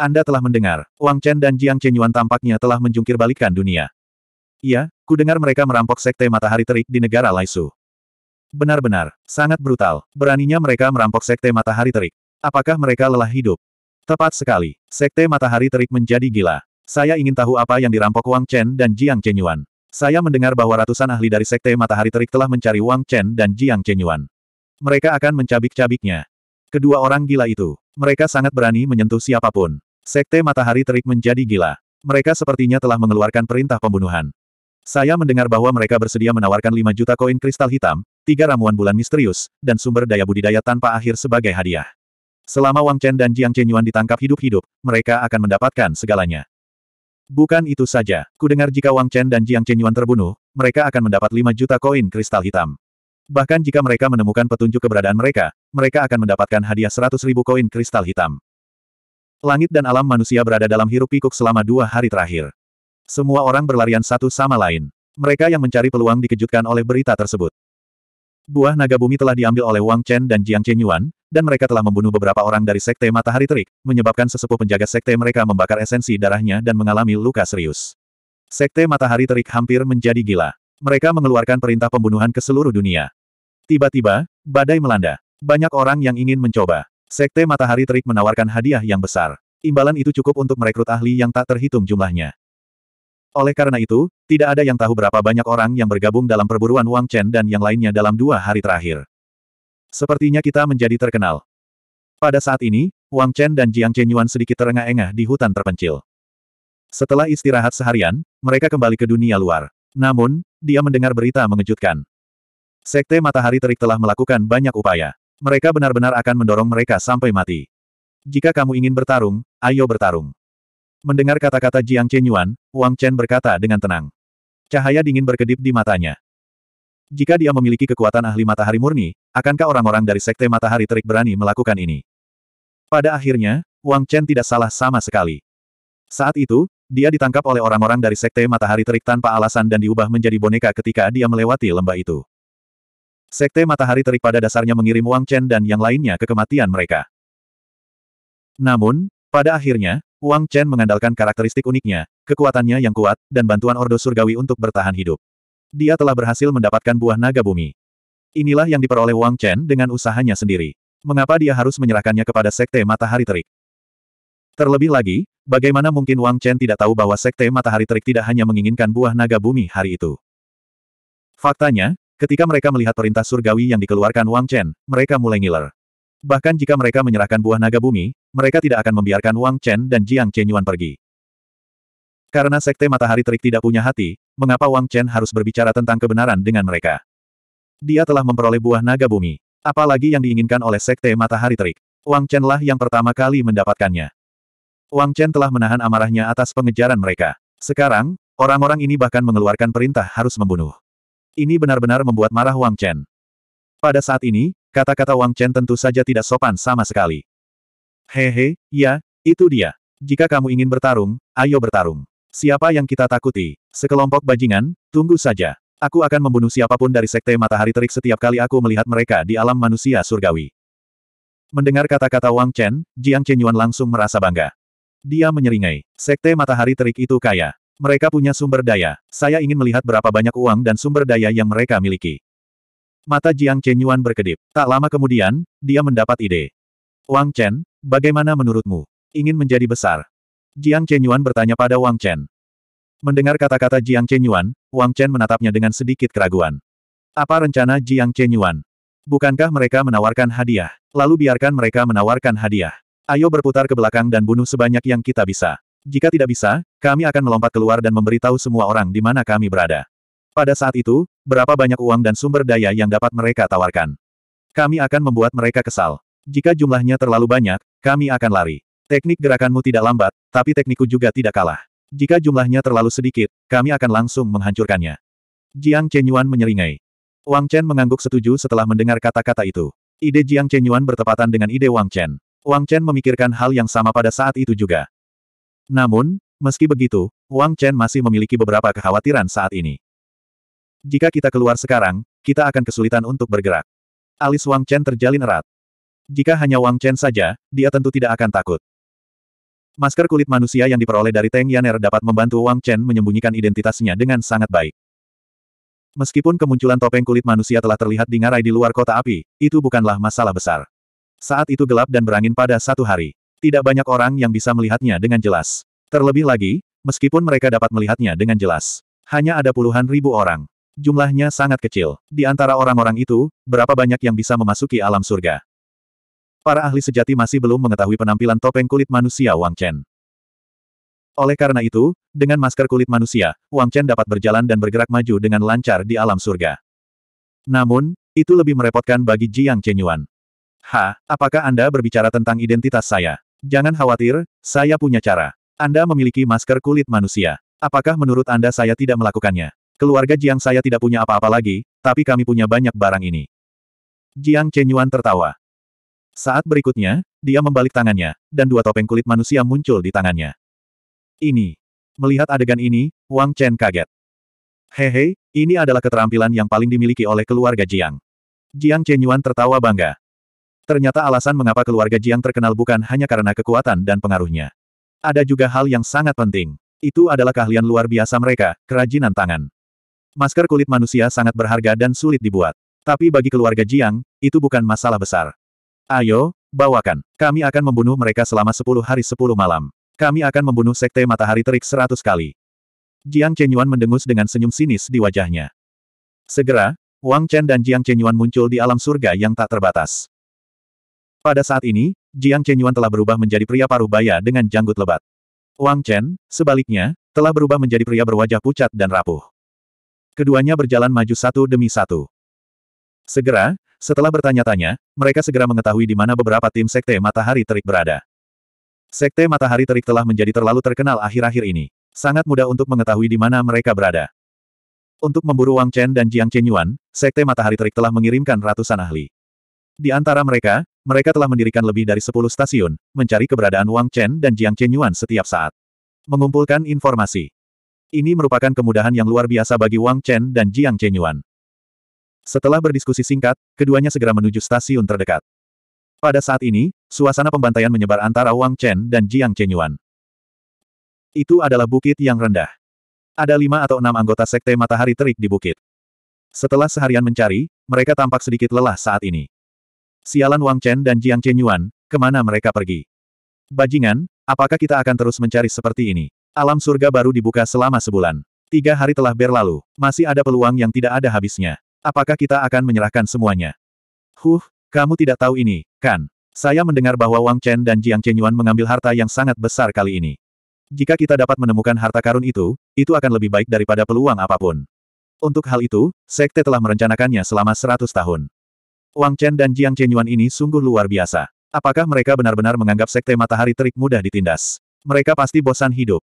Anda telah mendengar, Wang Chen dan Jiang Chenyuan tampaknya telah menjungkir dunia. Iya, ku dengar mereka merampok sekte matahari terik di negara Laisu. Benar-benar, sangat brutal. Beraninya mereka merampok sekte matahari terik. Apakah mereka lelah hidup? Tepat sekali, sekte matahari terik menjadi gila. Saya ingin tahu apa yang dirampok Wang Chen dan Jiang Chenyuan. Saya mendengar bahwa ratusan ahli dari sekte matahari terik telah mencari Wang Chen dan Jiang Chenyuan. Mereka akan mencabik-cabiknya. Kedua orang gila itu. Mereka sangat berani menyentuh siapapun. Sekte matahari terik menjadi gila. Mereka sepertinya telah mengeluarkan perintah pembunuhan. Saya mendengar bahwa mereka bersedia menawarkan 5 juta koin kristal hitam, tiga ramuan bulan misterius, dan sumber daya budidaya tanpa akhir sebagai hadiah. Selama Wang Chen dan Jiang Chenyuan ditangkap hidup-hidup, mereka akan mendapatkan segalanya. Bukan itu saja, ku dengar jika Wang Chen dan Jiang Chenyuan terbunuh, mereka akan mendapat 5 juta koin kristal hitam. Bahkan jika mereka menemukan petunjuk keberadaan mereka, mereka akan mendapatkan hadiah 100 ribu koin kristal hitam. Langit dan alam manusia berada dalam hiruk-pikuk selama dua hari terakhir. Semua orang berlarian satu sama lain. Mereka yang mencari peluang dikejutkan oleh berita tersebut. Buah naga bumi telah diambil oleh Wang Chen dan Jiang Chen Yuan, dan mereka telah membunuh beberapa orang dari Sekte Matahari Terik, menyebabkan sesepuh penjaga Sekte mereka membakar esensi darahnya dan mengalami luka serius. Sekte Matahari Terik hampir menjadi gila. Mereka mengeluarkan perintah pembunuhan ke seluruh dunia. Tiba-tiba, badai melanda. Banyak orang yang ingin mencoba. Sekte Matahari Terik menawarkan hadiah yang besar. Imbalan itu cukup untuk merekrut ahli yang tak terhitung jumlahnya. Oleh karena itu, tidak ada yang tahu berapa banyak orang yang bergabung dalam perburuan Wang Chen dan yang lainnya dalam dua hari terakhir. Sepertinya kita menjadi terkenal. Pada saat ini, Wang Chen dan Jiang Yuan sedikit terengah-engah di hutan terpencil. Setelah istirahat seharian, mereka kembali ke dunia luar. Namun, dia mendengar berita mengejutkan. Sekte Matahari Terik telah melakukan banyak upaya. Mereka benar-benar akan mendorong mereka sampai mati. Jika kamu ingin bertarung, ayo bertarung. Mendengar kata-kata Jiang Chenyuan, Wang Chen berkata dengan tenang. Cahaya dingin berkedip di matanya. Jika dia memiliki kekuatan ahli matahari murni, akankah orang-orang dari sekte matahari terik berani melakukan ini? Pada akhirnya, Wang Chen tidak salah sama sekali. Saat itu, dia ditangkap oleh orang-orang dari sekte matahari terik tanpa alasan dan diubah menjadi boneka ketika dia melewati lembah itu. Sekte Matahari Terik pada dasarnya mengirim Wang Chen dan yang lainnya ke kematian mereka. Namun, pada akhirnya, Wang Chen mengandalkan karakteristik uniknya, kekuatannya yang kuat, dan bantuan Ordo Surgawi untuk bertahan hidup. Dia telah berhasil mendapatkan buah naga bumi. Inilah yang diperoleh Wang Chen dengan usahanya sendiri. Mengapa dia harus menyerahkannya kepada Sekte Matahari Terik? Terlebih lagi, bagaimana mungkin Wang Chen tidak tahu bahwa Sekte Matahari Terik tidak hanya menginginkan buah naga bumi hari itu? Faktanya, Ketika mereka melihat perintah surgawi yang dikeluarkan Wang Chen, mereka mulai ngiler. Bahkan jika mereka menyerahkan buah naga bumi, mereka tidak akan membiarkan Wang Chen dan Jiang Chen Yuan pergi. Karena Sekte Matahari Terik tidak punya hati, mengapa Wang Chen harus berbicara tentang kebenaran dengan mereka? Dia telah memperoleh buah naga bumi. Apalagi yang diinginkan oleh Sekte Matahari Terik. Wang Chen lah yang pertama kali mendapatkannya. Wang Chen telah menahan amarahnya atas pengejaran mereka. Sekarang, orang-orang ini bahkan mengeluarkan perintah harus membunuh. Ini benar-benar membuat marah Wang Chen. Pada saat ini, kata-kata Wang Chen tentu saja tidak sopan sama sekali. Hehe, ya, itu dia. Jika kamu ingin bertarung, ayo bertarung. Siapa yang kita takuti? Sekelompok bajingan, tunggu saja. Aku akan membunuh siapapun dari Sekte Matahari Terik setiap kali aku melihat mereka di alam manusia surgawi. Mendengar kata-kata Wang Chen, Jiang Chenyuan langsung merasa bangga. Dia menyeringai. Sekte Matahari Terik itu kaya. Mereka punya sumber daya. Saya ingin melihat berapa banyak uang dan sumber daya yang mereka miliki. Mata Jiang Chen Yuan berkedip. Tak lama kemudian, dia mendapat ide. Wang Chen, bagaimana menurutmu? Ingin menjadi besar? Jiang Chen Yuan bertanya pada Wang Chen. Mendengar kata-kata Jiang Chen Yuan, Wang Chen menatapnya dengan sedikit keraguan. Apa rencana Jiang Chen Yuan? Bukankah mereka menawarkan hadiah? Lalu biarkan mereka menawarkan hadiah. Ayo berputar ke belakang dan bunuh sebanyak yang kita bisa. Jika tidak bisa, kami akan melompat keluar dan memberitahu semua orang di mana kami berada. Pada saat itu, berapa banyak uang dan sumber daya yang dapat mereka tawarkan. Kami akan membuat mereka kesal. Jika jumlahnya terlalu banyak, kami akan lari. Teknik gerakanmu tidak lambat, tapi teknikku juga tidak kalah. Jika jumlahnya terlalu sedikit, kami akan langsung menghancurkannya. Jiang Chenyuan menyeringai. Wang Chen mengangguk setuju setelah mendengar kata-kata itu. Ide Jiang Chenyuan bertepatan dengan ide Wang Chen. Wang Chen memikirkan hal yang sama pada saat itu juga. Namun, meski begitu, Wang Chen masih memiliki beberapa kekhawatiran saat ini. Jika kita keluar sekarang, kita akan kesulitan untuk bergerak. Alis Wang Chen terjalin erat. Jika hanya Wang Chen saja, dia tentu tidak akan takut. Masker kulit manusia yang diperoleh dari Teng Yaner dapat membantu Wang Chen menyembunyikan identitasnya dengan sangat baik. Meskipun kemunculan topeng kulit manusia telah terlihat di ngarai di luar kota api, itu bukanlah masalah besar. Saat itu gelap dan berangin pada satu hari. Tidak banyak orang yang bisa melihatnya dengan jelas. Terlebih lagi, meskipun mereka dapat melihatnya dengan jelas. Hanya ada puluhan ribu orang. Jumlahnya sangat kecil. Di antara orang-orang itu, berapa banyak yang bisa memasuki alam surga? Para ahli sejati masih belum mengetahui penampilan topeng kulit manusia Wang Chen. Oleh karena itu, dengan masker kulit manusia, Wang Chen dapat berjalan dan bergerak maju dengan lancar di alam surga. Namun, itu lebih merepotkan bagi Jiang Chenyuan. Ha, apakah Anda berbicara tentang identitas saya? Jangan khawatir, saya punya cara. Anda memiliki masker kulit manusia. Apakah menurut Anda saya tidak melakukannya? Keluarga Jiang saya tidak punya apa-apa lagi, tapi kami punya banyak barang ini. Jiang Chenyuan tertawa. Saat berikutnya, dia membalik tangannya, dan dua topeng kulit manusia muncul di tangannya. Ini. Melihat adegan ini, Wang Chen kaget. Hehe, ini adalah keterampilan yang paling dimiliki oleh keluarga Jiang. Jiang Chenyuan tertawa bangga. Ternyata alasan mengapa keluarga Jiang terkenal bukan hanya karena kekuatan dan pengaruhnya. Ada juga hal yang sangat penting. Itu adalah keahlian luar biasa mereka, kerajinan tangan. Masker kulit manusia sangat berharga dan sulit dibuat. Tapi bagi keluarga Jiang, itu bukan masalah besar. Ayo, bawakan. Kami akan membunuh mereka selama 10 hari 10 malam. Kami akan membunuh Sekte Matahari Terik 100 kali. Jiang Chenyuan mendengus dengan senyum sinis di wajahnya. Segera, Wang Chen dan Jiang Chenyuan muncul di alam surga yang tak terbatas. Pada saat ini, Jiang Chenyuan telah berubah menjadi pria paruh baya dengan janggut lebat. Wang Chen, sebaliknya, telah berubah menjadi pria berwajah pucat dan rapuh. Keduanya berjalan maju satu demi satu. Segera, setelah bertanya-tanya, mereka segera mengetahui di mana beberapa tim Sekte Matahari Terik berada. Sekte Matahari Terik telah menjadi terlalu terkenal akhir-akhir ini. Sangat mudah untuk mengetahui di mana mereka berada. Untuk memburu Wang Chen dan Jiang Chenyuan, Sekte Matahari Terik telah mengirimkan ratusan ahli. Di antara mereka, mereka telah mendirikan lebih dari 10 stasiun, mencari keberadaan Wang Chen dan Jiang Chen Yuan setiap saat. Mengumpulkan informasi. Ini merupakan kemudahan yang luar biasa bagi Wang Chen dan Jiang Chen Yuan. Setelah berdiskusi singkat, keduanya segera menuju stasiun terdekat. Pada saat ini, suasana pembantaian menyebar antara Wang Chen dan Jiang Chen Yuan. Itu adalah bukit yang rendah. Ada lima atau enam anggota sekte matahari terik di bukit. Setelah seharian mencari, mereka tampak sedikit lelah saat ini. Sialan Wang Chen dan Jiang Chen Yuan, kemana mereka pergi? Bajingan, apakah kita akan terus mencari seperti ini? Alam surga baru dibuka selama sebulan. Tiga hari telah berlalu, masih ada peluang yang tidak ada habisnya. Apakah kita akan menyerahkan semuanya? Huh, kamu tidak tahu ini, kan? Saya mendengar bahwa Wang Chen dan Jiang Chen Yuan mengambil harta yang sangat besar kali ini. Jika kita dapat menemukan harta karun itu, itu akan lebih baik daripada peluang apapun. Untuk hal itu, Sekte telah merencanakannya selama seratus tahun. Wang Chen dan Jiang Chenyuan ini sungguh luar biasa. Apakah mereka benar-benar menganggap sekte matahari terik mudah ditindas? Mereka pasti bosan hidup.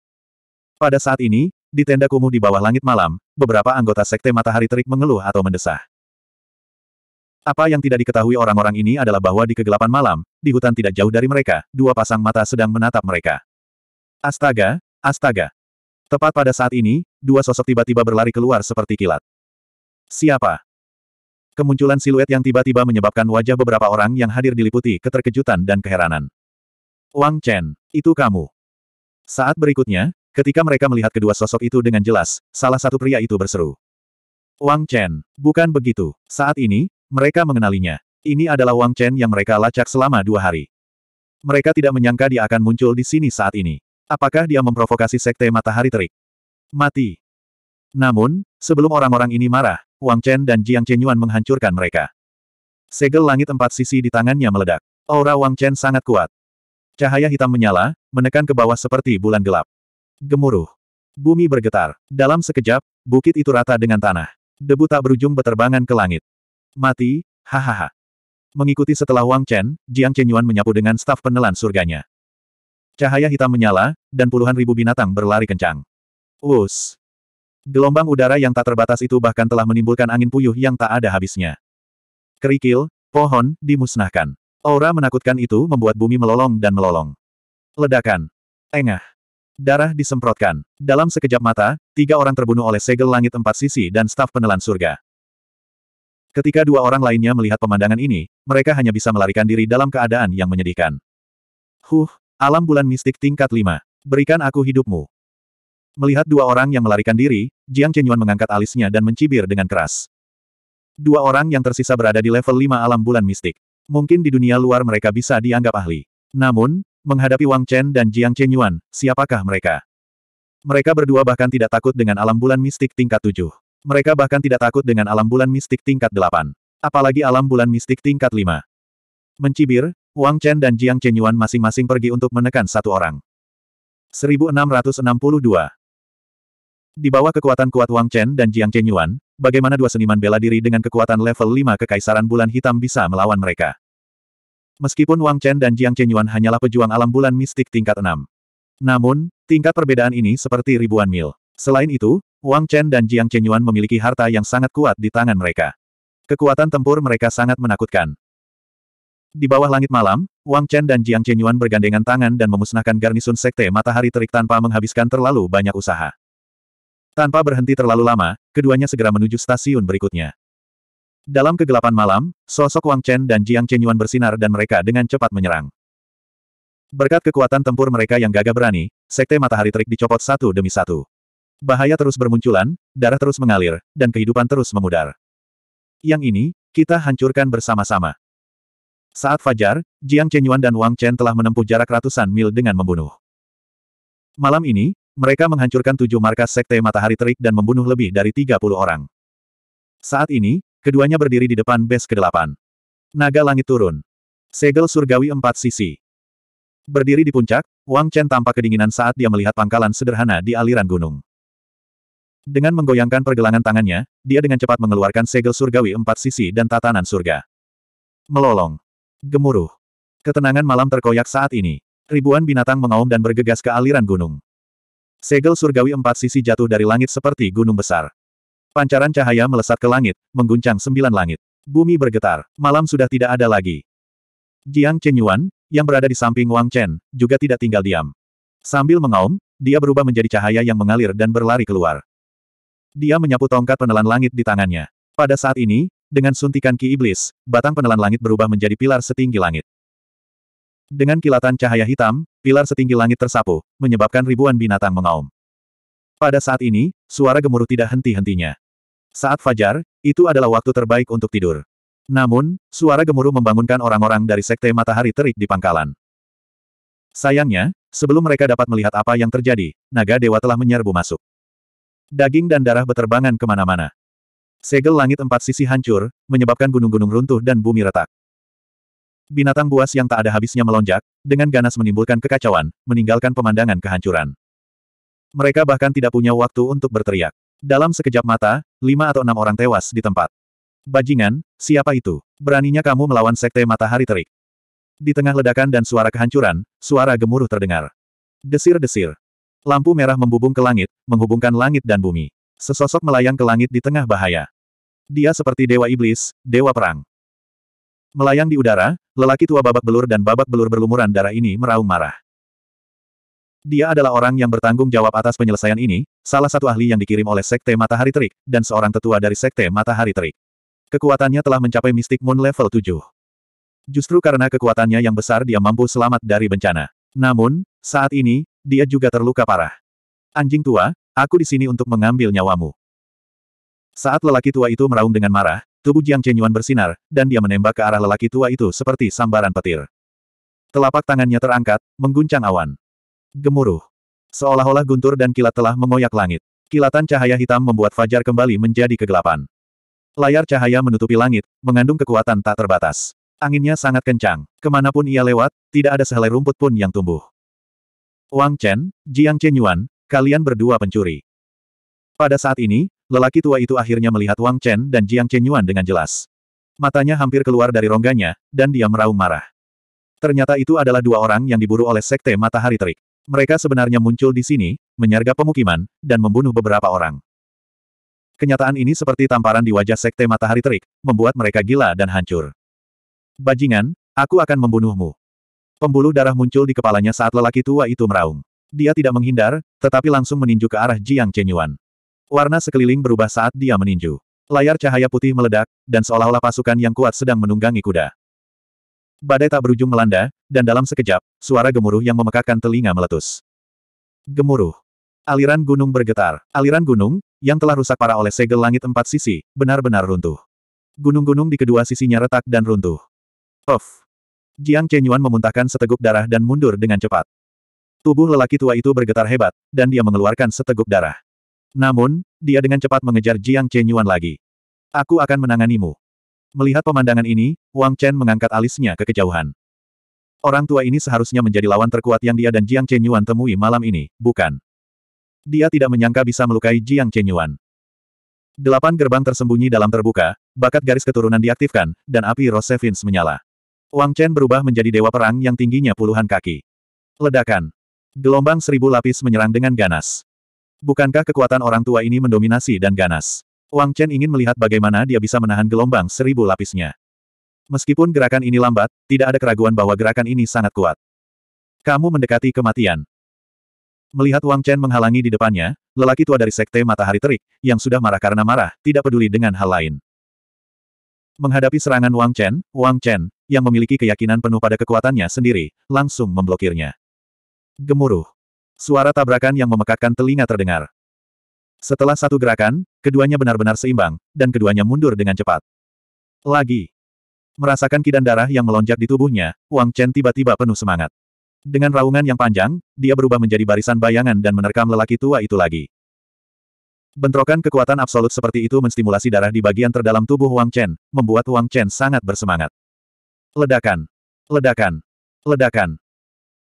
Pada saat ini, di tenda kumuh di bawah langit malam, beberapa anggota sekte matahari terik mengeluh atau mendesah. Apa yang tidak diketahui orang-orang ini adalah bahwa di kegelapan malam, di hutan tidak jauh dari mereka, dua pasang mata sedang menatap mereka. Astaga, astaga. Tepat pada saat ini, dua sosok tiba-tiba berlari keluar seperti kilat. Siapa? Kemunculan siluet yang tiba-tiba menyebabkan wajah beberapa orang yang hadir diliputi keterkejutan dan keheranan. Wang Chen, itu kamu. Saat berikutnya, ketika mereka melihat kedua sosok itu dengan jelas, salah satu pria itu berseru. Wang Chen, bukan begitu. Saat ini, mereka mengenalinya. Ini adalah Wang Chen yang mereka lacak selama dua hari. Mereka tidak menyangka dia akan muncul di sini saat ini. Apakah dia memprovokasi sekte matahari terik? Mati. Namun, sebelum orang-orang ini marah, Wang Chen dan Jiang Chenyuan menghancurkan mereka. Segel langit empat sisi di tangannya meledak. Aura Wang Chen sangat kuat. Cahaya hitam menyala, menekan ke bawah seperti bulan gelap. Gemuruh. Bumi bergetar. Dalam sekejap, bukit itu rata dengan tanah. Debu tak berujung beterbangan ke langit. Mati, hahaha. Mengikuti setelah Wang Chen, Jiang Chenyuan menyapu dengan staf penelan surganya. Cahaya hitam menyala, dan puluhan ribu binatang berlari kencang. Wus! Gelombang udara yang tak terbatas itu bahkan telah menimbulkan angin puyuh yang tak ada habisnya. Kerikil, pohon, dimusnahkan. Aura menakutkan itu membuat bumi melolong dan melolong. Ledakan. Engah. Darah disemprotkan. Dalam sekejap mata, tiga orang terbunuh oleh segel langit empat sisi dan staf penelan surga. Ketika dua orang lainnya melihat pemandangan ini, mereka hanya bisa melarikan diri dalam keadaan yang menyedihkan. Huh, alam bulan mistik tingkat lima. Berikan aku hidupmu. Melihat dua orang yang melarikan diri, Jiang Chenyuan mengangkat alisnya dan mencibir dengan keras. Dua orang yang tersisa berada di level 5 alam bulan mistik. Mungkin di dunia luar mereka bisa dianggap ahli. Namun, menghadapi Wang Chen dan Jiang Chenyuan, siapakah mereka? Mereka berdua bahkan tidak takut dengan alam bulan mistik tingkat 7. Mereka bahkan tidak takut dengan alam bulan mistik tingkat 8. Apalagi alam bulan mistik tingkat 5. Mencibir, Wang Chen dan Jiang Chenyuan masing-masing pergi untuk menekan satu orang. 1662. Di bawah kekuatan kuat Wang Chen dan Jiang Chen Yuan, bagaimana dua seniman bela diri dengan kekuatan level 5 Kekaisaran Bulan Hitam bisa melawan mereka? Meskipun Wang Chen dan Jiang Chen Yuan hanyalah pejuang alam bulan mistik tingkat 6. Namun, tingkat perbedaan ini seperti ribuan mil. Selain itu, Wang Chen dan Jiang Chen Yuan memiliki harta yang sangat kuat di tangan mereka. Kekuatan tempur mereka sangat menakutkan. Di bawah langit malam, Wang Chen dan Jiang Chen Yuan bergandengan tangan dan memusnahkan garnisun Sekte Matahari Terik tanpa menghabiskan terlalu banyak usaha. Tanpa berhenti terlalu lama, keduanya segera menuju stasiun berikutnya. Dalam kegelapan malam, sosok Wang Chen dan Jiang Chenyuan bersinar dan mereka dengan cepat menyerang. Berkat kekuatan tempur mereka yang gagah berani, sekte matahari terik dicopot satu demi satu. Bahaya terus bermunculan, darah terus mengalir, dan kehidupan terus memudar. Yang ini, kita hancurkan bersama-sama. Saat fajar, Jiang Chenyuan dan Wang Chen telah menempuh jarak ratusan mil dengan membunuh. Malam ini, mereka menghancurkan tujuh markas Sekte Matahari Terik dan membunuh lebih dari 30 orang. Saat ini, keduanya berdiri di depan base ke-8. Naga langit turun. Segel surgawi empat sisi. Berdiri di puncak, Wang Chen tampak kedinginan saat dia melihat pangkalan sederhana di aliran gunung. Dengan menggoyangkan pergelangan tangannya, dia dengan cepat mengeluarkan segel surgawi empat sisi dan tatanan surga. Melolong. Gemuruh. Ketenangan malam terkoyak saat ini. Ribuan binatang mengaum dan bergegas ke aliran gunung. Segel surgawi empat sisi jatuh dari langit seperti gunung besar. Pancaran cahaya melesat ke langit, mengguncang sembilan langit. Bumi bergetar, malam sudah tidak ada lagi. Jiang Chenyuan, yang berada di samping Wang Chen, juga tidak tinggal diam. Sambil mengaum, dia berubah menjadi cahaya yang mengalir dan berlari keluar. Dia menyapu tongkat penelan langit di tangannya. Pada saat ini, dengan suntikan ki iblis, batang penelan langit berubah menjadi pilar setinggi langit. Dengan kilatan cahaya hitam, pilar setinggi langit tersapu, menyebabkan ribuan binatang mengaum. Pada saat ini, suara gemuruh tidak henti-hentinya. Saat fajar, itu adalah waktu terbaik untuk tidur. Namun, suara gemuruh membangunkan orang-orang dari sekte matahari terik di pangkalan. Sayangnya, sebelum mereka dapat melihat apa yang terjadi, naga dewa telah menyerbu masuk. Daging dan darah beterbangan kemana-mana. Segel langit empat sisi hancur, menyebabkan gunung-gunung runtuh dan bumi retak. Binatang buas yang tak ada habisnya melonjak, dengan ganas menimbulkan kekacauan, meninggalkan pemandangan kehancuran. Mereka bahkan tidak punya waktu untuk berteriak. Dalam sekejap mata, lima atau enam orang tewas di tempat. Bajingan, siapa itu? Beraninya kamu melawan sekte matahari terik. Di tengah ledakan dan suara kehancuran, suara gemuruh terdengar. Desir-desir. Lampu merah membubung ke langit, menghubungkan langit dan bumi. Sesosok melayang ke langit di tengah bahaya. Dia seperti dewa iblis, dewa perang. Melayang di udara, lelaki tua babak belur dan babak belur berlumuran darah ini meraung marah. Dia adalah orang yang bertanggung jawab atas penyelesaian ini, salah satu ahli yang dikirim oleh Sekte Matahari Terik, dan seorang tetua dari Sekte Matahari Terik. Kekuatannya telah mencapai Mystic Moon level 7. Justru karena kekuatannya yang besar dia mampu selamat dari bencana. Namun, saat ini, dia juga terluka parah. Anjing tua, aku di sini untuk mengambil nyawamu. Saat lelaki tua itu meraung dengan marah, Tubuh Jiang Chenyuan bersinar, dan dia menembak ke arah lelaki tua itu seperti sambaran petir. Telapak tangannya terangkat, mengguncang awan. Gemuruh. Seolah-olah guntur dan kilat telah mengoyak langit. Kilatan cahaya hitam membuat fajar kembali menjadi kegelapan. Layar cahaya menutupi langit, mengandung kekuatan tak terbatas. Anginnya sangat kencang. Kemanapun ia lewat, tidak ada sehelai rumput pun yang tumbuh. Wang Chen, Jiang Chenyuan, kalian berdua pencuri. Pada saat ini, Lelaki tua itu akhirnya melihat Wang Chen dan Jiang Chen Yuan dengan jelas. Matanya hampir keluar dari rongganya, dan dia meraung marah. Ternyata itu adalah dua orang yang diburu oleh Sekte Matahari Terik. Mereka sebenarnya muncul di sini, menyergap pemukiman, dan membunuh beberapa orang. Kenyataan ini seperti tamparan di wajah Sekte Matahari Terik, membuat mereka gila dan hancur. Bajingan, aku akan membunuhmu. Pembuluh darah muncul di kepalanya saat lelaki tua itu meraung. Dia tidak menghindar, tetapi langsung meninju ke arah Jiang Chenyuan. Warna sekeliling berubah saat dia meninju. Layar cahaya putih meledak, dan seolah-olah pasukan yang kuat sedang menunggangi kuda. Badai tak berujung melanda, dan dalam sekejap, suara gemuruh yang memekakan telinga meletus. Gemuruh. Aliran gunung bergetar. Aliran gunung, yang telah rusak parah oleh segel langit empat sisi, benar-benar runtuh. Gunung-gunung di kedua sisinya retak dan runtuh. Of. Jiang Chenyuan memuntahkan seteguk darah dan mundur dengan cepat. Tubuh lelaki tua itu bergetar hebat, dan dia mengeluarkan seteguk darah. Namun, dia dengan cepat mengejar Jiang Chen Yuan lagi. Aku akan menanganimu. Melihat pemandangan ini, Wang Chen mengangkat alisnya ke kejauhan. Orang tua ini seharusnya menjadi lawan terkuat yang dia dan Jiang Chen Yuan temui malam ini, bukan? Dia tidak menyangka bisa melukai Jiang Chen Yuan. Delapan gerbang tersembunyi dalam terbuka, bakat garis keturunan diaktifkan, dan api Rosevins menyala. Wang Chen berubah menjadi dewa perang yang tingginya puluhan kaki. Ledakan. Gelombang seribu lapis menyerang dengan ganas. Bukankah kekuatan orang tua ini mendominasi dan ganas? Wang Chen ingin melihat bagaimana dia bisa menahan gelombang seribu lapisnya. Meskipun gerakan ini lambat, tidak ada keraguan bahwa gerakan ini sangat kuat. Kamu mendekati kematian. Melihat Wang Chen menghalangi di depannya, lelaki tua dari Sekte Matahari Terik, yang sudah marah karena marah, tidak peduli dengan hal lain. Menghadapi serangan Wang Chen, Wang Chen, yang memiliki keyakinan penuh pada kekuatannya sendiri, langsung memblokirnya. Gemuruh. Suara tabrakan yang memekakkan telinga terdengar. Setelah satu gerakan, keduanya benar-benar seimbang, dan keduanya mundur dengan cepat. Lagi. Merasakan kidan darah yang melonjak di tubuhnya, Wang Chen tiba-tiba penuh semangat. Dengan raungan yang panjang, dia berubah menjadi barisan bayangan dan menerkam lelaki tua itu lagi. Bentrokan kekuatan absolut seperti itu menstimulasi darah di bagian terdalam tubuh Wang Chen, membuat Wang Chen sangat bersemangat. Ledakan. Ledakan. Ledakan.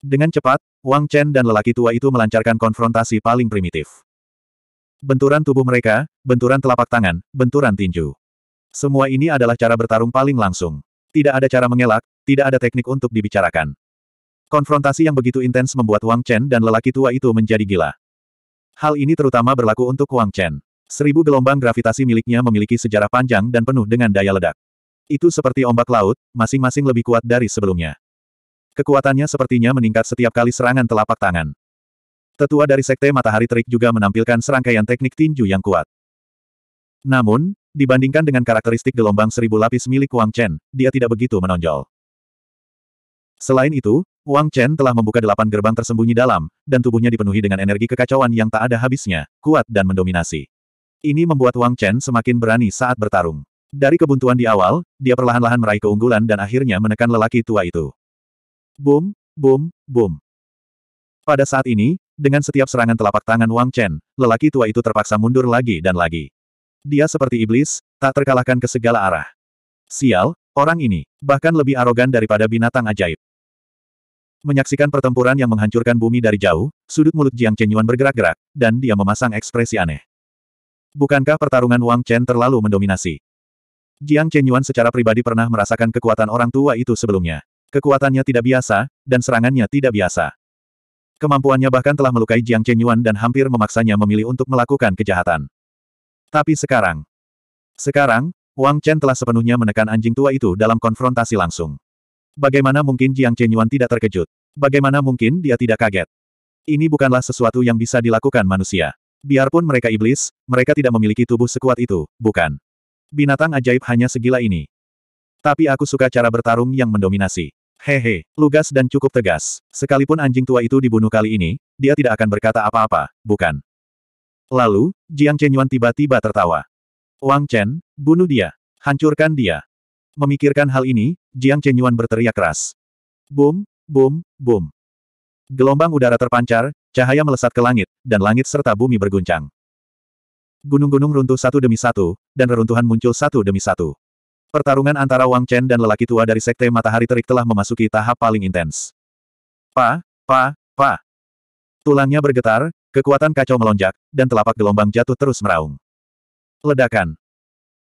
Dengan cepat, Wang Chen dan lelaki tua itu melancarkan konfrontasi paling primitif. Benturan tubuh mereka, benturan telapak tangan, benturan tinju. Semua ini adalah cara bertarung paling langsung. Tidak ada cara mengelak, tidak ada teknik untuk dibicarakan. Konfrontasi yang begitu intens membuat Wang Chen dan lelaki tua itu menjadi gila. Hal ini terutama berlaku untuk Wang Chen. Seribu gelombang gravitasi miliknya memiliki sejarah panjang dan penuh dengan daya ledak. Itu seperti ombak laut, masing-masing lebih kuat dari sebelumnya. Kekuatannya sepertinya meningkat setiap kali serangan telapak tangan. Tetua dari Sekte Matahari Terik juga menampilkan serangkaian teknik tinju yang kuat. Namun, dibandingkan dengan karakteristik gelombang seribu lapis milik Wang Chen, dia tidak begitu menonjol. Selain itu, Wang Chen telah membuka delapan gerbang tersembunyi dalam, dan tubuhnya dipenuhi dengan energi kekacauan yang tak ada habisnya, kuat dan mendominasi. Ini membuat Wang Chen semakin berani saat bertarung. Dari kebuntuan di awal, dia perlahan-lahan meraih keunggulan dan akhirnya menekan lelaki tua itu. Boom, boom, boom. Pada saat ini, dengan setiap serangan telapak tangan Wang Chen, lelaki tua itu terpaksa mundur lagi dan lagi. Dia seperti iblis, tak terkalahkan ke segala arah. Sial, orang ini, bahkan lebih arogan daripada binatang ajaib. Menyaksikan pertempuran yang menghancurkan bumi dari jauh, sudut mulut Jiang Chen Yuan bergerak-gerak, dan dia memasang ekspresi aneh. Bukankah pertarungan Wang Chen terlalu mendominasi? Jiang Chen Yuan secara pribadi pernah merasakan kekuatan orang tua itu sebelumnya. Kekuatannya tidak biasa, dan serangannya tidak biasa. Kemampuannya bahkan telah melukai Jiang Chenyuan dan hampir memaksanya memilih untuk melakukan kejahatan. Tapi sekarang. Sekarang, Wang Chen telah sepenuhnya menekan anjing tua itu dalam konfrontasi langsung. Bagaimana mungkin Jiang Chenyuan tidak terkejut? Bagaimana mungkin dia tidak kaget? Ini bukanlah sesuatu yang bisa dilakukan manusia. Biarpun mereka iblis, mereka tidak memiliki tubuh sekuat itu, bukan? Binatang ajaib hanya segila ini. Tapi aku suka cara bertarung yang mendominasi. Hehe, lugas dan cukup tegas. Sekalipun anjing tua itu dibunuh kali ini, dia tidak akan berkata apa-apa, bukan? Lalu, Jiang Chenyuan tiba-tiba tertawa. Wang Chen, bunuh dia. Hancurkan dia. Memikirkan hal ini, Jiang Chenyuan berteriak keras. Boom, boom, boom. Gelombang udara terpancar, cahaya melesat ke langit, dan langit serta bumi berguncang. Gunung-gunung runtuh satu demi satu, dan reruntuhan muncul satu demi satu. Pertarungan antara Wang Chen dan lelaki tua dari Sekte Matahari Terik telah memasuki tahap paling intens. Pa, pa, pa. Tulangnya bergetar, kekuatan kacau melonjak, dan telapak gelombang jatuh terus meraung. Ledakan.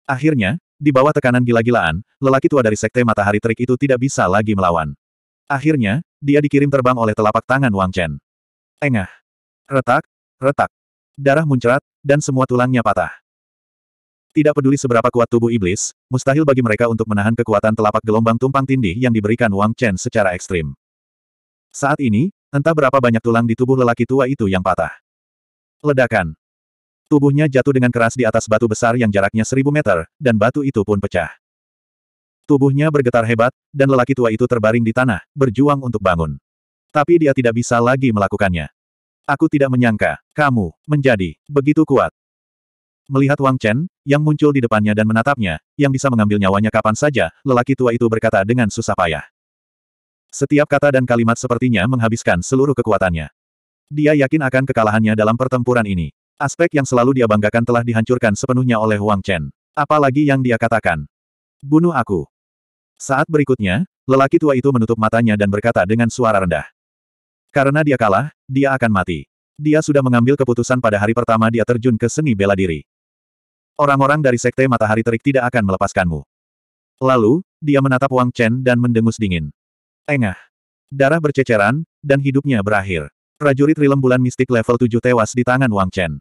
Akhirnya, di bawah tekanan gila-gilaan, lelaki tua dari Sekte Matahari Terik itu tidak bisa lagi melawan. Akhirnya, dia dikirim terbang oleh telapak tangan Wang Chen. Engah. Retak, retak. Darah muncrat, dan semua tulangnya patah. Tidak peduli seberapa kuat tubuh iblis, mustahil bagi mereka untuk menahan kekuatan telapak gelombang tumpang tindih yang diberikan Wang Chen secara ekstrim. Saat ini, entah berapa banyak tulang di tubuh lelaki tua itu yang patah. Ledakan. Tubuhnya jatuh dengan keras di atas batu besar yang jaraknya seribu meter, dan batu itu pun pecah. Tubuhnya bergetar hebat, dan lelaki tua itu terbaring di tanah, berjuang untuk bangun. Tapi dia tidak bisa lagi melakukannya. Aku tidak menyangka, kamu, menjadi, begitu kuat. Melihat Wang Chen, yang muncul di depannya dan menatapnya, yang bisa mengambil nyawanya kapan saja, lelaki tua itu berkata dengan susah payah. Setiap kata dan kalimat sepertinya menghabiskan seluruh kekuatannya. Dia yakin akan kekalahannya dalam pertempuran ini. Aspek yang selalu dia banggakan telah dihancurkan sepenuhnya oleh Wang Chen. Apalagi yang dia katakan. Bunuh aku. Saat berikutnya, lelaki tua itu menutup matanya dan berkata dengan suara rendah. Karena dia kalah, dia akan mati. Dia sudah mengambil keputusan pada hari pertama dia terjun ke seni bela diri. Orang-orang dari Sekte Matahari Terik tidak akan melepaskanmu. Lalu, dia menatap Wang Chen dan mendengus dingin. Engah. Darah berceceran, dan hidupnya berakhir. Prajurit Rilem Bulan Mistik level 7 tewas di tangan Wang Chen.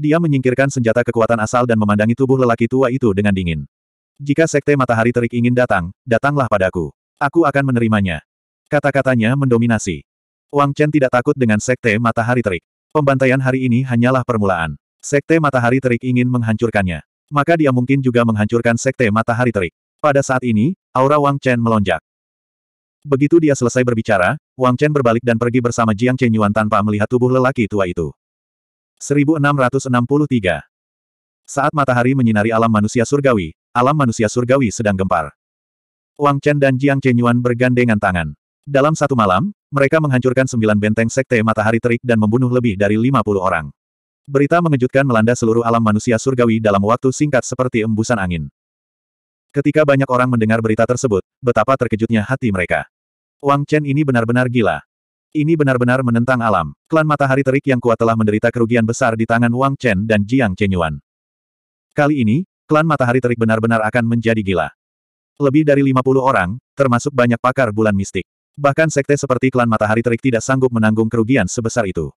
Dia menyingkirkan senjata kekuatan asal dan memandangi tubuh lelaki tua itu dengan dingin. Jika Sekte Matahari Terik ingin datang, datanglah padaku. Aku akan menerimanya. Kata-katanya mendominasi. Wang Chen tidak takut dengan Sekte Matahari Terik. Pembantaian hari ini hanyalah permulaan. Sekte Matahari Terik ingin menghancurkannya. Maka dia mungkin juga menghancurkan Sekte Matahari Terik. Pada saat ini, aura Wang Chen melonjak. Begitu dia selesai berbicara, Wang Chen berbalik dan pergi bersama Jiang Chen Yuan tanpa melihat tubuh lelaki tua itu. 1663 Saat matahari menyinari alam manusia surgawi, alam manusia surgawi sedang gempar. Wang Chen dan Jiang Chen Yuan bergandengan tangan. Dalam satu malam, mereka menghancurkan sembilan benteng Sekte Matahari Terik dan membunuh lebih dari lima puluh orang. Berita mengejutkan melanda seluruh alam manusia surgawi dalam waktu singkat seperti embusan angin. Ketika banyak orang mendengar berita tersebut, betapa terkejutnya hati mereka. Wang Chen ini benar-benar gila. Ini benar-benar menentang alam. Klan Matahari Terik yang kuat telah menderita kerugian besar di tangan Wang Chen dan Jiang Chenyuan. Kali ini, klan Matahari Terik benar-benar akan menjadi gila. Lebih dari 50 orang, termasuk banyak pakar bulan mistik. Bahkan sekte seperti klan Matahari Terik tidak sanggup menanggung kerugian sebesar itu.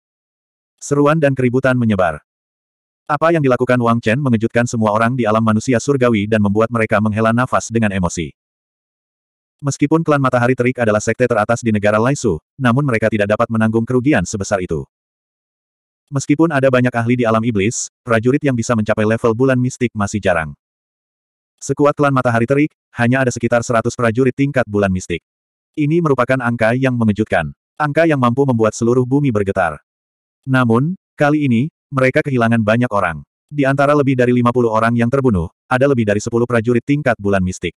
Seruan dan keributan menyebar. Apa yang dilakukan Wang Chen mengejutkan semua orang di alam manusia surgawi dan membuat mereka menghela nafas dengan emosi. Meskipun klan Matahari Terik adalah sekte teratas di negara Laisu, namun mereka tidak dapat menanggung kerugian sebesar itu. Meskipun ada banyak ahli di alam iblis, prajurit yang bisa mencapai level bulan mistik masih jarang. Sekuat klan Matahari Terik, hanya ada sekitar 100 prajurit tingkat bulan mistik. Ini merupakan angka yang mengejutkan. Angka yang mampu membuat seluruh bumi bergetar. Namun, kali ini, mereka kehilangan banyak orang. Di antara lebih dari 50 orang yang terbunuh, ada lebih dari 10 prajurit tingkat bulan mistik.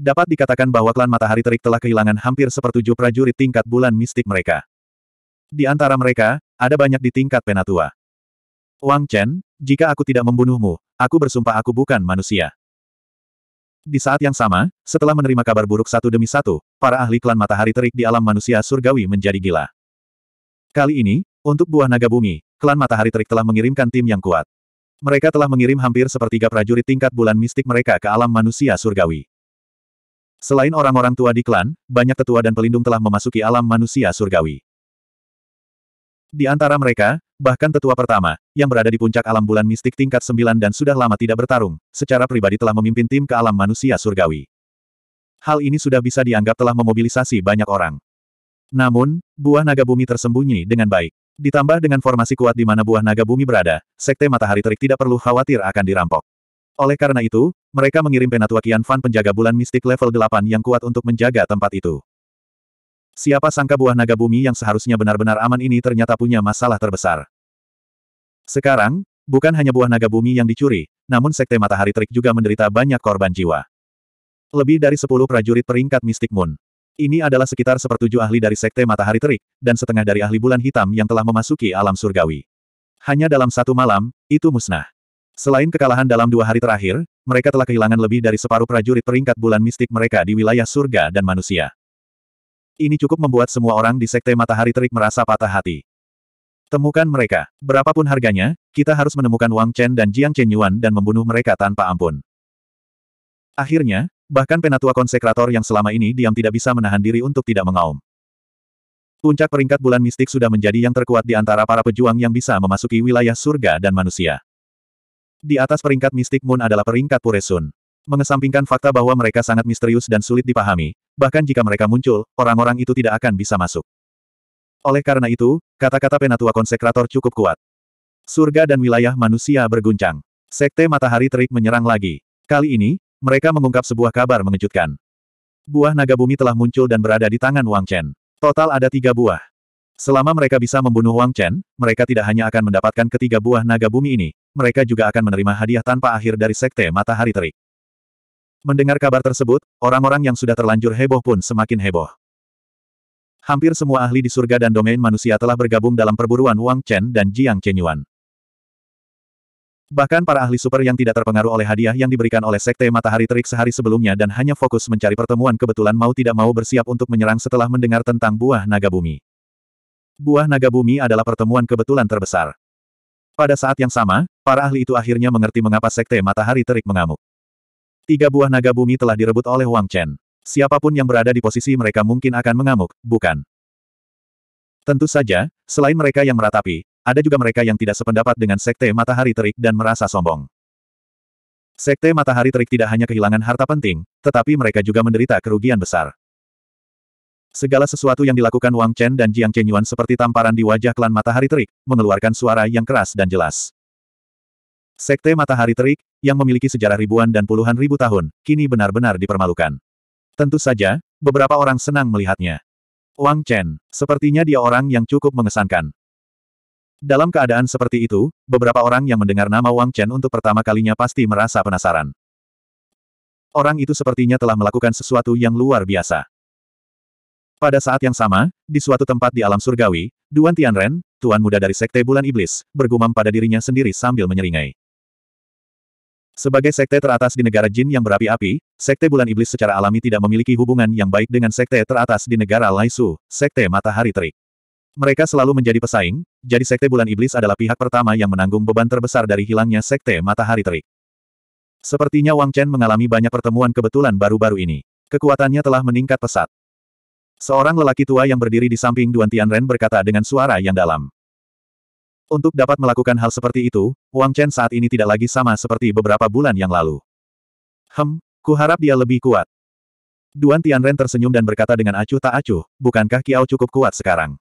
Dapat dikatakan bahwa klan Matahari Terik telah kehilangan hampir sepertujuh prajurit tingkat bulan mistik mereka. Di antara mereka, ada banyak di tingkat penatua. Wang Chen, jika aku tidak membunuhmu, aku bersumpah aku bukan manusia. Di saat yang sama, setelah menerima kabar buruk satu demi satu, para ahli klan matahari terik di alam manusia surgawi menjadi gila. Kali ini, untuk buah naga bumi, klan matahari terik telah mengirimkan tim yang kuat. Mereka telah mengirim hampir sepertiga prajurit tingkat bulan mistik mereka ke alam manusia surgawi. Selain orang-orang tua di klan, banyak tetua dan pelindung telah memasuki alam manusia surgawi. Di antara mereka, bahkan tetua pertama, yang berada di puncak alam bulan mistik tingkat 9 dan sudah lama tidak bertarung, secara pribadi telah memimpin tim ke alam manusia surgawi. Hal ini sudah bisa dianggap telah memobilisasi banyak orang. Namun, buah naga bumi tersembunyi dengan baik. Ditambah dengan formasi kuat di mana buah naga bumi berada, Sekte Matahari Terik tidak perlu khawatir akan dirampok. Oleh karena itu, mereka mengirim Penatua Kian Fan penjaga bulan mistik level 8 yang kuat untuk menjaga tempat itu. Siapa sangka buah naga bumi yang seharusnya benar-benar aman ini ternyata punya masalah terbesar. Sekarang, bukan hanya buah naga bumi yang dicuri, namun Sekte Matahari Terik juga menderita banyak korban jiwa. Lebih dari 10 prajurit peringkat mistik Moon, ini adalah sekitar sepertujuh ahli dari Sekte Matahari Terik, dan setengah dari ahli bulan hitam yang telah memasuki alam surgawi. Hanya dalam satu malam, itu musnah. Selain kekalahan dalam dua hari terakhir, mereka telah kehilangan lebih dari separuh prajurit peringkat bulan mistik mereka di wilayah surga dan manusia. Ini cukup membuat semua orang di Sekte Matahari Terik merasa patah hati. Temukan mereka. Berapapun harganya, kita harus menemukan Wang Chen dan Jiang Chen Yuan dan membunuh mereka tanpa ampun. Akhirnya, Bahkan penatua konsekrator yang selama ini diam tidak bisa menahan diri untuk tidak mengaum. Puncak peringkat bulan mistik sudah menjadi yang terkuat di antara para pejuang yang bisa memasuki wilayah surga dan manusia. Di atas peringkat mistik Moon adalah peringkat Puresun. Mengesampingkan fakta bahwa mereka sangat misterius dan sulit dipahami, bahkan jika mereka muncul, orang-orang itu tidak akan bisa masuk. Oleh karena itu, kata-kata penatua konsekrator cukup kuat. Surga dan wilayah manusia berguncang. Sekte matahari terik menyerang lagi. Kali ini, mereka mengungkap sebuah kabar mengejutkan. Buah naga bumi telah muncul dan berada di tangan Wang Chen. Total ada tiga buah. Selama mereka bisa membunuh Wang Chen, mereka tidak hanya akan mendapatkan ketiga buah naga bumi ini, mereka juga akan menerima hadiah tanpa akhir dari Sekte Matahari Terik. Mendengar kabar tersebut, orang-orang yang sudah terlanjur heboh pun semakin heboh. Hampir semua ahli di surga dan domain manusia telah bergabung dalam perburuan Wang Chen dan Jiang Chenyuan. Bahkan para ahli super yang tidak terpengaruh oleh hadiah yang diberikan oleh Sekte Matahari Terik sehari sebelumnya dan hanya fokus mencari pertemuan kebetulan mau tidak mau bersiap untuk menyerang setelah mendengar tentang buah naga bumi. Buah naga bumi adalah pertemuan kebetulan terbesar. Pada saat yang sama, para ahli itu akhirnya mengerti mengapa Sekte Matahari Terik mengamuk. Tiga buah naga bumi telah direbut oleh Wang Chen. Siapapun yang berada di posisi mereka mungkin akan mengamuk, bukan? Tentu saja, selain mereka yang meratapi, ada juga mereka yang tidak sependapat dengan Sekte Matahari Terik dan merasa sombong. Sekte Matahari Terik tidak hanya kehilangan harta penting, tetapi mereka juga menderita kerugian besar. Segala sesuatu yang dilakukan Wang Chen dan Jiang Chen Yuan seperti tamparan di wajah klan Matahari Terik, mengeluarkan suara yang keras dan jelas. Sekte Matahari Terik, yang memiliki sejarah ribuan dan puluhan ribu tahun, kini benar-benar dipermalukan. Tentu saja, beberapa orang senang melihatnya. Wang Chen, sepertinya dia orang yang cukup mengesankan. Dalam keadaan seperti itu, beberapa orang yang mendengar nama Wang Chen untuk pertama kalinya pasti merasa penasaran. Orang itu sepertinya telah melakukan sesuatu yang luar biasa. Pada saat yang sama, di suatu tempat di alam surgawi, Duan Tianren, tuan muda dari Sekte Bulan Iblis, bergumam pada dirinya sendiri sambil menyeringai. Sebagai sekte teratas di negara jin yang berapi-api, Sekte Bulan Iblis secara alami tidak memiliki hubungan yang baik dengan sekte teratas di negara Laisu, Sekte Matahari Terik. Mereka selalu menjadi pesaing, jadi Sekte Bulan Iblis adalah pihak pertama yang menanggung beban terbesar dari hilangnya Sekte Matahari Terik. Sepertinya Wang Chen mengalami banyak pertemuan kebetulan baru-baru ini. Kekuatannya telah meningkat pesat. Seorang lelaki tua yang berdiri di samping Duan Tianren berkata dengan suara yang dalam. Untuk dapat melakukan hal seperti itu, Wang Chen saat ini tidak lagi sama seperti beberapa bulan yang lalu. Hem, harap dia lebih kuat. Duan Tianren tersenyum dan berkata dengan acuh tak acuh, bukankah Kiao cukup kuat sekarang?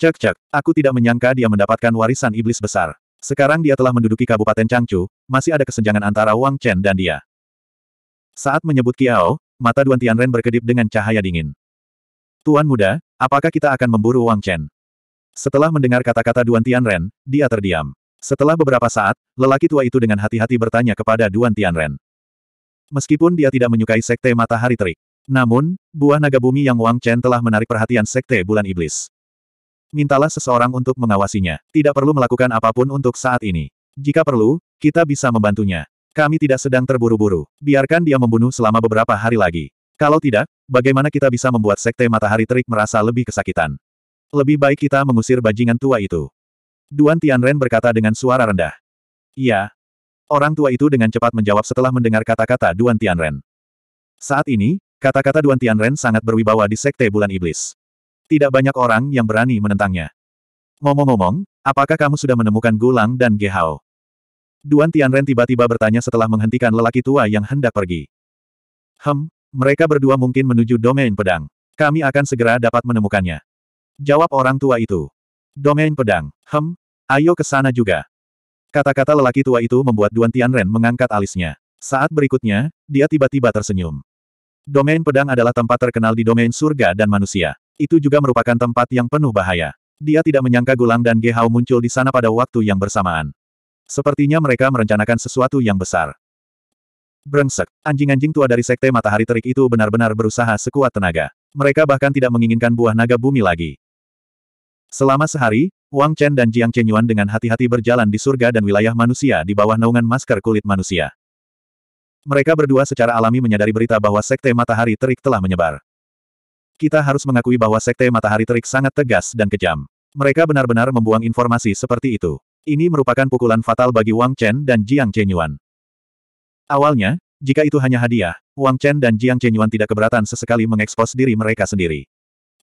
Cek-cek, aku tidak menyangka dia mendapatkan warisan iblis besar. Sekarang dia telah menduduki Kabupaten Changchu, masih ada kesenjangan antara Wang Chen dan dia. Saat menyebut Kiao, mata Duan Tianren berkedip dengan cahaya dingin. Tuan muda, apakah kita akan memburu Wang Chen? Setelah mendengar kata-kata Duan Tianren, dia terdiam. Setelah beberapa saat, lelaki tua itu dengan hati-hati bertanya kepada Duan Tianren. Meskipun dia tidak menyukai Sekte Matahari Terik, namun, buah naga bumi yang Wang Chen telah menarik perhatian Sekte Bulan Iblis. Mintalah seseorang untuk mengawasinya. Tidak perlu melakukan apapun untuk saat ini. Jika perlu, kita bisa membantunya. Kami tidak sedang terburu-buru. Biarkan dia membunuh selama beberapa hari lagi. Kalau tidak, bagaimana kita bisa membuat Sekte Matahari Terik merasa lebih kesakitan? Lebih baik kita mengusir bajingan tua itu. Duan Tianren berkata dengan suara rendah. Iya. Orang tua itu dengan cepat menjawab setelah mendengar kata-kata Duan Tianren. Saat ini, kata-kata Duan Tianren sangat berwibawa di Sekte Bulan Iblis. Tidak banyak orang yang berani menentangnya. Ngomong-ngomong, apakah kamu sudah menemukan Gulang dan Gehao? Duan Tianren tiba-tiba bertanya setelah menghentikan lelaki tua yang hendak pergi. Hem, mereka berdua mungkin menuju domain pedang. Kami akan segera dapat menemukannya. Jawab orang tua itu. Domain pedang, hem, ayo ke sana juga. Kata-kata lelaki tua itu membuat Duan Tianren mengangkat alisnya. Saat berikutnya, dia tiba-tiba tersenyum. Domain pedang adalah tempat terkenal di domain surga dan manusia. Itu juga merupakan tempat yang penuh bahaya. Dia tidak menyangka Gulang dan Gehao muncul di sana pada waktu yang bersamaan. Sepertinya mereka merencanakan sesuatu yang besar. Brengsek, anjing-anjing tua dari Sekte Matahari Terik itu benar-benar berusaha sekuat tenaga. Mereka bahkan tidak menginginkan buah naga bumi lagi. Selama sehari, Wang Chen dan Jiang Chen Yuan dengan hati-hati berjalan di surga dan wilayah manusia di bawah naungan masker kulit manusia. Mereka berdua secara alami menyadari berita bahwa Sekte Matahari Terik telah menyebar kita harus mengakui bahwa Sekte Matahari Terik sangat tegas dan kejam. Mereka benar-benar membuang informasi seperti itu. Ini merupakan pukulan fatal bagi Wang Chen dan Jiang Chenyuan. Awalnya, jika itu hanya hadiah, Wang Chen dan Jiang Chenyuan tidak keberatan sesekali mengekspos diri mereka sendiri.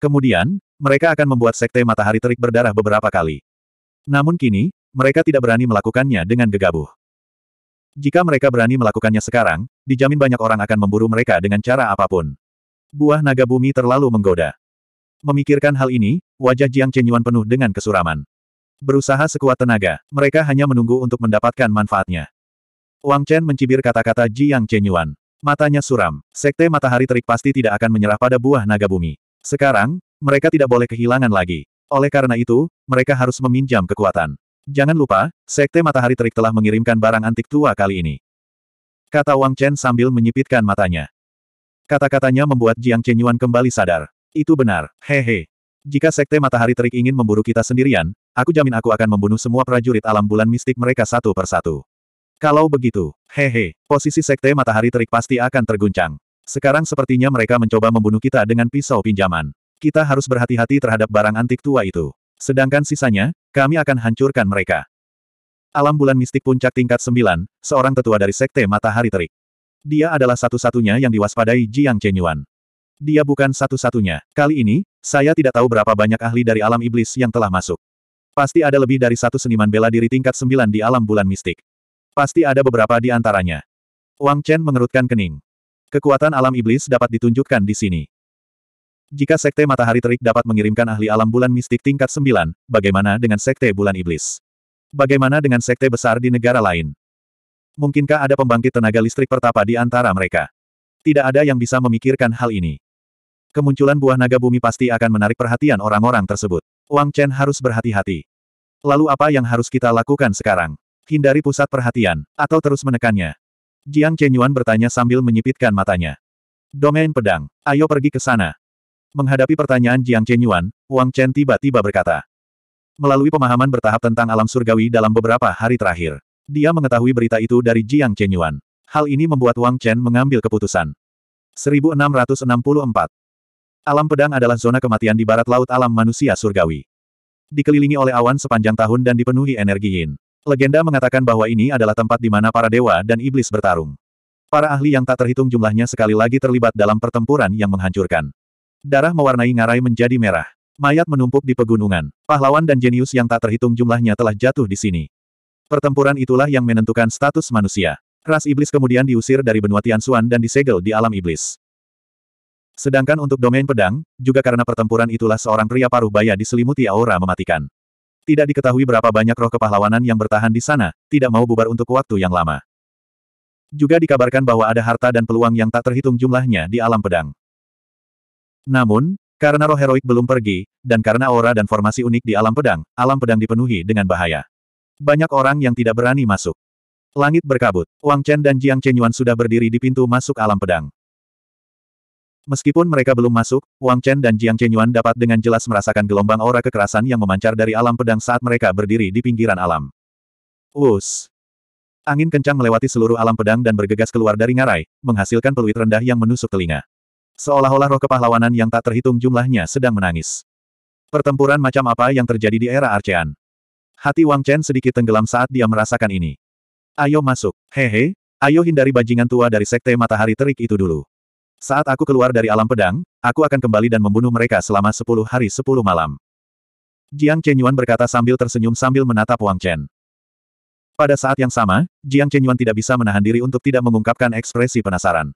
Kemudian, mereka akan membuat Sekte Matahari Terik berdarah beberapa kali. Namun kini, mereka tidak berani melakukannya dengan gegabah. Jika mereka berani melakukannya sekarang, dijamin banyak orang akan memburu mereka dengan cara apapun. Buah naga bumi terlalu menggoda. Memikirkan hal ini, wajah Jiang Chenyuan penuh dengan kesuraman. Berusaha sekuat tenaga, mereka hanya menunggu untuk mendapatkan manfaatnya. Wang Chen mencibir kata-kata Jiang Chenyuan. Matanya suram. Sekte matahari terik pasti tidak akan menyerah pada buah naga bumi. Sekarang, mereka tidak boleh kehilangan lagi. Oleh karena itu, mereka harus meminjam kekuatan. Jangan lupa, Sekte Matahari Terik telah mengirimkan barang antik tua kali ini. Kata Wang Chen sambil menyipitkan matanya. Kata-katanya membuat Jiang Chenyuan kembali sadar. Itu benar, hehe. Jika Sekte Matahari Terik ingin memburu kita sendirian, aku jamin aku akan membunuh semua prajurit alam bulan mistik mereka satu persatu. Kalau begitu, hehe, posisi Sekte Matahari Terik pasti akan terguncang. Sekarang sepertinya mereka mencoba membunuh kita dengan pisau pinjaman. Kita harus berhati-hati terhadap barang antik tua itu. Sedangkan sisanya, kami akan hancurkan mereka. Alam bulan mistik puncak tingkat 9, seorang tetua dari Sekte Matahari Terik. Dia adalah satu-satunya yang diwaspadai Jiang Chenyuan. Dia bukan satu-satunya. Kali ini, saya tidak tahu berapa banyak ahli dari alam iblis yang telah masuk. Pasti ada lebih dari satu seniman bela diri tingkat sembilan di alam bulan mistik. Pasti ada beberapa di antaranya. Wang Chen mengerutkan kening. Kekuatan alam iblis dapat ditunjukkan di sini. Jika Sekte Matahari Terik dapat mengirimkan ahli alam bulan mistik tingkat sembilan, bagaimana dengan Sekte Bulan Iblis? Bagaimana dengan Sekte besar di negara lain? Mungkinkah ada pembangkit tenaga listrik pertapa di antara mereka? Tidak ada yang bisa memikirkan hal ini. Kemunculan buah naga bumi pasti akan menarik perhatian orang-orang tersebut. Wang Chen harus berhati-hati. Lalu apa yang harus kita lakukan sekarang? Hindari pusat perhatian, atau terus menekannya. Jiang Chenyuan bertanya sambil menyipitkan matanya. Domain pedang, ayo pergi ke sana. Menghadapi pertanyaan Jiang Chenyuan, Wang Chen tiba-tiba berkata. Melalui pemahaman bertahap tentang alam surgawi dalam beberapa hari terakhir, dia mengetahui berita itu dari Jiang Chenyuan. Hal ini membuat Wang Chen mengambil keputusan. 1664. Alam pedang adalah zona kematian di barat laut alam manusia surgawi. Dikelilingi oleh awan sepanjang tahun dan dipenuhi energi yin. Legenda mengatakan bahwa ini adalah tempat di mana para dewa dan iblis bertarung. Para ahli yang tak terhitung jumlahnya sekali lagi terlibat dalam pertempuran yang menghancurkan. Darah mewarnai ngarai menjadi merah. Mayat menumpuk di pegunungan. Pahlawan dan jenius yang tak terhitung jumlahnya telah jatuh di sini. Pertempuran itulah yang menentukan status manusia. Ras iblis kemudian diusir dari benua Tianxuan dan disegel di alam iblis. Sedangkan untuk domain pedang, juga karena pertempuran itulah seorang pria paruh baya diselimuti aura mematikan. Tidak diketahui berapa banyak roh kepahlawanan yang bertahan di sana, tidak mau bubar untuk waktu yang lama. Juga dikabarkan bahwa ada harta dan peluang yang tak terhitung jumlahnya di alam pedang. Namun, karena roh heroik belum pergi, dan karena aura dan formasi unik di alam pedang, alam pedang dipenuhi dengan bahaya. Banyak orang yang tidak berani masuk. Langit berkabut. Wang Chen dan Jiang Chen Yuan sudah berdiri di pintu masuk alam pedang. Meskipun mereka belum masuk, Wang Chen dan Jiang Chen Yuan dapat dengan jelas merasakan gelombang aura kekerasan yang memancar dari alam pedang saat mereka berdiri di pinggiran alam. Wus! Angin kencang melewati seluruh alam pedang dan bergegas keluar dari ngarai, menghasilkan peluit rendah yang menusuk telinga. Seolah-olah roh kepahlawanan yang tak terhitung jumlahnya sedang menangis. Pertempuran macam apa yang terjadi di era Arcean? Hati Wang Chen sedikit tenggelam saat dia merasakan ini. Ayo masuk. Hehe, ayo hindari bajingan tua dari sekte matahari terik itu dulu. Saat aku keluar dari alam pedang, aku akan kembali dan membunuh mereka selama sepuluh hari sepuluh malam. Jiang Chenyuan berkata sambil tersenyum sambil menatap Wang Chen. Pada saat yang sama, Jiang Chenyuan tidak bisa menahan diri untuk tidak mengungkapkan ekspresi penasaran.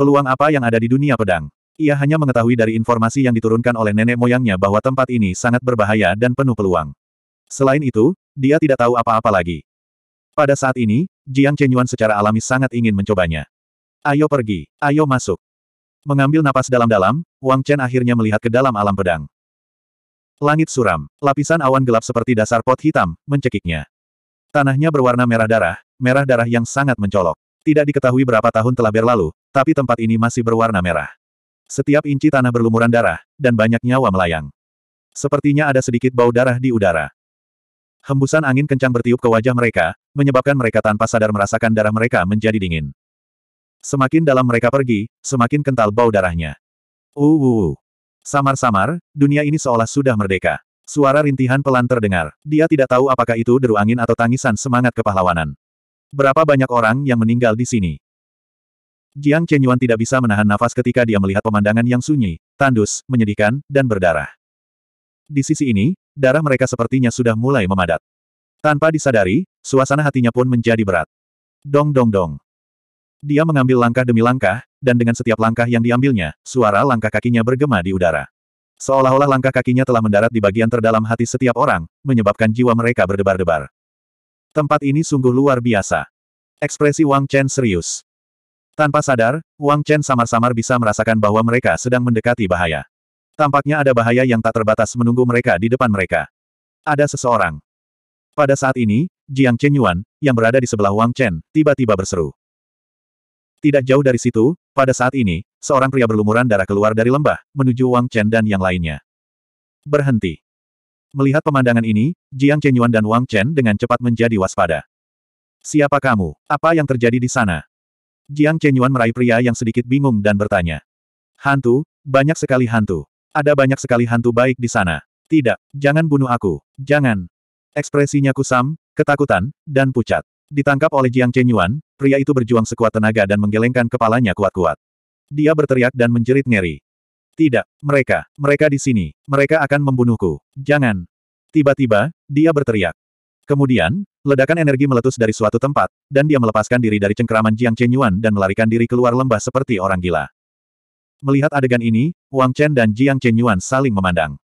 Peluang apa yang ada di dunia pedang? Ia hanya mengetahui dari informasi yang diturunkan oleh nenek moyangnya bahwa tempat ini sangat berbahaya dan penuh peluang. Selain itu, dia tidak tahu apa-apa lagi. Pada saat ini, Jiang Chenyuan secara alami sangat ingin mencobanya. Ayo pergi, ayo masuk. Mengambil napas dalam-dalam, Wang Chen akhirnya melihat ke dalam alam pedang. Langit suram, lapisan awan gelap seperti dasar pot hitam, mencekiknya. Tanahnya berwarna merah darah, merah darah yang sangat mencolok. Tidak diketahui berapa tahun telah berlalu, tapi tempat ini masih berwarna merah. Setiap inci tanah berlumuran darah, dan banyak nyawa melayang. Sepertinya ada sedikit bau darah di udara. Hembusan angin kencang bertiup ke wajah mereka, menyebabkan mereka tanpa sadar merasakan darah mereka menjadi dingin. Semakin dalam mereka pergi, semakin kental bau darahnya. Uwuwu. Samar-samar, dunia ini seolah sudah merdeka. Suara rintihan pelan terdengar. Dia tidak tahu apakah itu deru angin atau tangisan semangat kepahlawanan. Berapa banyak orang yang meninggal di sini? Jiang Chenyuan tidak bisa menahan nafas ketika dia melihat pemandangan yang sunyi, tandus, menyedihkan, dan berdarah. Di sisi ini, darah mereka sepertinya sudah mulai memadat. Tanpa disadari, suasana hatinya pun menjadi berat. Dong dong dong. Dia mengambil langkah demi langkah, dan dengan setiap langkah yang diambilnya, suara langkah kakinya bergema di udara. Seolah-olah langkah kakinya telah mendarat di bagian terdalam hati setiap orang, menyebabkan jiwa mereka berdebar-debar. Tempat ini sungguh luar biasa. Ekspresi Wang Chen serius. Tanpa sadar, Wang Chen samar-samar bisa merasakan bahwa mereka sedang mendekati bahaya. Tampaknya ada bahaya yang tak terbatas menunggu mereka di depan mereka. Ada seseorang. Pada saat ini, Jiang Chen Yuan, yang berada di sebelah Wang Chen, tiba-tiba berseru. Tidak jauh dari situ, pada saat ini, seorang pria berlumuran darah keluar dari lembah, menuju Wang Chen dan yang lainnya. Berhenti. Melihat pemandangan ini, Jiang Chen Yuan dan Wang Chen dengan cepat menjadi waspada. Siapa kamu? Apa yang terjadi di sana? Jiang Chen Yuan meraih pria yang sedikit bingung dan bertanya. Hantu, banyak sekali hantu. Ada banyak sekali hantu baik di sana. Tidak, jangan bunuh aku. Jangan. Ekspresinya kusam, ketakutan, dan pucat. Ditangkap oleh Jiang Chenyuan, pria itu berjuang sekuat tenaga dan menggelengkan kepalanya kuat-kuat. Dia berteriak dan menjerit ngeri. Tidak, mereka, mereka di sini, mereka akan membunuhku. Jangan. Tiba-tiba, dia berteriak. Kemudian, ledakan energi meletus dari suatu tempat, dan dia melepaskan diri dari cengkeraman Jiang Chenyuan dan melarikan diri keluar lembah seperti orang gila. Melihat adegan ini, Wang Chen dan Jiang Chenyuan saling memandang.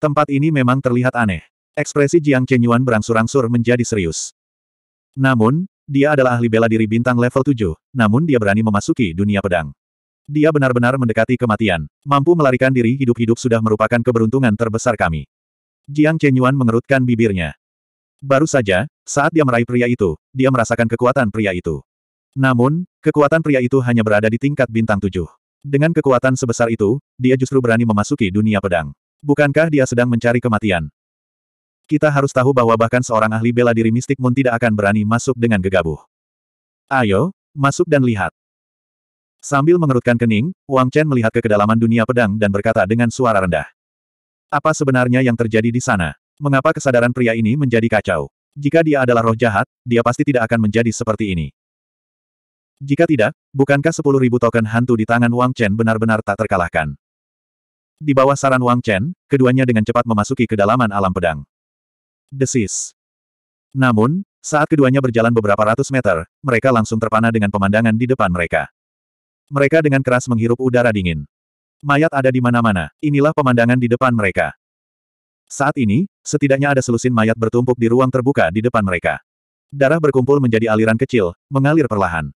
Tempat ini memang terlihat aneh. Ekspresi Jiang Chenyuan berangsur-angsur menjadi serius. Namun, dia adalah ahli bela diri bintang level 7, namun dia berani memasuki dunia pedang. Dia benar-benar mendekati kematian. Mampu melarikan diri hidup-hidup sudah merupakan keberuntungan terbesar kami. Jiang Chenyuan mengerutkan bibirnya. Baru saja, saat dia meraih pria itu, dia merasakan kekuatan pria itu. Namun, kekuatan pria itu hanya berada di tingkat bintang 7. Dengan kekuatan sebesar itu, dia justru berani memasuki dunia pedang. Bukankah dia sedang mencari kematian? Kita harus tahu bahwa bahkan seorang ahli bela diri mistik pun tidak akan berani masuk dengan gegabah. Ayo, masuk dan lihat. Sambil mengerutkan kening, Wang Chen melihat ke kedalaman dunia pedang dan berkata dengan suara rendah. Apa sebenarnya yang terjadi di sana? Mengapa kesadaran pria ini menjadi kacau? Jika dia adalah roh jahat, dia pasti tidak akan menjadi seperti ini. Jika tidak, bukankah sepuluh ribu token hantu di tangan Wang Chen benar-benar tak terkalahkan? Di bawah saran Wang Chen, keduanya dengan cepat memasuki kedalaman alam pedang. Desis. Namun, saat keduanya berjalan beberapa ratus meter, mereka langsung terpana dengan pemandangan di depan mereka. Mereka dengan keras menghirup udara dingin. Mayat ada di mana-mana, inilah pemandangan di depan mereka. Saat ini, setidaknya ada selusin mayat bertumpuk di ruang terbuka di depan mereka. Darah berkumpul menjadi aliran kecil, mengalir perlahan.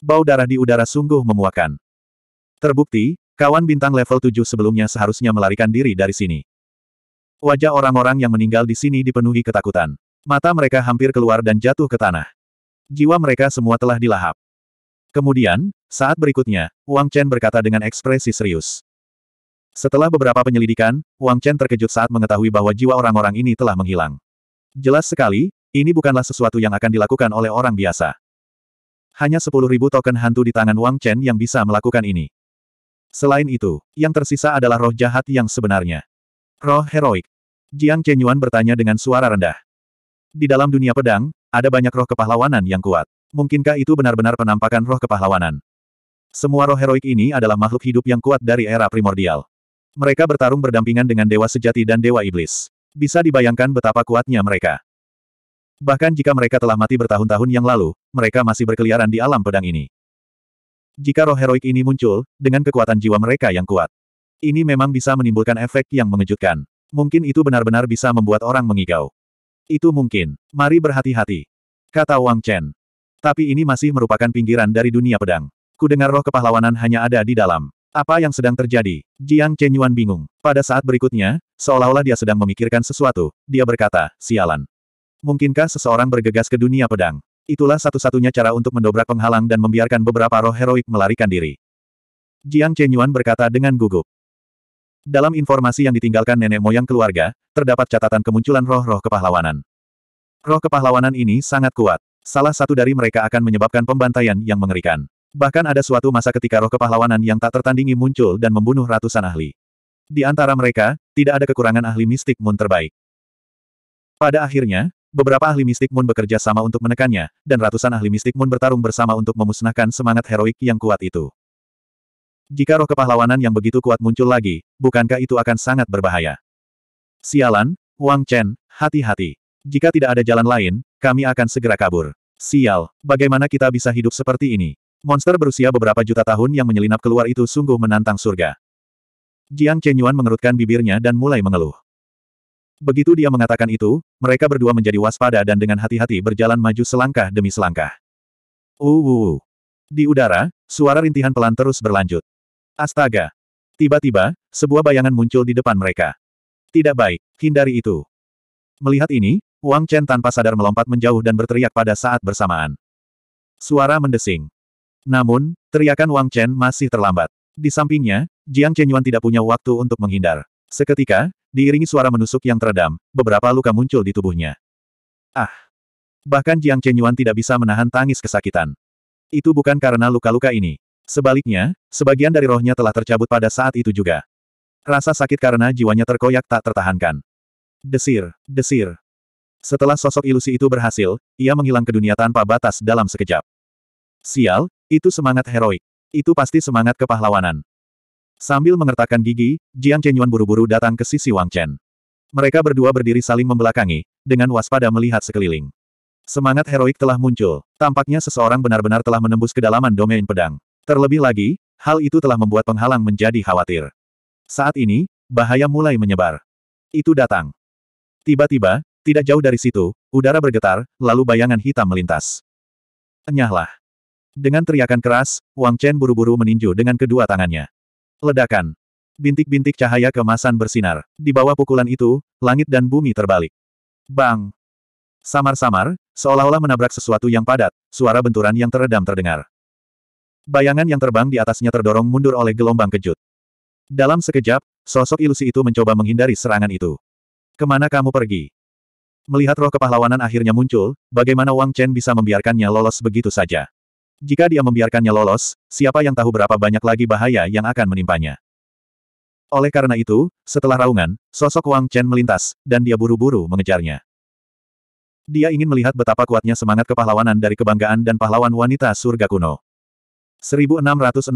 Bau darah di udara sungguh memuakan. Terbukti, kawan bintang level 7 sebelumnya seharusnya melarikan diri dari sini. Wajah orang-orang yang meninggal di sini dipenuhi ketakutan. Mata mereka hampir keluar dan jatuh ke tanah. Jiwa mereka semua telah dilahap. Kemudian, saat berikutnya, Wang Chen berkata dengan ekspresi serius. Setelah beberapa penyelidikan, Wang Chen terkejut saat mengetahui bahwa jiwa orang-orang ini telah menghilang. Jelas sekali, ini bukanlah sesuatu yang akan dilakukan oleh orang biasa. Hanya 10.000 token hantu di tangan Wang Chen yang bisa melakukan ini. Selain itu, yang tersisa adalah roh jahat yang sebenarnya. Roh heroik. Jiang Chenyuan bertanya dengan suara rendah. Di dalam dunia pedang, ada banyak roh kepahlawanan yang kuat. Mungkinkah itu benar-benar penampakan roh kepahlawanan? Semua roh heroik ini adalah makhluk hidup yang kuat dari era primordial. Mereka bertarung berdampingan dengan dewa sejati dan dewa iblis. Bisa dibayangkan betapa kuatnya mereka. Bahkan jika mereka telah mati bertahun-tahun yang lalu, mereka masih berkeliaran di alam pedang ini. Jika roh heroik ini muncul, dengan kekuatan jiwa mereka yang kuat, ini memang bisa menimbulkan efek yang mengejutkan. Mungkin itu benar-benar bisa membuat orang mengigau. Itu mungkin. Mari berhati-hati. Kata Wang Chen. Tapi ini masih merupakan pinggiran dari dunia pedang. Ku dengar roh kepahlawanan hanya ada di dalam. Apa yang sedang terjadi? Jiang Chen Yuan bingung. Pada saat berikutnya, seolah-olah dia sedang memikirkan sesuatu, dia berkata, sialan. Mungkinkah seseorang bergegas ke dunia pedang? Itulah satu-satunya cara untuk mendobrak penghalang dan membiarkan beberapa roh heroik melarikan diri. Jiang Chenyuan berkata dengan gugup. Dalam informasi yang ditinggalkan nenek moyang keluarga, terdapat catatan kemunculan roh-roh kepahlawanan. Roh kepahlawanan ini sangat kuat. Salah satu dari mereka akan menyebabkan pembantaian yang mengerikan. Bahkan ada suatu masa ketika roh kepahlawanan yang tak tertandingi muncul dan membunuh ratusan ahli. Di antara mereka, tidak ada kekurangan ahli mistik mun terbaik. Pada akhirnya, Beberapa ahli mistik Moon bekerja sama untuk menekannya, dan ratusan ahli mistik Moon bertarung bersama untuk memusnahkan semangat heroik yang kuat itu. Jika roh kepahlawanan yang begitu kuat muncul lagi, bukankah itu akan sangat berbahaya? Sialan, Wang Chen, hati-hati. Jika tidak ada jalan lain, kami akan segera kabur. Sial, bagaimana kita bisa hidup seperti ini? Monster berusia beberapa juta tahun yang menyelinap keluar itu sungguh menantang surga. Jiang Chenyuan mengerutkan bibirnya dan mulai mengeluh. Begitu dia mengatakan itu, mereka berdua menjadi waspada dan dengan hati-hati berjalan maju selangkah demi selangkah. Uwu. Di udara, suara rintihan pelan terus berlanjut. Astaga. Tiba-tiba, sebuah bayangan muncul di depan mereka. Tidak baik, hindari itu. Melihat ini, Wang Chen tanpa sadar melompat menjauh dan berteriak pada saat bersamaan. Suara mendesing. Namun, teriakan Wang Chen masih terlambat. Di sampingnya, Jiang Chenyuan tidak punya waktu untuk menghindar. Seketika, Diiringi suara menusuk yang teredam, beberapa luka muncul di tubuhnya. Ah! Bahkan Jiang Chenyuan tidak bisa menahan tangis kesakitan. Itu bukan karena luka-luka ini. Sebaliknya, sebagian dari rohnya telah tercabut pada saat itu juga. Rasa sakit karena jiwanya terkoyak tak tertahankan. Desir, desir. Setelah sosok ilusi itu berhasil, ia menghilang ke dunia tanpa batas dalam sekejap. Sial, itu semangat heroik. Itu pasti semangat kepahlawanan. Sambil mengertakkan gigi, Jiang Chenyuan buru-buru datang ke sisi Wang Chen. Mereka berdua berdiri saling membelakangi, dengan waspada melihat sekeliling. Semangat heroik telah muncul. Tampaknya seseorang benar-benar telah menembus kedalaman domain pedang. Terlebih lagi, hal itu telah membuat penghalang menjadi khawatir. Saat ini, bahaya mulai menyebar. Itu datang. Tiba-tiba, tidak jauh dari situ, udara bergetar, lalu bayangan hitam melintas. Enyahlah. Dengan teriakan keras, Wang Chen buru-buru meninju dengan kedua tangannya. Ledakan. Bintik-bintik cahaya kemasan bersinar. Di bawah pukulan itu, langit dan bumi terbalik. Bang! Samar-samar, seolah-olah menabrak sesuatu yang padat, suara benturan yang teredam terdengar. Bayangan yang terbang di atasnya terdorong mundur oleh gelombang kejut. Dalam sekejap, sosok ilusi itu mencoba menghindari serangan itu. Kemana kamu pergi? Melihat roh kepahlawanan akhirnya muncul, bagaimana Wang Chen bisa membiarkannya lolos begitu saja? Jika dia membiarkannya lolos, siapa yang tahu berapa banyak lagi bahaya yang akan menimpanya. Oleh karena itu, setelah raungan, sosok Wang Chen melintas, dan dia buru-buru mengejarnya. Dia ingin melihat betapa kuatnya semangat kepahlawanan dari kebanggaan dan pahlawan wanita surga kuno. 1665.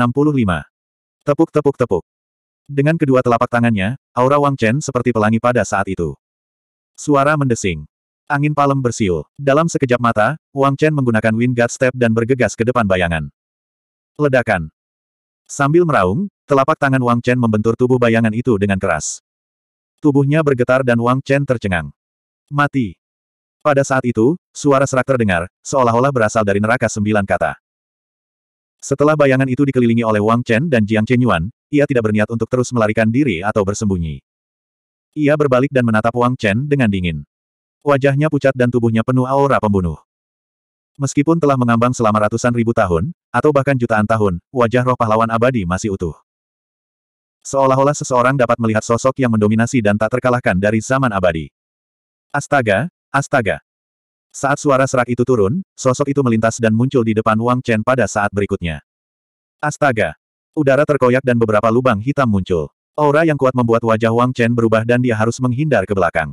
Tepuk-tepuk-tepuk. Dengan kedua telapak tangannya, aura Wang Chen seperti pelangi pada saat itu. Suara mendesing. Angin palem bersiul. Dalam sekejap mata, Wang Chen menggunakan Wind God Step dan bergegas ke depan bayangan. Ledakan. Sambil meraung, telapak tangan Wang Chen membentur tubuh bayangan itu dengan keras. Tubuhnya bergetar dan Wang Chen tercengang. Mati. Pada saat itu, suara serak terdengar, seolah-olah berasal dari neraka sembilan kata. Setelah bayangan itu dikelilingi oleh Wang Chen dan Jiang Chen Yuan, ia tidak berniat untuk terus melarikan diri atau bersembunyi. Ia berbalik dan menatap Wang Chen dengan dingin. Wajahnya pucat dan tubuhnya penuh aura pembunuh. Meskipun telah mengambang selama ratusan ribu tahun, atau bahkan jutaan tahun, wajah roh pahlawan abadi masih utuh. Seolah-olah seseorang dapat melihat sosok yang mendominasi dan tak terkalahkan dari zaman abadi. Astaga, astaga. Saat suara serak itu turun, sosok itu melintas dan muncul di depan Wang Chen pada saat berikutnya. Astaga. Udara terkoyak dan beberapa lubang hitam muncul. Aura yang kuat membuat wajah Wang Chen berubah dan dia harus menghindar ke belakang.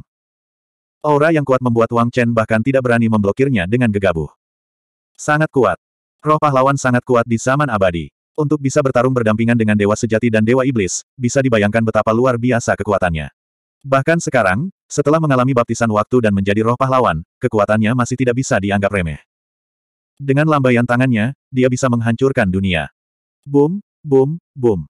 Aura yang kuat membuat Wang Chen bahkan tidak berani memblokirnya dengan gegabah. Sangat kuat. Roh pahlawan sangat kuat di zaman abadi. Untuk bisa bertarung berdampingan dengan dewa sejati dan dewa iblis, bisa dibayangkan betapa luar biasa kekuatannya. Bahkan sekarang, setelah mengalami baptisan waktu dan menjadi roh pahlawan, kekuatannya masih tidak bisa dianggap remeh. Dengan lambaian tangannya, dia bisa menghancurkan dunia. Boom, boom, boom.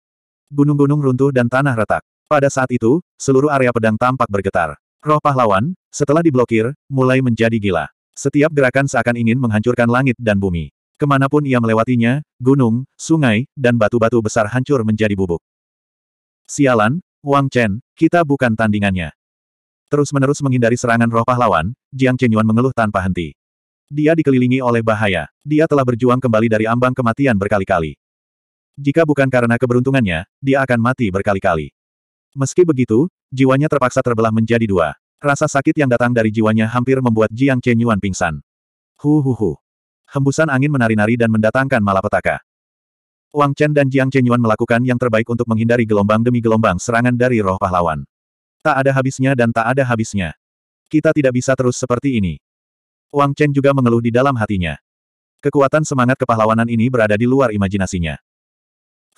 Gunung-gunung runtuh dan tanah retak. Pada saat itu, seluruh area pedang tampak bergetar. Roh pahlawan, setelah diblokir, mulai menjadi gila. Setiap gerakan seakan ingin menghancurkan langit dan bumi. Kemanapun ia melewatinya, gunung, sungai, dan batu-batu besar hancur menjadi bubuk. Sialan, Wang Chen, kita bukan tandingannya. Terus-menerus menghindari serangan roh pahlawan, Jiang Chenyuan mengeluh tanpa henti. Dia dikelilingi oleh bahaya. Dia telah berjuang kembali dari ambang kematian berkali-kali. Jika bukan karena keberuntungannya, dia akan mati berkali-kali. Meski begitu, jiwanya terpaksa terbelah menjadi dua. Rasa sakit yang datang dari jiwanya hampir membuat Jiang Chen Yuan pingsan. Hu hu hu. Hembusan angin menari-nari dan mendatangkan malapetaka. Wang Chen dan Jiang Chen Yuan melakukan yang terbaik untuk menghindari gelombang demi gelombang serangan dari roh pahlawan. Tak ada habisnya dan tak ada habisnya. Kita tidak bisa terus seperti ini. Wang Chen juga mengeluh di dalam hatinya. Kekuatan semangat kepahlawanan ini berada di luar imajinasinya.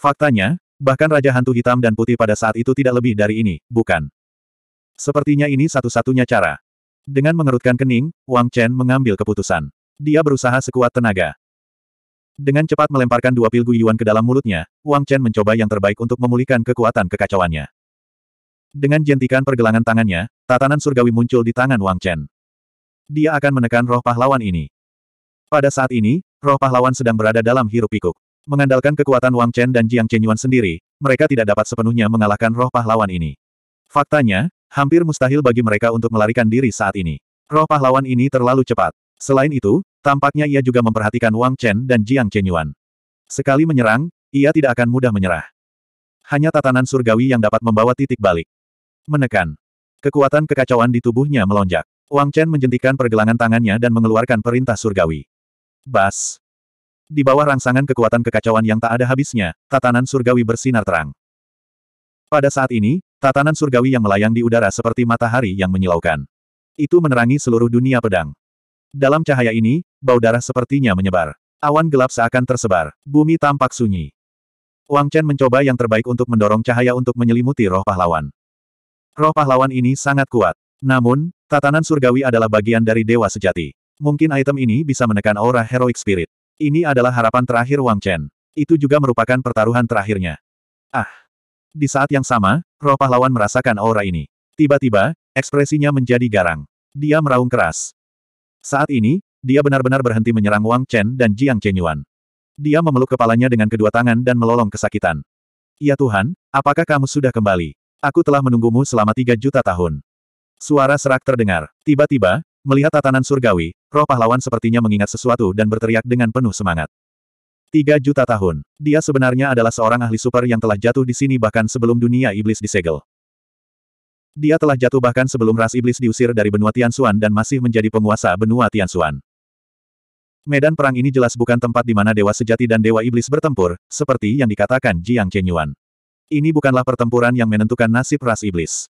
Faktanya, Bahkan Raja Hantu Hitam dan Putih pada saat itu tidak lebih dari ini, bukan? Sepertinya ini satu-satunya cara. Dengan mengerutkan kening, Wang Chen mengambil keputusan. Dia berusaha sekuat tenaga. Dengan cepat melemparkan dua pil guyuan ke dalam mulutnya, Wang Chen mencoba yang terbaik untuk memulihkan kekuatan kekacauannya. Dengan jentikan pergelangan tangannya, tatanan surgawi muncul di tangan Wang Chen. Dia akan menekan roh pahlawan ini. Pada saat ini, roh pahlawan sedang berada dalam hirup pikuk. Mengandalkan kekuatan Wang Chen dan Jiang Chenyuan sendiri, mereka tidak dapat sepenuhnya mengalahkan roh pahlawan ini. Faktanya, hampir mustahil bagi mereka untuk melarikan diri saat ini. Roh pahlawan ini terlalu cepat. Selain itu, tampaknya ia juga memperhatikan Wang Chen dan Jiang Chenyuan. Sekali menyerang, ia tidak akan mudah menyerah. Hanya tatanan surgawi yang dapat membawa titik balik. Menekan. Kekuatan kekacauan di tubuhnya melonjak. Wang Chen menjentikan pergelangan tangannya dan mengeluarkan perintah surgawi. Bas. Di bawah rangsangan kekuatan kekacauan yang tak ada habisnya, tatanan surgawi bersinar terang. Pada saat ini, tatanan surgawi yang melayang di udara seperti matahari yang menyilaukan. Itu menerangi seluruh dunia pedang. Dalam cahaya ini, bau darah sepertinya menyebar. Awan gelap seakan tersebar. Bumi tampak sunyi. Wang Chen mencoba yang terbaik untuk mendorong cahaya untuk menyelimuti roh pahlawan. Roh pahlawan ini sangat kuat. Namun, tatanan surgawi adalah bagian dari dewa sejati. Mungkin item ini bisa menekan aura heroic spirit. Ini adalah harapan terakhir Wang Chen. Itu juga merupakan pertaruhan terakhirnya. Ah! Di saat yang sama, roh pahlawan merasakan aura ini. Tiba-tiba, ekspresinya menjadi garang. Dia meraung keras. Saat ini, dia benar-benar berhenti menyerang Wang Chen dan Jiang Chenyuan. Dia memeluk kepalanya dengan kedua tangan dan melolong kesakitan. Ya Tuhan, apakah kamu sudah kembali? Aku telah menunggumu selama tiga juta tahun. Suara serak terdengar. Tiba-tiba, Melihat tatanan surgawi, roh pahlawan sepertinya mengingat sesuatu dan berteriak dengan penuh semangat. Tiga juta tahun. Dia sebenarnya adalah seorang ahli super yang telah jatuh di sini bahkan sebelum dunia iblis disegel. Dia telah jatuh bahkan sebelum ras iblis diusir dari benua Tianxuan dan masih menjadi penguasa benua Tianxuan. Medan perang ini jelas bukan tempat di mana dewa sejati dan dewa iblis bertempur, seperti yang dikatakan Jiang Chenyuan. Ini bukanlah pertempuran yang menentukan nasib ras iblis.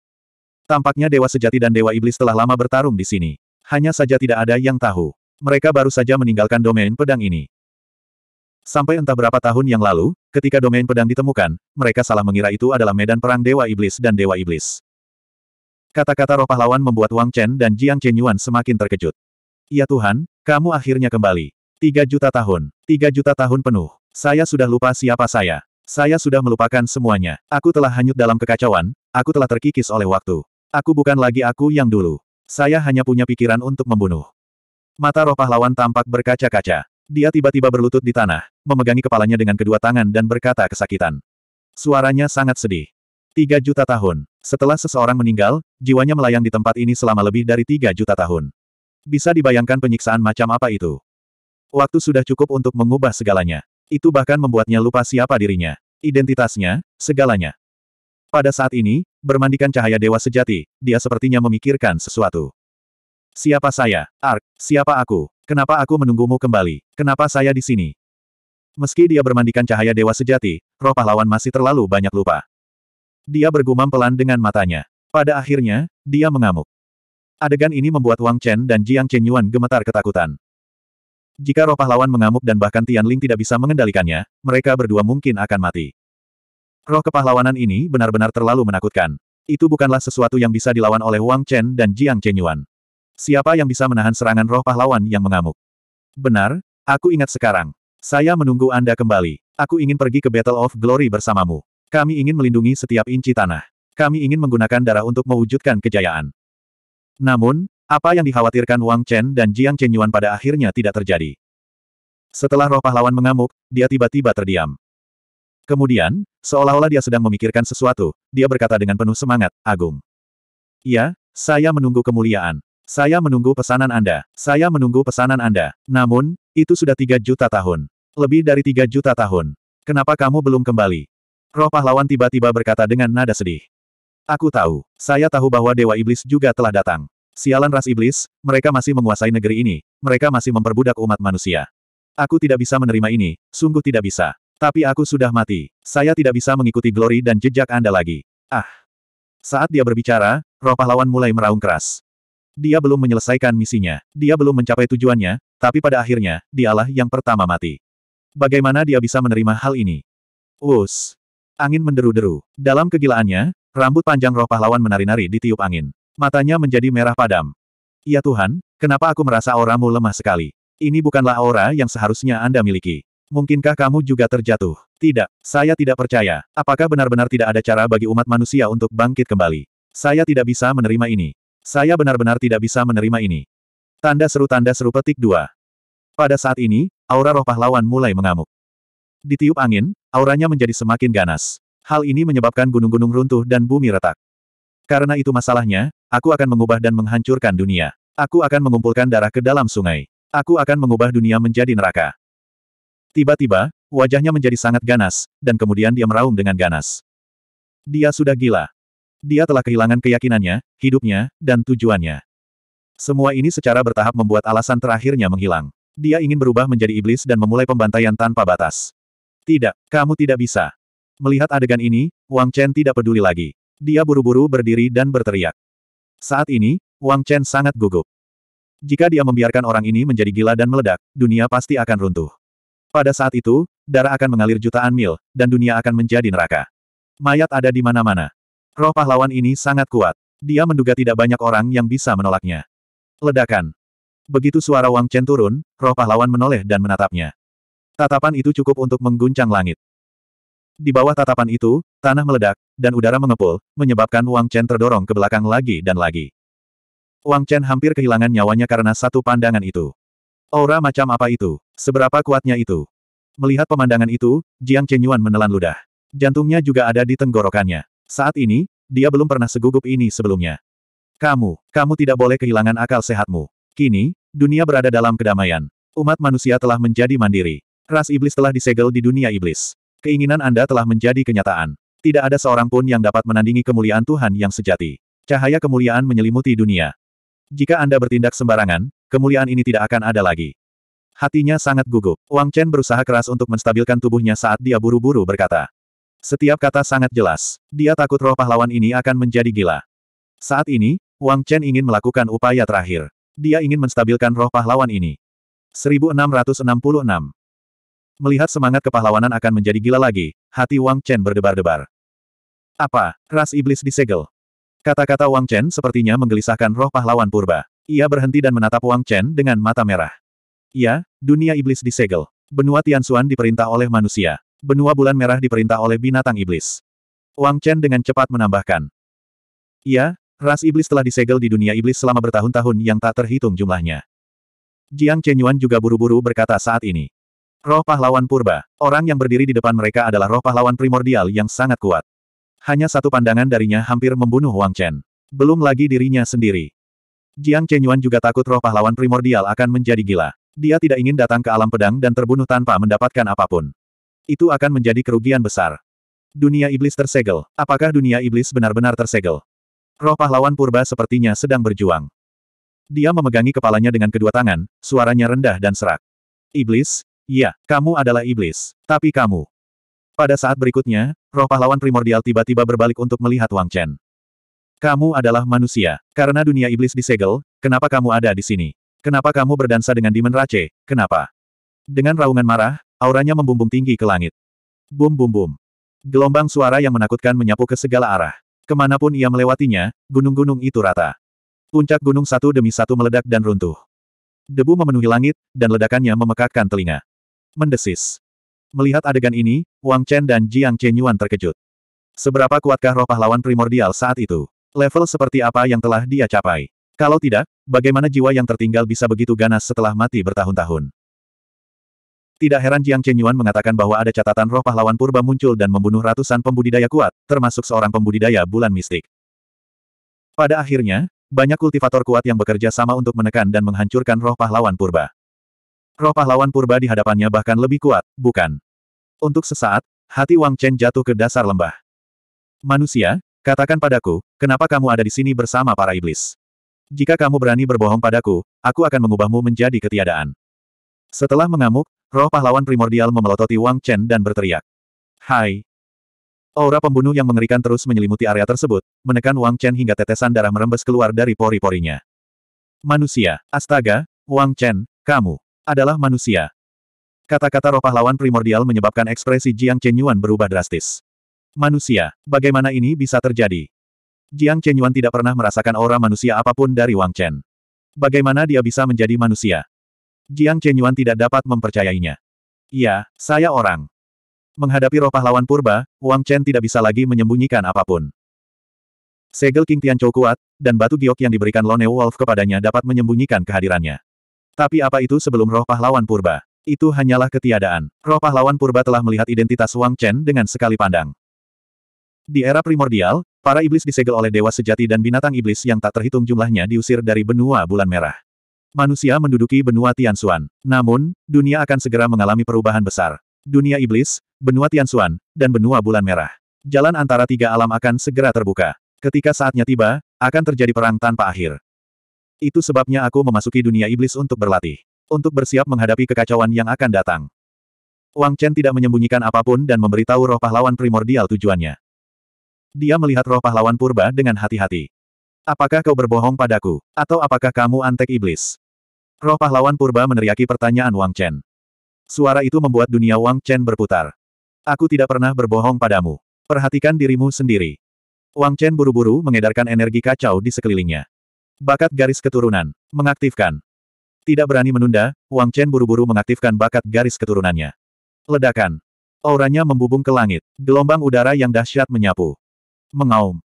Tampaknya dewa sejati dan dewa iblis telah lama bertarung di sini hanya saja tidak ada yang tahu. Mereka baru saja meninggalkan domain pedang ini. Sampai entah berapa tahun yang lalu, ketika domain pedang ditemukan, mereka salah mengira itu adalah medan perang Dewa Iblis dan Dewa Iblis. Kata-kata roh pahlawan membuat Wang Chen dan Jiang Chen Yuan semakin terkejut. Ya Tuhan, kamu akhirnya kembali. Tiga juta tahun. Tiga juta tahun penuh. Saya sudah lupa siapa saya. Saya sudah melupakan semuanya. Aku telah hanyut dalam kekacauan, aku telah terkikis oleh waktu. Aku bukan lagi aku yang dulu. Saya hanya punya pikiran untuk membunuh. Mata roh pahlawan tampak berkaca-kaca. Dia tiba-tiba berlutut di tanah, memegangi kepalanya dengan kedua tangan dan berkata kesakitan. Suaranya sangat sedih. Tiga juta tahun. Setelah seseorang meninggal, jiwanya melayang di tempat ini selama lebih dari tiga juta tahun. Bisa dibayangkan penyiksaan macam apa itu. Waktu sudah cukup untuk mengubah segalanya. Itu bahkan membuatnya lupa siapa dirinya, identitasnya, segalanya. Pada saat ini, bermandikan cahaya dewa sejati, dia sepertinya memikirkan sesuatu. Siapa saya, Ark? Siapa aku? Kenapa aku menunggumu kembali? Kenapa saya di sini? Meski dia bermandikan cahaya dewa sejati, roh pahlawan masih terlalu banyak lupa. Dia bergumam pelan dengan matanya. Pada akhirnya, dia mengamuk. Adegan ini membuat Wang Chen dan Jiang Chenyuan gemetar ketakutan. Jika roh pahlawan mengamuk dan bahkan Tian Ling tidak bisa mengendalikannya, mereka berdua mungkin akan mati. Roh kepahlawanan ini benar-benar terlalu menakutkan. Itu bukanlah sesuatu yang bisa dilawan oleh Wang Chen dan Jiang Chenyuan. Siapa yang bisa menahan serangan roh pahlawan yang mengamuk? Benar, aku ingat sekarang. Saya menunggu Anda kembali. Aku ingin pergi ke Battle of Glory bersamamu. Kami ingin melindungi setiap inci tanah. Kami ingin menggunakan darah untuk mewujudkan kejayaan. Namun, apa yang dikhawatirkan Wang Chen dan Jiang Chenyuan pada akhirnya tidak terjadi. Setelah roh pahlawan mengamuk, dia tiba-tiba terdiam. Kemudian, seolah-olah dia sedang memikirkan sesuatu, dia berkata dengan penuh semangat, Agung. Ya, saya menunggu kemuliaan. Saya menunggu pesanan Anda. Saya menunggu pesanan Anda. Namun, itu sudah tiga juta tahun. Lebih dari tiga juta tahun. Kenapa kamu belum kembali? Roh pahlawan tiba-tiba berkata dengan nada sedih. Aku tahu. Saya tahu bahwa Dewa Iblis juga telah datang. Sialan ras iblis, mereka masih menguasai negeri ini. Mereka masih memperbudak umat manusia. Aku tidak bisa menerima ini, sungguh tidak bisa. Tapi aku sudah mati. Saya tidak bisa mengikuti Glory dan jejak Anda lagi. Ah. Saat dia berbicara, roh pahlawan mulai meraung keras. Dia belum menyelesaikan misinya. Dia belum mencapai tujuannya, tapi pada akhirnya, dialah yang pertama mati. Bagaimana dia bisa menerima hal ini? Us. Angin menderu-deru. Dalam kegilaannya, rambut panjang roh pahlawan menari-nari ditiup angin. Matanya menjadi merah padam. Ya Tuhan, kenapa aku merasa auramu lemah sekali? Ini bukanlah aura yang seharusnya Anda miliki. Mungkinkah kamu juga terjatuh? Tidak, saya tidak percaya. Apakah benar-benar tidak ada cara bagi umat manusia untuk bangkit kembali? Saya tidak bisa menerima ini. Saya benar-benar tidak bisa menerima ini. Tanda seru tanda seru petik dua. Pada saat ini, aura roh pahlawan mulai mengamuk. Ditiup angin, auranya menjadi semakin ganas. Hal ini menyebabkan gunung-gunung runtuh dan bumi retak. Karena itu masalahnya, aku akan mengubah dan menghancurkan dunia. Aku akan mengumpulkan darah ke dalam sungai. Aku akan mengubah dunia menjadi neraka. Tiba-tiba, wajahnya menjadi sangat ganas, dan kemudian dia meraung dengan ganas. Dia sudah gila. Dia telah kehilangan keyakinannya, hidupnya, dan tujuannya. Semua ini secara bertahap membuat alasan terakhirnya menghilang. Dia ingin berubah menjadi iblis dan memulai pembantaian tanpa batas. Tidak, kamu tidak bisa. Melihat adegan ini, Wang Chen tidak peduli lagi. Dia buru-buru berdiri dan berteriak. Saat ini, Wang Chen sangat gugup. Jika dia membiarkan orang ini menjadi gila dan meledak, dunia pasti akan runtuh. Pada saat itu, darah akan mengalir jutaan mil, dan dunia akan menjadi neraka. Mayat ada di mana-mana. Roh pahlawan ini sangat kuat. Dia menduga tidak banyak orang yang bisa menolaknya. Ledakan. Begitu suara Wang Chen turun, roh pahlawan menoleh dan menatapnya. Tatapan itu cukup untuk mengguncang langit. Di bawah tatapan itu, tanah meledak, dan udara mengepul, menyebabkan Wang Chen terdorong ke belakang lagi dan lagi. Wang Chen hampir kehilangan nyawanya karena satu pandangan itu. Aura macam apa itu? Seberapa kuatnya itu? Melihat pemandangan itu, Jiang Chenyuan menelan ludah. Jantungnya juga ada di tenggorokannya. Saat ini, dia belum pernah segugup ini sebelumnya. Kamu, kamu tidak boleh kehilangan akal sehatmu. Kini, dunia berada dalam kedamaian. Umat manusia telah menjadi mandiri. Ras iblis telah disegel di dunia iblis. Keinginan Anda telah menjadi kenyataan. Tidak ada seorang pun yang dapat menandingi kemuliaan Tuhan yang sejati. Cahaya kemuliaan menyelimuti dunia. Jika Anda bertindak sembarangan, kemuliaan ini tidak akan ada lagi. Hatinya sangat gugup. Wang Chen berusaha keras untuk menstabilkan tubuhnya saat dia buru-buru berkata. Setiap kata sangat jelas. Dia takut roh pahlawan ini akan menjadi gila. Saat ini, Wang Chen ingin melakukan upaya terakhir. Dia ingin menstabilkan roh pahlawan ini. 1666 Melihat semangat kepahlawanan akan menjadi gila lagi, hati Wang Chen berdebar-debar. Apa, ras iblis disegel? Kata-kata Wang Chen sepertinya menggelisahkan roh pahlawan purba. Ia berhenti dan menatap Wang Chen dengan mata merah. Ia, dunia iblis disegel. Benua Tianxuan diperintah oleh manusia. Benua bulan merah diperintah oleh binatang iblis. Wang Chen dengan cepat menambahkan. Ia, ras iblis telah disegel di dunia iblis selama bertahun-tahun yang tak terhitung jumlahnya. Jiang Chenyuan juga buru-buru berkata saat ini. Roh pahlawan purba, orang yang berdiri di depan mereka adalah roh pahlawan primordial yang sangat kuat. Hanya satu pandangan darinya hampir membunuh Wang Chen. Belum lagi dirinya sendiri. Jiang Chenyuan juga takut roh pahlawan primordial akan menjadi gila. Dia tidak ingin datang ke alam pedang dan terbunuh tanpa mendapatkan apapun. Itu akan menjadi kerugian besar. Dunia iblis tersegel. Apakah dunia iblis benar-benar tersegel? Roh pahlawan purba sepertinya sedang berjuang. Dia memegangi kepalanya dengan kedua tangan, suaranya rendah dan serak. Iblis? Ya, kamu adalah iblis. Tapi kamu, pada saat berikutnya, roh pahlawan primordial tiba-tiba berbalik untuk melihat Wang Chen. Kamu adalah manusia. Karena dunia iblis disegel, kenapa kamu ada di sini? Kenapa kamu berdansa dengan Demon Rache? Kenapa? Dengan raungan marah, auranya membumbung tinggi ke langit. Bum bum bum. Gelombang suara yang menakutkan menyapu ke segala arah. Kemanapun ia melewatinya, gunung-gunung itu rata. Puncak gunung satu demi satu meledak dan runtuh. Debu memenuhi langit, dan ledakannya memekakkan telinga. Mendesis. Melihat adegan ini, Wang Chen dan Jiang Chen Yuan terkejut. Seberapa kuatkah roh pahlawan primordial saat itu? Level seperti apa yang telah dia capai? Kalau tidak, bagaimana jiwa yang tertinggal bisa begitu ganas setelah mati bertahun-tahun? Tidak heran Jiang Chen Yuan mengatakan bahwa ada catatan roh pahlawan purba muncul dan membunuh ratusan pembudidaya kuat, termasuk seorang pembudidaya bulan mistik. Pada akhirnya, banyak kultivator kuat yang bekerja sama untuk menekan dan menghancurkan roh pahlawan purba. Roh pahlawan purba di hadapannya bahkan lebih kuat, bukan? Untuk sesaat, hati Wang Chen jatuh ke dasar lembah. Manusia, katakan padaku, kenapa kamu ada di sini bersama para iblis? Jika kamu berani berbohong padaku, aku akan mengubahmu menjadi ketiadaan. Setelah mengamuk, roh pahlawan primordial memelototi Wang Chen dan berteriak. Hai! Aura pembunuh yang mengerikan terus menyelimuti area tersebut, menekan Wang Chen hingga tetesan darah merembes keluar dari pori-porinya. Manusia, astaga, Wang Chen, kamu adalah manusia. Kata-kata roh pahlawan primordial menyebabkan ekspresi Jiang Chenyuan berubah drastis. Manusia, bagaimana ini bisa terjadi? Jiang Chenyuan tidak pernah merasakan aura manusia apapun dari Wang Chen. Bagaimana dia bisa menjadi manusia? Jiang Chenyuan tidak dapat mempercayainya. Ya, saya orang. Menghadapi roh pahlawan purba, Wang Chen tidak bisa lagi menyembunyikan apapun. Segel King Tian Chou kuat, dan batu giok yang diberikan Lone Wolf kepadanya dapat menyembunyikan kehadirannya. Tapi apa itu sebelum roh pahlawan purba? Itu hanyalah ketiadaan. Roh pahlawan purba telah melihat identitas Wang Chen dengan sekali pandang. Di era primordial, para iblis disegel oleh dewa sejati dan binatang iblis yang tak terhitung jumlahnya diusir dari benua bulan merah. Manusia menduduki benua Tianxuan. Namun, dunia akan segera mengalami perubahan besar. Dunia iblis, benua Tianxuan, dan benua bulan merah. Jalan antara tiga alam akan segera terbuka. Ketika saatnya tiba, akan terjadi perang tanpa akhir. Itu sebabnya aku memasuki dunia iblis untuk berlatih. Untuk bersiap menghadapi kekacauan yang akan datang. Wang Chen tidak menyembunyikan apapun dan memberitahu roh pahlawan primordial tujuannya. Dia melihat roh pahlawan purba dengan hati-hati. Apakah kau berbohong padaku? Atau apakah kamu antek iblis? Roh pahlawan purba meneriaki pertanyaan Wang Chen. Suara itu membuat dunia Wang Chen berputar. Aku tidak pernah berbohong padamu. Perhatikan dirimu sendiri. Wang Chen buru-buru mengedarkan energi kacau di sekelilingnya. Bakat garis keturunan. Mengaktifkan. Tidak berani menunda, Wang Chen buru-buru mengaktifkan bakat garis keturunannya. Ledakan. Auranya membubung ke langit. Gelombang udara yang dahsyat menyapu. Mengaum.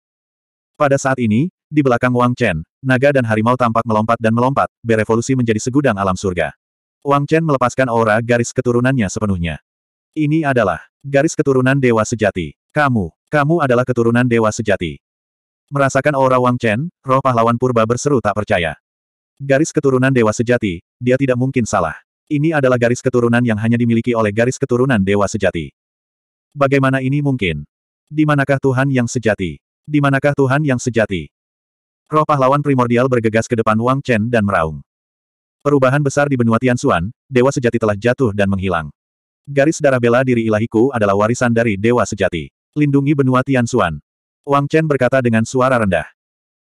Pada saat ini, di belakang Wang Chen, naga dan harimau tampak melompat dan melompat, berevolusi menjadi segudang alam surga. Wang Chen melepaskan aura garis keturunannya sepenuhnya. Ini adalah garis keturunan dewa sejati. Kamu, kamu adalah keturunan dewa sejati. Merasakan aura Wang Chen, roh pahlawan purba berseru tak percaya. Garis keturunan dewa sejati, dia tidak mungkin salah. Ini adalah garis keturunan yang hanya dimiliki oleh garis keturunan dewa sejati. Bagaimana ini mungkin? Di manakah Tuhan yang sejati? Di manakah Tuhan yang sejati? Roh pahlawan primordial bergegas ke depan Wang Chen dan meraung. Perubahan besar di benua Tianxuan, dewa sejati telah jatuh dan menghilang. Garis darah bela diri ilahiku adalah warisan dari dewa sejati. Lindungi benua Tianxuan. Wang Chen berkata dengan suara rendah.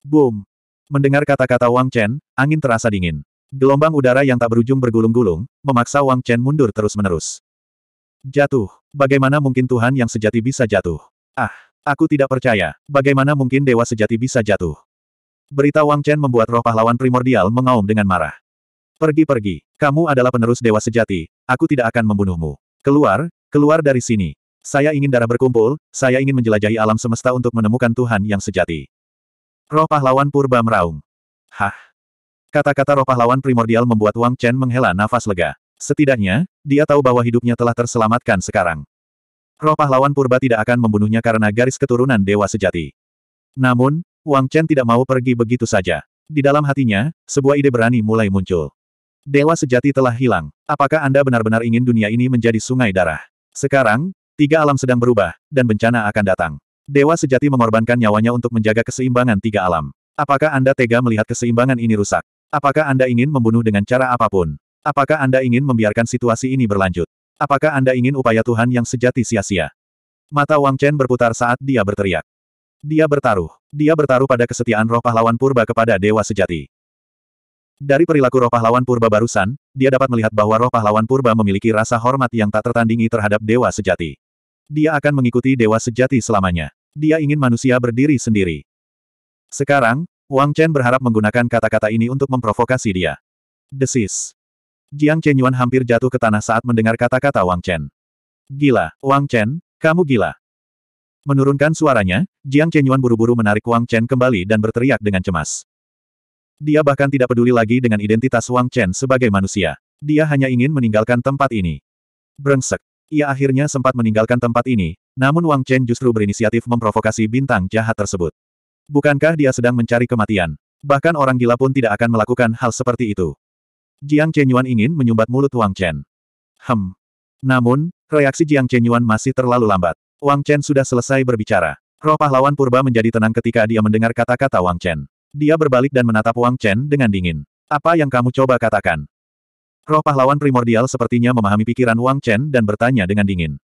Boom! Mendengar kata-kata Wang Chen, angin terasa dingin. Gelombang udara yang tak berujung bergulung-gulung, memaksa Wang Chen mundur terus-menerus. Jatuh. Bagaimana mungkin Tuhan yang sejati bisa jatuh? Ah, aku tidak percaya. Bagaimana mungkin dewa sejati bisa jatuh? Berita Wang Chen membuat roh pahlawan primordial mengaum dengan marah. Pergi-pergi, kamu adalah penerus dewa sejati, aku tidak akan membunuhmu. Keluar, keluar dari sini. Saya ingin darah berkumpul, saya ingin menjelajahi alam semesta untuk menemukan Tuhan yang sejati. Roh pahlawan purba meraung. Hah. Kata-kata roh pahlawan primordial membuat Wang Chen menghela nafas lega. Setidaknya, dia tahu bahwa hidupnya telah terselamatkan sekarang. Roh pahlawan purba tidak akan membunuhnya karena garis keturunan dewa sejati. Namun, Wang Chen tidak mau pergi begitu saja. Di dalam hatinya, sebuah ide berani mulai muncul. Dewa sejati telah hilang. Apakah Anda benar-benar ingin dunia ini menjadi sungai darah? Sekarang, Tiga alam sedang berubah, dan bencana akan datang. Dewa sejati mengorbankan nyawanya untuk menjaga keseimbangan tiga alam. Apakah Anda tega melihat keseimbangan ini rusak? Apakah Anda ingin membunuh dengan cara apapun? Apakah Anda ingin membiarkan situasi ini berlanjut? Apakah Anda ingin upaya Tuhan yang sejati sia-sia? Mata Wang Chen berputar saat dia berteriak. Dia bertaruh. Dia bertaruh pada kesetiaan roh pahlawan purba kepada Dewa Sejati. Dari perilaku roh pahlawan purba barusan, dia dapat melihat bahwa roh pahlawan purba memiliki rasa hormat yang tak tertandingi terhadap dewa sejati. Dia akan mengikuti dewa sejati selamanya. Dia ingin manusia berdiri sendiri. Sekarang, Wang Chen berharap menggunakan kata-kata ini untuk memprovokasi dia. Desis. Jiang Chenyuan hampir jatuh ke tanah saat mendengar kata-kata Wang Chen. Gila, Wang Chen, kamu gila. Menurunkan suaranya, Jiang Chenyuan buru-buru menarik Wang Chen kembali dan berteriak dengan cemas. Dia bahkan tidak peduli lagi dengan identitas Wang Chen sebagai manusia. Dia hanya ingin meninggalkan tempat ini. Brengsek. Ia akhirnya sempat meninggalkan tempat ini, namun Wang Chen justru berinisiatif memprovokasi bintang jahat tersebut. Bukankah dia sedang mencari kematian? Bahkan orang gila pun tidak akan melakukan hal seperti itu. Jiang Chenyuan ingin menyumbat mulut Wang Chen. Hem. Namun, reaksi Jiang Chenyuan masih terlalu lambat. Wang Chen sudah selesai berbicara. Roh pahlawan purba menjadi tenang ketika dia mendengar kata-kata Wang Chen. Dia berbalik dan menatap Wang Chen dengan dingin. Apa yang kamu coba katakan? Roh pahlawan primordial sepertinya memahami pikiran Wang Chen dan bertanya dengan dingin.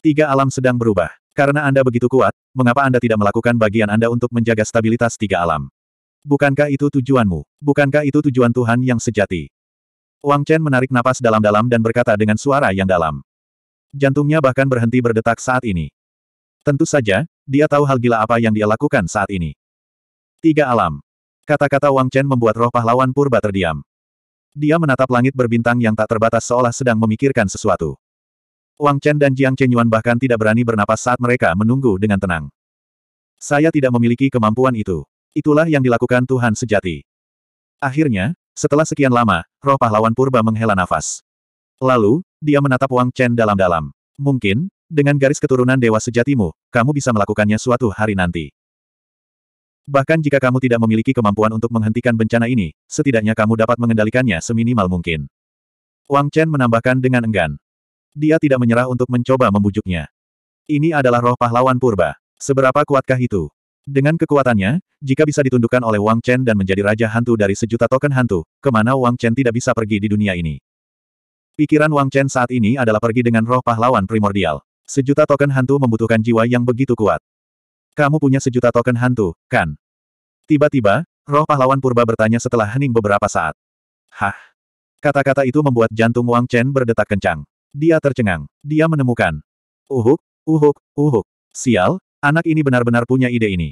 Tiga alam sedang berubah. Karena Anda begitu kuat, mengapa Anda tidak melakukan bagian Anda untuk menjaga stabilitas tiga alam? Bukankah itu tujuanmu? Bukankah itu tujuan Tuhan yang sejati? Wang Chen menarik napas dalam-dalam dan berkata dengan suara yang dalam. Jantungnya bahkan berhenti berdetak saat ini. Tentu saja, dia tahu hal gila apa yang dia lakukan saat ini. Tiga alam. Kata-kata Wang Chen membuat roh pahlawan purba terdiam. Dia menatap langit berbintang yang tak terbatas seolah sedang memikirkan sesuatu. Wang Chen dan Jiang Chen Yuan bahkan tidak berani bernapas saat mereka menunggu dengan tenang. Saya tidak memiliki kemampuan itu. Itulah yang dilakukan Tuhan sejati. Akhirnya, setelah sekian lama, roh pahlawan purba menghela nafas. Lalu, dia menatap Wang Chen dalam-dalam. Mungkin, dengan garis keturunan dewa sejatimu, kamu bisa melakukannya suatu hari nanti. Bahkan jika kamu tidak memiliki kemampuan untuk menghentikan bencana ini, setidaknya kamu dapat mengendalikannya seminimal mungkin. Wang Chen menambahkan dengan enggan. Dia tidak menyerah untuk mencoba membujuknya. Ini adalah roh pahlawan purba. Seberapa kuatkah itu? Dengan kekuatannya, jika bisa ditundukkan oleh Wang Chen dan menjadi raja hantu dari sejuta token hantu, kemana Wang Chen tidak bisa pergi di dunia ini? Pikiran Wang Chen saat ini adalah pergi dengan roh pahlawan primordial. Sejuta token hantu membutuhkan jiwa yang begitu kuat. Kamu punya sejuta token hantu, kan? Tiba-tiba, roh pahlawan purba bertanya setelah hening beberapa saat. Hah? Kata-kata itu membuat jantung Wang Chen berdetak kencang. Dia tercengang. Dia menemukan. Uhuk, uhuk, uhuk. Sial, anak ini benar-benar punya ide ini.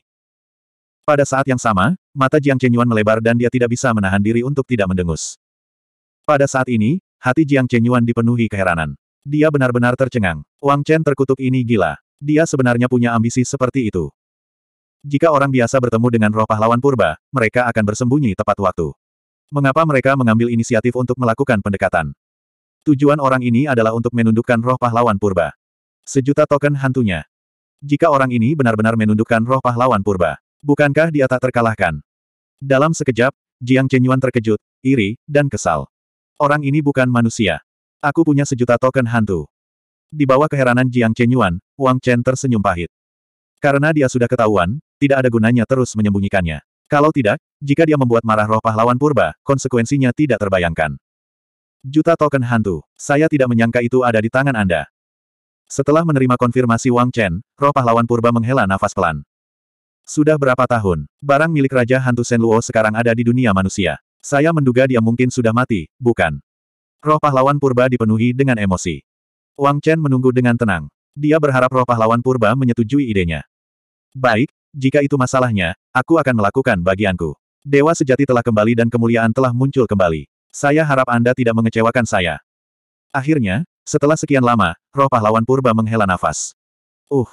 Pada saat yang sama, mata Jiang Chenyuan melebar dan dia tidak bisa menahan diri untuk tidak mendengus. Pada saat ini, hati Jiang Chenyuan dipenuhi keheranan. Dia benar-benar tercengang. Wang Chen terkutuk ini gila. Dia sebenarnya punya ambisi seperti itu. Jika orang biasa bertemu dengan roh pahlawan purba, mereka akan bersembunyi tepat waktu. Mengapa mereka mengambil inisiatif untuk melakukan pendekatan? Tujuan orang ini adalah untuk menundukkan roh pahlawan purba. Sejuta token hantunya. Jika orang ini benar-benar menundukkan roh pahlawan purba, bukankah dia tak terkalahkan? Dalam sekejap, Jiang Chenyuan terkejut, iri, dan kesal. Orang ini bukan manusia. Aku punya sejuta token hantu. Di bawah keheranan Jiang Chenyuan, Wang Chen tersenyum pahit. Karena dia sudah ketahuan, tidak ada gunanya terus menyembunyikannya. Kalau tidak, jika dia membuat marah roh pahlawan purba, konsekuensinya tidak terbayangkan. Juta token hantu, saya tidak menyangka itu ada di tangan Anda. Setelah menerima konfirmasi Wang Chen, roh pahlawan purba menghela nafas pelan. Sudah berapa tahun, barang milik Raja Hantu Luo sekarang ada di dunia manusia. Saya menduga dia mungkin sudah mati, bukan? Roh pahlawan purba dipenuhi dengan emosi. Wang Chen menunggu dengan tenang. Dia berharap roh pahlawan purba menyetujui idenya. Baik, jika itu masalahnya, aku akan melakukan bagianku. Dewa sejati telah kembali dan kemuliaan telah muncul kembali. Saya harap Anda tidak mengecewakan saya. Akhirnya, setelah sekian lama, roh pahlawan purba menghela nafas. Uh!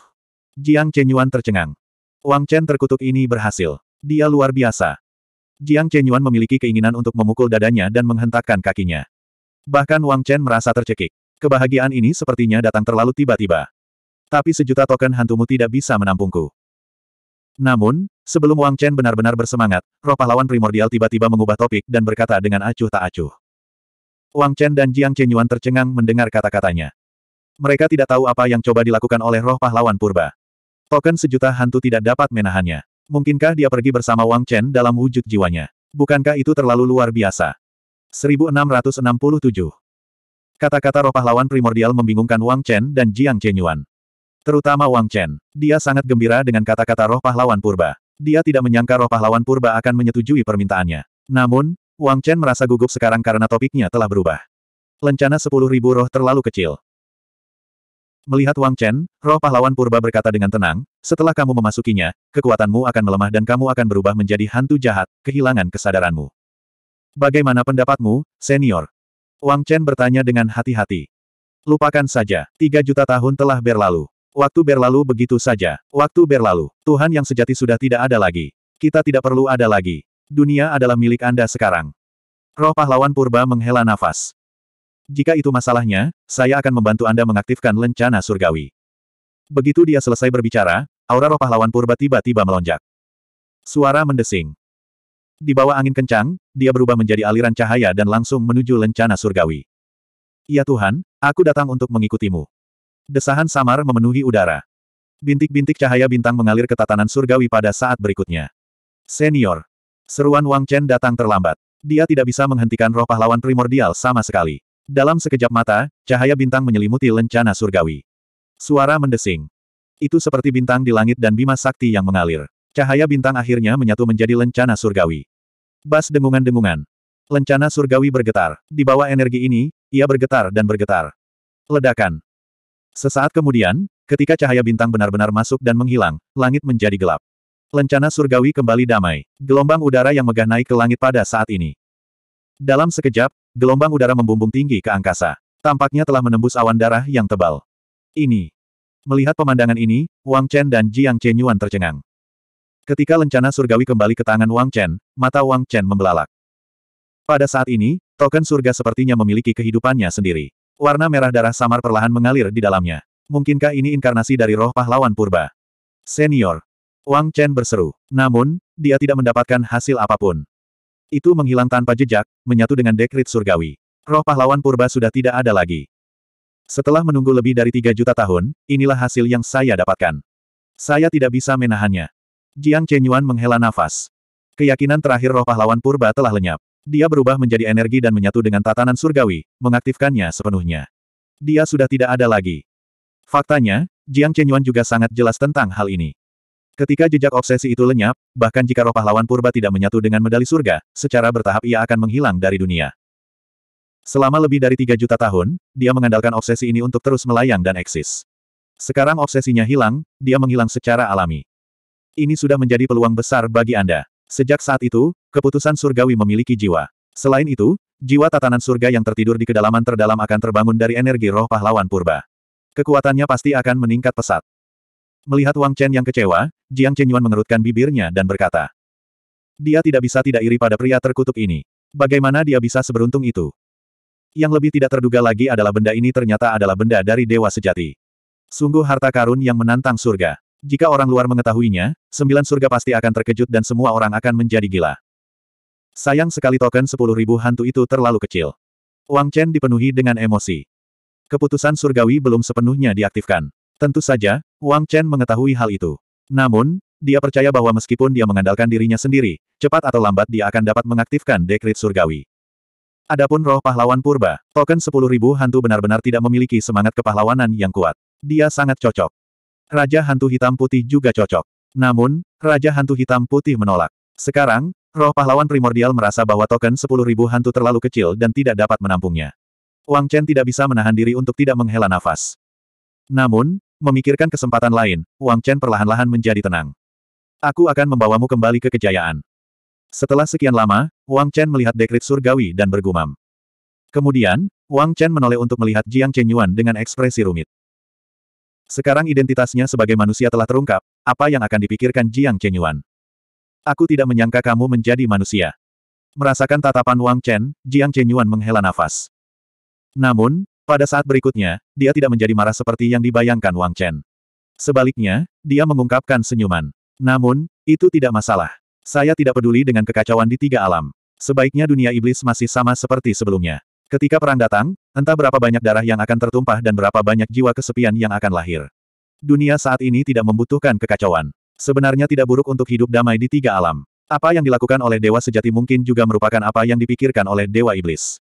Jiang Chenyuan tercengang. Wang Chen terkutuk ini berhasil. Dia luar biasa. Jiang Chenyuan memiliki keinginan untuk memukul dadanya dan menghentakkan kakinya. Bahkan Wang Chen merasa tercekik. Kebahagiaan ini sepertinya datang terlalu tiba-tiba. Tapi sejuta token hantumu tidak bisa menampungku. Namun, sebelum Wang Chen benar-benar bersemangat, roh pahlawan primordial tiba-tiba mengubah topik dan berkata dengan acuh tak acuh. Wang Chen dan Jiang Chen Yuan tercengang mendengar kata-katanya. Mereka tidak tahu apa yang coba dilakukan oleh roh pahlawan purba. Token sejuta hantu tidak dapat menahannya. Mungkinkah dia pergi bersama Wang Chen dalam wujud jiwanya? Bukankah itu terlalu luar biasa? 1667 Kata-kata roh pahlawan primordial membingungkan Wang Chen dan Jiang Chenyuan. Terutama Wang Chen. Dia sangat gembira dengan kata-kata roh pahlawan purba. Dia tidak menyangka roh pahlawan purba akan menyetujui permintaannya. Namun, Wang Chen merasa gugup sekarang karena topiknya telah berubah. Lencana sepuluh ribu roh terlalu kecil. Melihat Wang Chen, roh pahlawan purba berkata dengan tenang, setelah kamu memasukinya, kekuatanmu akan melemah dan kamu akan berubah menjadi hantu jahat, kehilangan kesadaranmu. Bagaimana pendapatmu, senior? Wang Chen bertanya dengan hati-hati. Lupakan saja, tiga juta tahun telah berlalu. Waktu berlalu begitu saja. Waktu berlalu. Tuhan yang sejati sudah tidak ada lagi. Kita tidak perlu ada lagi. Dunia adalah milik Anda sekarang. Roh pahlawan purba menghela nafas. Jika itu masalahnya, saya akan membantu Anda mengaktifkan lencana surgawi. Begitu dia selesai berbicara, aura roh pahlawan purba tiba-tiba melonjak. Suara mendesing. Di bawah angin kencang, dia berubah menjadi aliran cahaya dan langsung menuju lencana surgawi. Ya Tuhan, aku datang untuk mengikutimu. Desahan samar memenuhi udara. Bintik-bintik cahaya bintang mengalir ke tatanan surgawi pada saat berikutnya. Senior. Seruan Wang Chen datang terlambat. Dia tidak bisa menghentikan roh pahlawan primordial sama sekali. Dalam sekejap mata, cahaya bintang menyelimuti lencana surgawi. Suara mendesing. Itu seperti bintang di langit dan bima sakti yang mengalir. Cahaya bintang akhirnya menyatu menjadi lencana surgawi. Bas dengungan-dengungan. Lencana surgawi bergetar. Di bawah energi ini, ia bergetar dan bergetar. Ledakan. Sesaat kemudian, ketika cahaya bintang benar-benar masuk dan menghilang, langit menjadi gelap. Lencana surgawi kembali damai. Gelombang udara yang megah naik ke langit pada saat ini. Dalam sekejap, gelombang udara membumbung tinggi ke angkasa. Tampaknya telah menembus awan darah yang tebal. Ini. Melihat pemandangan ini, Wang Chen dan Jiang Chenyuan tercengang. Ketika lencana surgawi kembali ke tangan Wang Chen, mata Wang Chen membelalak. Pada saat ini, token surga sepertinya memiliki kehidupannya sendiri. Warna merah darah samar perlahan mengalir di dalamnya. Mungkinkah ini inkarnasi dari roh pahlawan purba? Senior. Wang Chen berseru. Namun, dia tidak mendapatkan hasil apapun. Itu menghilang tanpa jejak, menyatu dengan dekrit surgawi. Roh pahlawan purba sudah tidak ada lagi. Setelah menunggu lebih dari 3 juta tahun, inilah hasil yang saya dapatkan. Saya tidak bisa menahannya. Jiang Chenyuan menghela nafas. Keyakinan terakhir roh pahlawan purba telah lenyap. Dia berubah menjadi energi dan menyatu dengan tatanan surgawi, mengaktifkannya sepenuhnya. Dia sudah tidak ada lagi. Faktanya, Jiang Chenyuan juga sangat jelas tentang hal ini. Ketika jejak obsesi itu lenyap, bahkan jika roh pahlawan purba tidak menyatu dengan medali surga, secara bertahap ia akan menghilang dari dunia. Selama lebih dari 3 juta tahun, dia mengandalkan obsesi ini untuk terus melayang dan eksis. Sekarang obsesinya hilang, dia menghilang secara alami ini sudah menjadi peluang besar bagi Anda. Sejak saat itu, keputusan surgawi memiliki jiwa. Selain itu, jiwa tatanan surga yang tertidur di kedalaman terdalam akan terbangun dari energi roh pahlawan purba. Kekuatannya pasti akan meningkat pesat. Melihat Wang Chen yang kecewa, Jiang Chenyuan mengerutkan bibirnya dan berkata. Dia tidak bisa tidak iri pada pria terkutuk ini. Bagaimana dia bisa seberuntung itu? Yang lebih tidak terduga lagi adalah benda ini ternyata adalah benda dari dewa sejati. Sungguh harta karun yang menantang surga. Jika orang luar mengetahuinya, sembilan surga pasti akan terkejut dan semua orang akan menjadi gila. Sayang sekali token sepuluh ribu hantu itu terlalu kecil. Wang Chen dipenuhi dengan emosi. Keputusan surgawi belum sepenuhnya diaktifkan. Tentu saja, Wang Chen mengetahui hal itu. Namun, dia percaya bahwa meskipun dia mengandalkan dirinya sendiri, cepat atau lambat dia akan dapat mengaktifkan dekrit surgawi. Adapun roh pahlawan purba, token sepuluh ribu hantu benar-benar tidak memiliki semangat kepahlawanan yang kuat. Dia sangat cocok. Raja Hantu Hitam Putih juga cocok. Namun, Raja Hantu Hitam Putih menolak. Sekarang, roh pahlawan primordial merasa bahwa token 10.000 hantu terlalu kecil dan tidak dapat menampungnya. Wang Chen tidak bisa menahan diri untuk tidak menghela nafas. Namun, memikirkan kesempatan lain, Wang Chen perlahan-lahan menjadi tenang. Aku akan membawamu kembali ke kejayaan. Setelah sekian lama, Wang Chen melihat dekrit surgawi dan bergumam. Kemudian, Wang Chen menoleh untuk melihat Jiang Chenyuan dengan ekspresi rumit. Sekarang identitasnya sebagai manusia telah terungkap, apa yang akan dipikirkan Jiang Chenyuan? Aku tidak menyangka kamu menjadi manusia. Merasakan tatapan Wang Chen, Jiang Chenyuan menghela nafas. Namun, pada saat berikutnya, dia tidak menjadi marah seperti yang dibayangkan Wang Chen. Sebaliknya, dia mengungkapkan senyuman. Namun, itu tidak masalah. Saya tidak peduli dengan kekacauan di tiga alam. Sebaiknya dunia iblis masih sama seperti sebelumnya. Ketika perang datang, entah berapa banyak darah yang akan tertumpah dan berapa banyak jiwa kesepian yang akan lahir. Dunia saat ini tidak membutuhkan kekacauan. Sebenarnya tidak buruk untuk hidup damai di tiga alam. Apa yang dilakukan oleh dewa sejati mungkin juga merupakan apa yang dipikirkan oleh dewa iblis.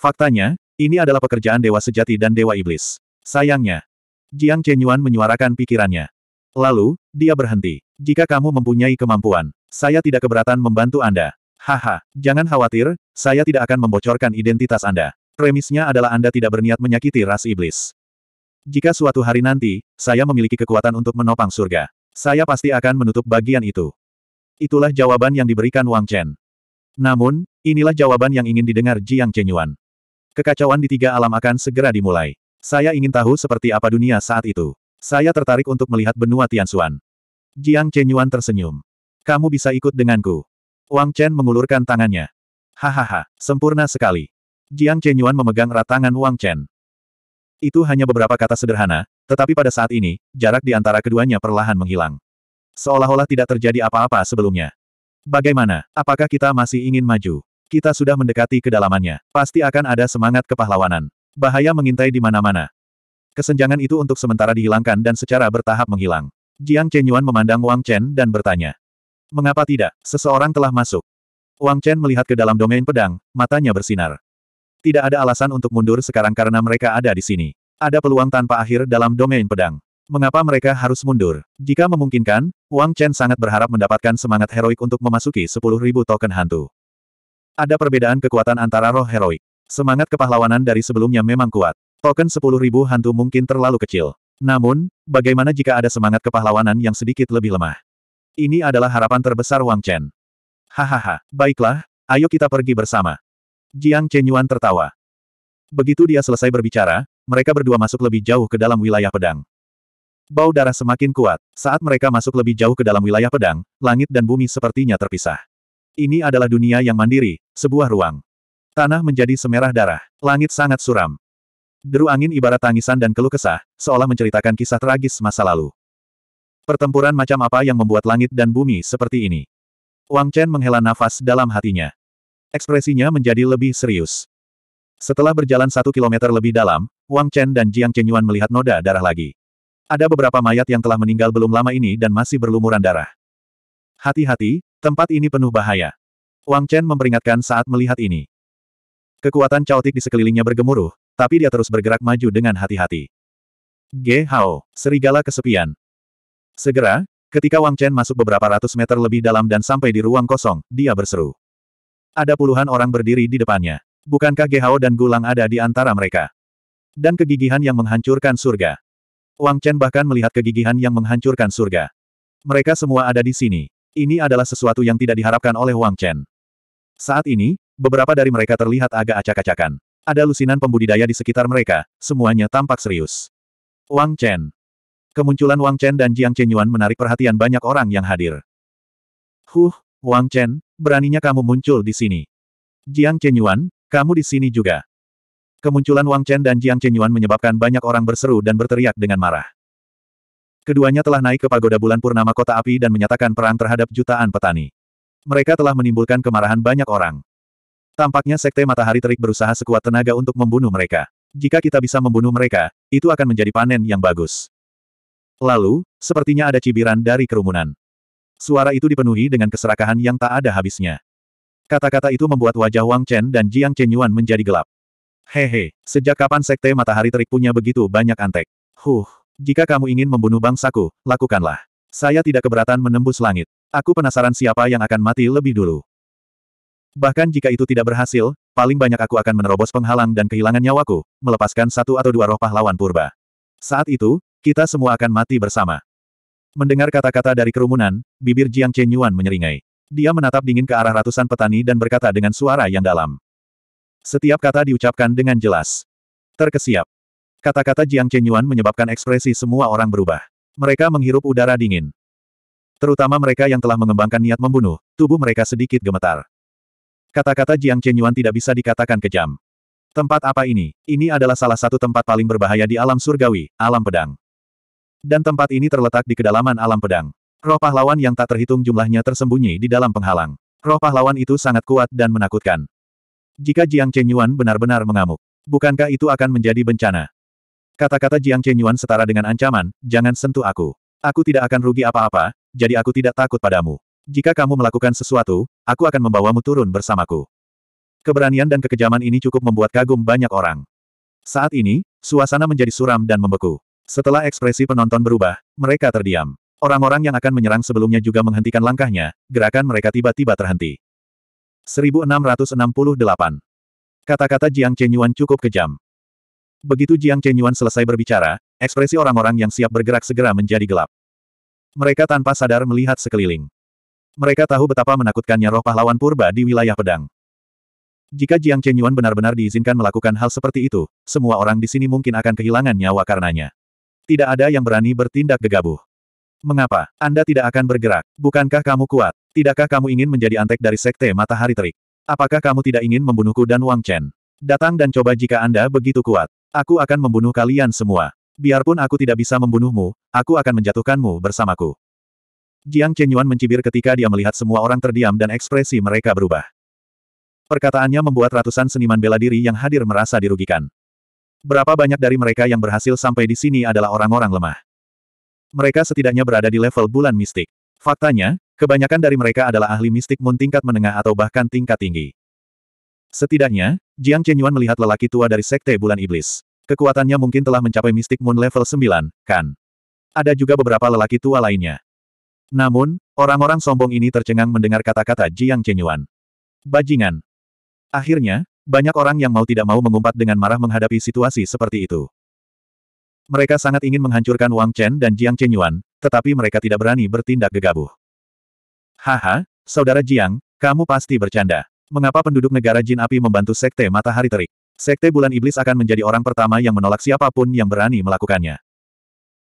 Faktanya, ini adalah pekerjaan dewa sejati dan dewa iblis. Sayangnya, Jiang Chenyuan menyuarakan pikirannya. Lalu, dia berhenti. Jika kamu mempunyai kemampuan, saya tidak keberatan membantu Anda. Haha, jangan khawatir, saya tidak akan membocorkan identitas Anda. Premisnya adalah Anda tidak berniat menyakiti ras iblis. Jika suatu hari nanti, saya memiliki kekuatan untuk menopang surga. Saya pasti akan menutup bagian itu. Itulah jawaban yang diberikan Wang Chen. Namun, inilah jawaban yang ingin didengar Jiang Chenyuan. Kekacauan di tiga alam akan segera dimulai. Saya ingin tahu seperti apa dunia saat itu. Saya tertarik untuk melihat benua Tianxuan. Jiang Chenyuan tersenyum. Kamu bisa ikut denganku. Wang Chen mengulurkan tangannya. Hahaha, sempurna sekali. Jiang Chenyuan memegang ratangan Wang Chen. Itu hanya beberapa kata sederhana, tetapi pada saat ini, jarak di antara keduanya perlahan menghilang. Seolah-olah tidak terjadi apa-apa sebelumnya. Bagaimana, apakah kita masih ingin maju? Kita sudah mendekati kedalamannya, pasti akan ada semangat kepahlawanan. Bahaya mengintai di mana-mana. Kesenjangan itu untuk sementara dihilangkan dan secara bertahap menghilang. Jiang Chenyuan memandang Wang Chen dan bertanya. Mengapa tidak? Seseorang telah masuk. Wang Chen melihat ke dalam domain pedang, matanya bersinar. Tidak ada alasan untuk mundur sekarang karena mereka ada di sini. Ada peluang tanpa akhir dalam domain pedang. Mengapa mereka harus mundur? Jika memungkinkan, Wang Chen sangat berharap mendapatkan semangat heroik untuk memasuki 10.000 token hantu. Ada perbedaan kekuatan antara roh heroik. Semangat kepahlawanan dari sebelumnya memang kuat. Token 10.000 hantu mungkin terlalu kecil. Namun, bagaimana jika ada semangat kepahlawanan yang sedikit lebih lemah? Ini adalah harapan terbesar Wang Chen. Hahaha, baiklah, ayo kita pergi bersama. Jiang Chenyuan tertawa. Begitu dia selesai berbicara, mereka berdua masuk lebih jauh ke dalam wilayah pedang. Bau darah semakin kuat. Saat mereka masuk lebih jauh ke dalam wilayah pedang, langit dan bumi sepertinya terpisah. Ini adalah dunia yang mandiri, sebuah ruang. Tanah menjadi semerah darah. Langit sangat suram. Deru angin ibarat tangisan dan keluh kesah, seolah menceritakan kisah tragis masa lalu. Pertempuran macam apa yang membuat langit dan bumi seperti ini? Wang Chen menghela nafas dalam hatinya. Ekspresinya menjadi lebih serius. Setelah berjalan satu kilometer lebih dalam, Wang Chen dan Jiang Chenyuan melihat noda darah lagi. Ada beberapa mayat yang telah meninggal belum lama ini dan masih berlumuran darah. Hati-hati, tempat ini penuh bahaya. Wang Chen memperingatkan saat melihat ini. Kekuatan caotik di sekelilingnya bergemuruh, tapi dia terus bergerak maju dengan hati-hati. Ge Hao, serigala kesepian. Segera, Ketika Wang Chen masuk beberapa ratus meter lebih dalam dan sampai di ruang kosong, dia berseru. Ada puluhan orang berdiri di depannya. Bukankah Gehao dan Gulang ada di antara mereka? Dan kegigihan yang menghancurkan surga. Wang Chen bahkan melihat kegigihan yang menghancurkan surga. Mereka semua ada di sini. Ini adalah sesuatu yang tidak diharapkan oleh Wang Chen. Saat ini, beberapa dari mereka terlihat agak acak-acakan. Ada lusinan pembudidaya di sekitar mereka, semuanya tampak serius. Wang Chen, Kemunculan Wang Chen dan Jiang Chenyuan menarik perhatian banyak orang yang hadir. Huh, Wang Chen, beraninya kamu muncul di sini. Jiang Chenyuan, kamu di sini juga. Kemunculan Wang Chen dan Jiang Chenyuan menyebabkan banyak orang berseru dan berteriak dengan marah. Keduanya telah naik ke pagoda bulan purnama kota api dan menyatakan perang terhadap jutaan petani. Mereka telah menimbulkan kemarahan banyak orang. Tampaknya Sekte Matahari Terik berusaha sekuat tenaga untuk membunuh mereka. Jika kita bisa membunuh mereka, itu akan menjadi panen yang bagus. Lalu, sepertinya ada cibiran dari kerumunan. Suara itu dipenuhi dengan keserakahan yang tak ada habisnya. Kata-kata itu membuat wajah Wang Chen dan Jiang Chen Yuan menjadi gelap. Hehe, sejak kapan Sekte Matahari Terik punya begitu banyak antek? Huh, jika kamu ingin membunuh bangsaku, lakukanlah. Saya tidak keberatan menembus langit. Aku penasaran siapa yang akan mati lebih dulu. Bahkan jika itu tidak berhasil, paling banyak aku akan menerobos penghalang dan kehilangan nyawaku, melepaskan satu atau dua roh pahlawan purba. Saat itu, kita semua akan mati bersama. Mendengar kata-kata dari kerumunan, bibir Jiang Chen Yuan menyeringai. Dia menatap dingin ke arah ratusan petani dan berkata dengan suara yang dalam. Setiap kata diucapkan dengan jelas. Terkesiap. Kata-kata Jiang Chen Yuan menyebabkan ekspresi semua orang berubah. Mereka menghirup udara dingin. Terutama mereka yang telah mengembangkan niat membunuh, tubuh mereka sedikit gemetar. Kata-kata Jiang Chen Yuan tidak bisa dikatakan kejam. Tempat apa ini? Ini adalah salah satu tempat paling berbahaya di alam surgawi, alam pedang. Dan tempat ini terletak di kedalaman alam pedang. Roh pahlawan yang tak terhitung jumlahnya tersembunyi di dalam penghalang. Roh pahlawan itu sangat kuat dan menakutkan. Jika Jiang Chenyuan benar-benar mengamuk, bukankah itu akan menjadi bencana? Kata-kata Jiang Chenyuan setara dengan ancaman, jangan sentuh aku. Aku tidak akan rugi apa-apa, jadi aku tidak takut padamu. Jika kamu melakukan sesuatu, aku akan membawamu turun bersamaku. Keberanian dan kekejaman ini cukup membuat kagum banyak orang. Saat ini, suasana menjadi suram dan membeku. Setelah ekspresi penonton berubah, mereka terdiam. Orang-orang yang akan menyerang sebelumnya juga menghentikan langkahnya, gerakan mereka tiba-tiba terhenti. 1668 Kata-kata Jiang Chenyuan cukup kejam. Begitu Jiang Chenyuan selesai berbicara, ekspresi orang-orang yang siap bergerak segera menjadi gelap. Mereka tanpa sadar melihat sekeliling. Mereka tahu betapa menakutkannya roh pahlawan purba di wilayah pedang. Jika Jiang Chenyuan benar-benar diizinkan melakukan hal seperti itu, semua orang di sini mungkin akan kehilangan nyawa karenanya. Tidak ada yang berani bertindak gegabah. Mengapa? Anda tidak akan bergerak. Bukankah kamu kuat? Tidakkah kamu ingin menjadi antek dari Sekte Matahari Terik? Apakah kamu tidak ingin membunuhku dan Wang Chen? Datang dan coba jika Anda begitu kuat. Aku akan membunuh kalian semua. Biarpun aku tidak bisa membunuhmu, aku akan menjatuhkanmu bersamaku. Jiang Chenyuan mencibir ketika dia melihat semua orang terdiam dan ekspresi mereka berubah. Perkataannya membuat ratusan seniman bela diri yang hadir merasa dirugikan. Berapa banyak dari mereka yang berhasil sampai di sini adalah orang-orang lemah. Mereka setidaknya berada di level bulan mistik. Faktanya, kebanyakan dari mereka adalah ahli mistik moon tingkat menengah atau bahkan tingkat tinggi. Setidaknya, Jiang Chenyuan melihat lelaki tua dari Sekte Bulan Iblis. Kekuatannya mungkin telah mencapai mistik moon level 9, kan? Ada juga beberapa lelaki tua lainnya. Namun, orang-orang sombong ini tercengang mendengar kata-kata Jiang Chenyuan. Bajingan. Akhirnya, banyak orang yang mau tidak mau mengumpat dengan marah menghadapi situasi seperti itu. Mereka sangat ingin menghancurkan Wang Chen dan Jiang Chen Yuan, tetapi mereka tidak berani bertindak gegabah. Haha, Saudara Jiang, kamu pasti bercanda. Mengapa penduduk negara Jin Api membantu Sekte Matahari Terik? Sekte Bulan Iblis akan menjadi orang pertama yang menolak siapapun yang berani melakukannya.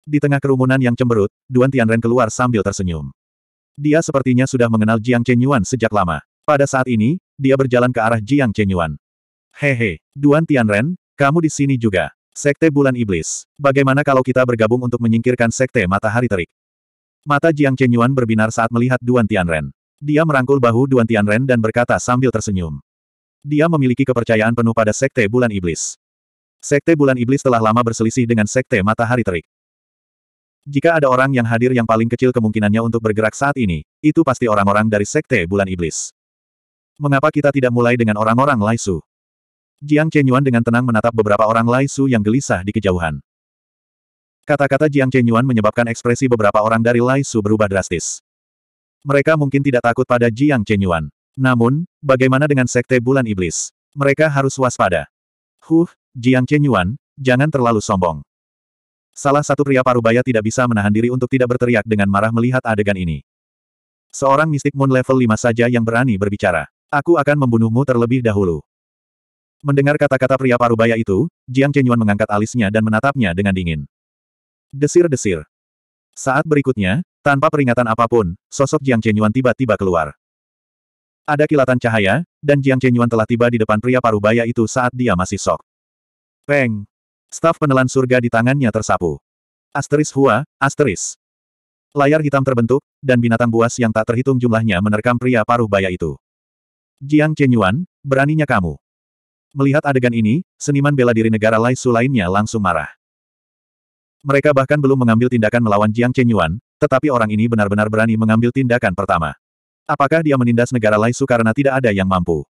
Di tengah kerumunan yang cemberut, Duan Tianren keluar sambil tersenyum. Dia sepertinya sudah mengenal Jiang Chenyuan sejak lama. Pada saat ini, dia berjalan ke arah Jiang Chenyuan. Hehe, Duan Tianren, kamu di sini juga. Sekte Bulan Iblis. Bagaimana kalau kita bergabung untuk menyingkirkan Sekte Matahari Terik? Mata Jiang Chenyuan berbinar saat melihat Duan Tianren. Dia merangkul bahu Duan Tianren dan berkata sambil tersenyum. Dia memiliki kepercayaan penuh pada Sekte Bulan Iblis. Sekte Bulan Iblis telah lama berselisih dengan Sekte Matahari Terik. Jika ada orang yang hadir yang paling kecil kemungkinannya untuk bergerak saat ini, itu pasti orang-orang dari Sekte Bulan Iblis. Mengapa kita tidak mulai dengan orang-orang Laisu? Jiang Chenyuan dengan tenang menatap beberapa orang Lai Su yang gelisah di kejauhan. Kata-kata Jiang Chenyuan menyebabkan ekspresi beberapa orang dari Lai Su berubah drastis. Mereka mungkin tidak takut pada Jiang Chenyuan. Namun, bagaimana dengan Sekte Bulan Iblis? Mereka harus waspada. Huh, Jiang Chenyuan, jangan terlalu sombong. Salah satu pria parubaya tidak bisa menahan diri untuk tidak berteriak dengan marah melihat adegan ini. Seorang mistik moon level 5 saja yang berani berbicara. Aku akan membunuhmu terlebih dahulu. Mendengar kata-kata pria parubaya itu, Jiang Chenyuan mengangkat alisnya dan menatapnya dengan dingin. Desir-desir. Saat berikutnya, tanpa peringatan apapun, sosok Jiang Chenyuan tiba-tiba keluar. Ada kilatan cahaya, dan Jiang Chenyuan telah tiba di depan pria parubaya itu saat dia masih sok. Peng! Staf penelan surga di tangannya tersapu. Asteris Hua, asteris. Layar hitam terbentuk, dan binatang buas yang tak terhitung jumlahnya menerkam pria parubaya itu. Jiang Chenyuan, beraninya kamu. Melihat adegan ini, seniman bela diri negara Lai Su lainnya langsung marah. Mereka bahkan belum mengambil tindakan melawan Jiang Chenyuan, tetapi orang ini benar-benar berani mengambil tindakan pertama. Apakah dia menindas negara Lai Su karena tidak ada yang mampu?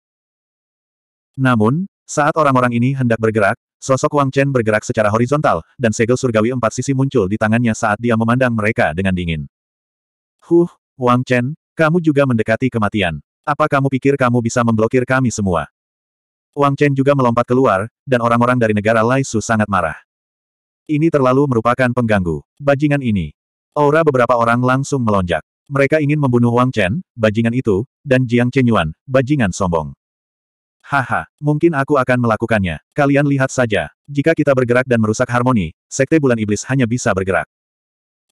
Namun, saat orang-orang ini hendak bergerak, sosok Wang Chen bergerak secara horizontal, dan segel surgawi empat sisi muncul di tangannya saat dia memandang mereka dengan dingin. Huh, Wang Chen, kamu juga mendekati kematian. Apa kamu pikir kamu bisa memblokir kami semua? Wang Chen juga melompat keluar, dan orang-orang dari negara Lai Su sangat marah. Ini terlalu merupakan pengganggu. Bajingan ini. Aura beberapa orang langsung melonjak. Mereka ingin membunuh Wang Chen, bajingan itu, dan Jiang Chen Yuan, bajingan sombong. Haha, mungkin aku akan melakukannya. Kalian lihat saja, jika kita bergerak dan merusak harmoni, Sekte Bulan Iblis hanya bisa bergerak.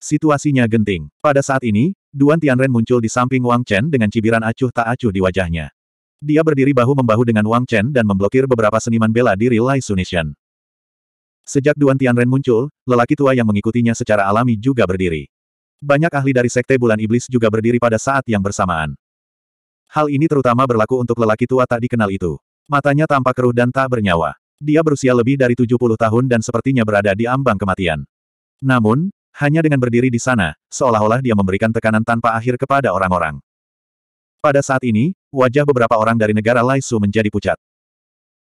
Situasinya genting. Pada saat ini, Duan Tianren muncul di samping Wang Chen dengan cibiran acuh tak acuh di wajahnya. Dia berdiri bahu-membahu dengan Wang Chen dan memblokir beberapa seniman bela diri Lai Sunishan. Sejak Duan Tianren muncul, lelaki tua yang mengikutinya secara alami juga berdiri. Banyak ahli dari Sekte Bulan Iblis juga berdiri pada saat yang bersamaan. Hal ini terutama berlaku untuk lelaki tua tak dikenal itu. Matanya tampak keruh dan tak bernyawa. Dia berusia lebih dari 70 tahun dan sepertinya berada di ambang kematian. Namun, hanya dengan berdiri di sana, seolah-olah dia memberikan tekanan tanpa akhir kepada orang-orang. Pada saat ini, wajah beberapa orang dari negara Laisu menjadi pucat.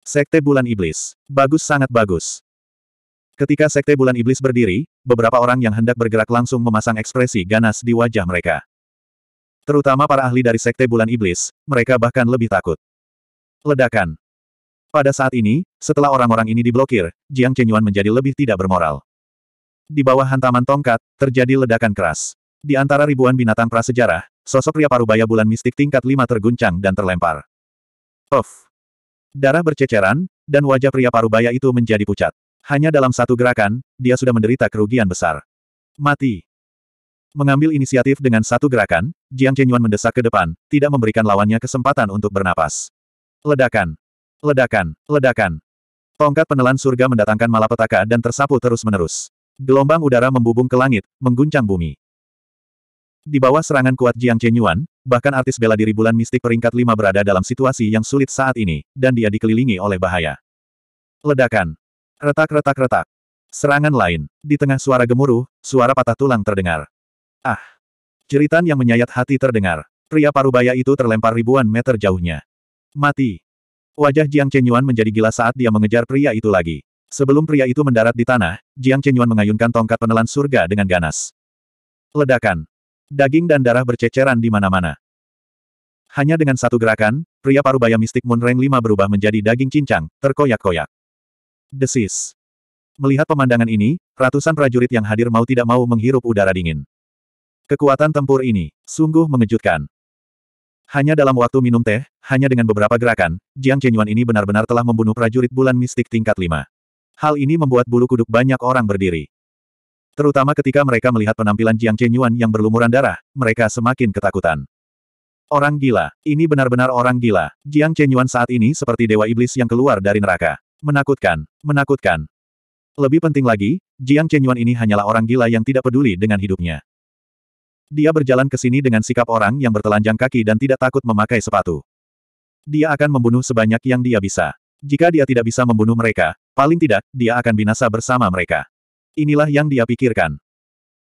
Sekte Bulan Iblis. Bagus sangat bagus. Ketika Sekte Bulan Iblis berdiri, beberapa orang yang hendak bergerak langsung memasang ekspresi ganas di wajah mereka. Terutama para ahli dari Sekte Bulan Iblis, mereka bahkan lebih takut. Ledakan. Pada saat ini, setelah orang-orang ini diblokir, Jiang Chenyuan menjadi lebih tidak bermoral. Di bawah hantaman tongkat, terjadi ledakan keras. Di antara ribuan binatang prasejarah, Sosok pria parubaya bulan mistik tingkat lima terguncang dan terlempar. Of! Darah berceceran, dan wajah pria parubaya itu menjadi pucat. Hanya dalam satu gerakan, dia sudah menderita kerugian besar. Mati! Mengambil inisiatif dengan satu gerakan, Jiang Chenyuan mendesak ke depan, tidak memberikan lawannya kesempatan untuk bernapas. Ledakan! Ledakan! Ledakan! Tongkat penelan surga mendatangkan malapetaka dan tersapu terus-menerus. Gelombang udara membubung ke langit, mengguncang bumi. Di bawah serangan kuat Jiang Chenyuan, bahkan artis bela diri bulan mistik peringkat 5 berada dalam situasi yang sulit saat ini, dan dia dikelilingi oleh bahaya. Ledakan. Retak-retak-retak. Serangan lain. Di tengah suara gemuruh, suara patah tulang terdengar. Ah! Jeritan yang menyayat hati terdengar. Pria parubaya itu terlempar ribuan meter jauhnya. Mati. Wajah Jiang Chenyuan menjadi gila saat dia mengejar pria itu lagi. Sebelum pria itu mendarat di tanah, Jiang Chenyuan mengayunkan tongkat penelan surga dengan ganas. Ledakan. Daging dan darah berceceran di mana-mana. Hanya dengan satu gerakan, pria parubaya mistik Moon Rank 5 berubah menjadi daging cincang, terkoyak-koyak. Desis. Melihat pemandangan ini, ratusan prajurit yang hadir mau tidak mau menghirup udara dingin. Kekuatan tempur ini, sungguh mengejutkan. Hanya dalam waktu minum teh, hanya dengan beberapa gerakan, Jiang Chenyuan ini benar-benar telah membunuh prajurit bulan mistik tingkat 5. Hal ini membuat bulu kuduk banyak orang berdiri. Terutama ketika mereka melihat penampilan Jiang Chenyuan yang berlumuran darah, mereka semakin ketakutan. Orang gila. Ini benar-benar orang gila. Jiang Chenyuan saat ini seperti dewa iblis yang keluar dari neraka. Menakutkan. Menakutkan. Lebih penting lagi, Jiang Chenyuan ini hanyalah orang gila yang tidak peduli dengan hidupnya. Dia berjalan ke sini dengan sikap orang yang bertelanjang kaki dan tidak takut memakai sepatu. Dia akan membunuh sebanyak yang dia bisa. Jika dia tidak bisa membunuh mereka, paling tidak, dia akan binasa bersama mereka. Inilah yang dia pikirkan.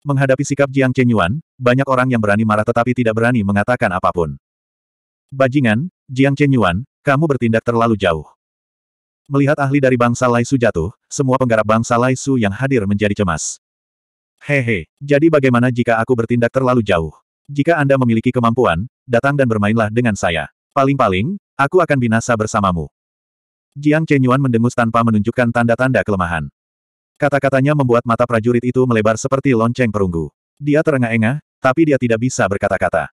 Menghadapi sikap Jiang Chenyuan, banyak orang yang berani marah tetapi tidak berani mengatakan apapun. Bajingan, Jiang Chenyuan, kamu bertindak terlalu jauh. Melihat ahli dari bangsa Lai Su jatuh, semua penggarap bangsa Lai Su yang hadir menjadi cemas. Hehe, jadi bagaimana jika aku bertindak terlalu jauh? Jika Anda memiliki kemampuan, datang dan bermainlah dengan saya. Paling-paling, aku akan binasa bersamamu. Jiang Chenyuan mendengus tanpa menunjukkan tanda-tanda kelemahan. Kata-katanya membuat mata prajurit itu melebar seperti lonceng perunggu. Dia terengah-engah, tapi dia tidak bisa berkata-kata.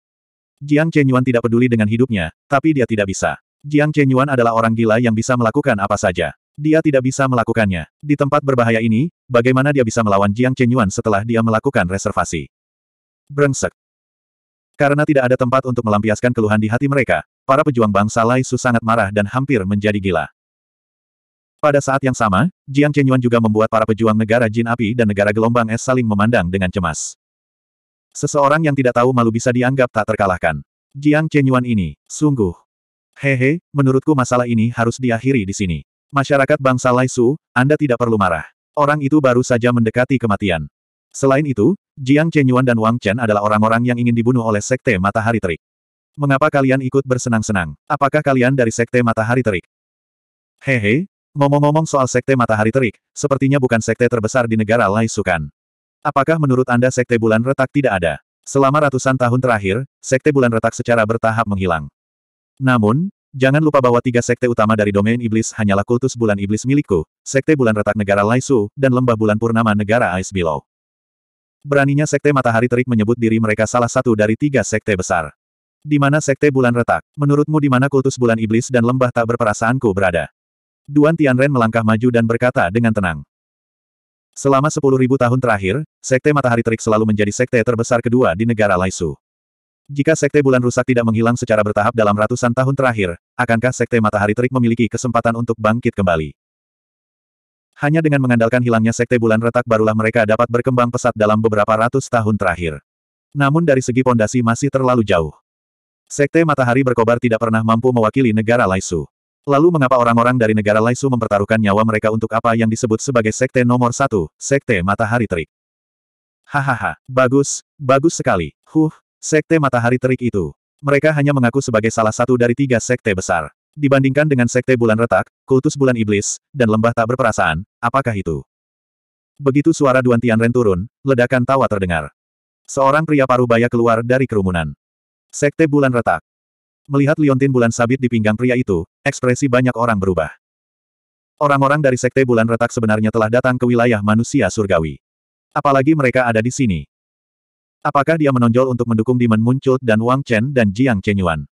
Jiang Chenyuan tidak peduli dengan hidupnya, tapi dia tidak bisa. Jiang Chenyuan adalah orang gila yang bisa melakukan apa saja. Dia tidak bisa melakukannya. Di tempat berbahaya ini, bagaimana dia bisa melawan Jiang Chenyuan setelah dia melakukan reservasi? Brengsek. Karena tidak ada tempat untuk melampiaskan keluhan di hati mereka, para pejuang bangsa Lai Su sangat marah dan hampir menjadi gila. Pada saat yang sama, Jiang Chenyuan juga membuat para pejuang negara Jin Api dan negara gelombang es saling memandang dengan cemas. Seseorang yang tidak tahu malu bisa dianggap tak terkalahkan. Jiang Chenyuan ini, sungguh. Hehe, menurutku masalah ini harus diakhiri di sini. Masyarakat bangsa Lai Su, Anda tidak perlu marah. Orang itu baru saja mendekati kematian. Selain itu, Jiang Chenyuan dan Wang Chen adalah orang-orang yang ingin dibunuh oleh Sekte Matahari Terik. Mengapa kalian ikut bersenang-senang? Apakah kalian dari Sekte Matahari Terik? Hehe, Ngomong-ngomong soal Sekte Matahari Terik, sepertinya bukan sekte terbesar di negara Lai Laisukan. Apakah menurut Anda Sekte Bulan Retak tidak ada? Selama ratusan tahun terakhir, Sekte Bulan Retak secara bertahap menghilang. Namun, Jangan lupa bahwa tiga sekte utama dari domain iblis hanyalah kultus bulan iblis milikku, sekte bulan retak negara Lai Su, dan lembah bulan purnama negara Ice Below. Beraninya sekte matahari terik menyebut diri mereka salah satu dari tiga sekte besar. Di mana sekte bulan retak? Menurutmu di mana kultus bulan iblis dan lembah tak berperasaanku berada? Duan Tianren melangkah maju dan berkata dengan tenang. Selama sepuluh ribu tahun terakhir, Sekte Matahari Terik selalu menjadi sekte terbesar kedua di negara Laisu. Jika Sekte Bulan Rusak tidak menghilang secara bertahap dalam ratusan tahun terakhir, akankah Sekte Matahari Terik memiliki kesempatan untuk bangkit kembali? Hanya dengan mengandalkan hilangnya Sekte Bulan Retak barulah mereka dapat berkembang pesat dalam beberapa ratus tahun terakhir. Namun dari segi pondasi masih terlalu jauh. Sekte Matahari Berkobar tidak pernah mampu mewakili negara Laisu. Lalu mengapa orang-orang dari negara Laisu mempertaruhkan nyawa mereka untuk apa yang disebut sebagai Sekte nomor satu, Sekte Matahari Terik? Hahaha, bagus, bagus sekali. Huh, Sekte Matahari Terik itu. Mereka hanya mengaku sebagai salah satu dari tiga Sekte besar. Dibandingkan dengan Sekte Bulan Retak, Kultus Bulan Iblis, dan Lembah Tak Berperasaan, apakah itu? Begitu suara Duan Tianren turun, ledakan tawa terdengar. Seorang pria paruh baya keluar dari kerumunan. Sekte Bulan Retak. Melihat liontin bulan sabit di pinggang pria itu, ekspresi banyak orang berubah. Orang-orang dari Sekte Bulan Retak sebenarnya telah datang ke wilayah manusia surgawi. Apalagi mereka ada di sini. Apakah dia menonjol untuk mendukung Demon Muncul dan Wang Chen dan Jiang Chenyuan?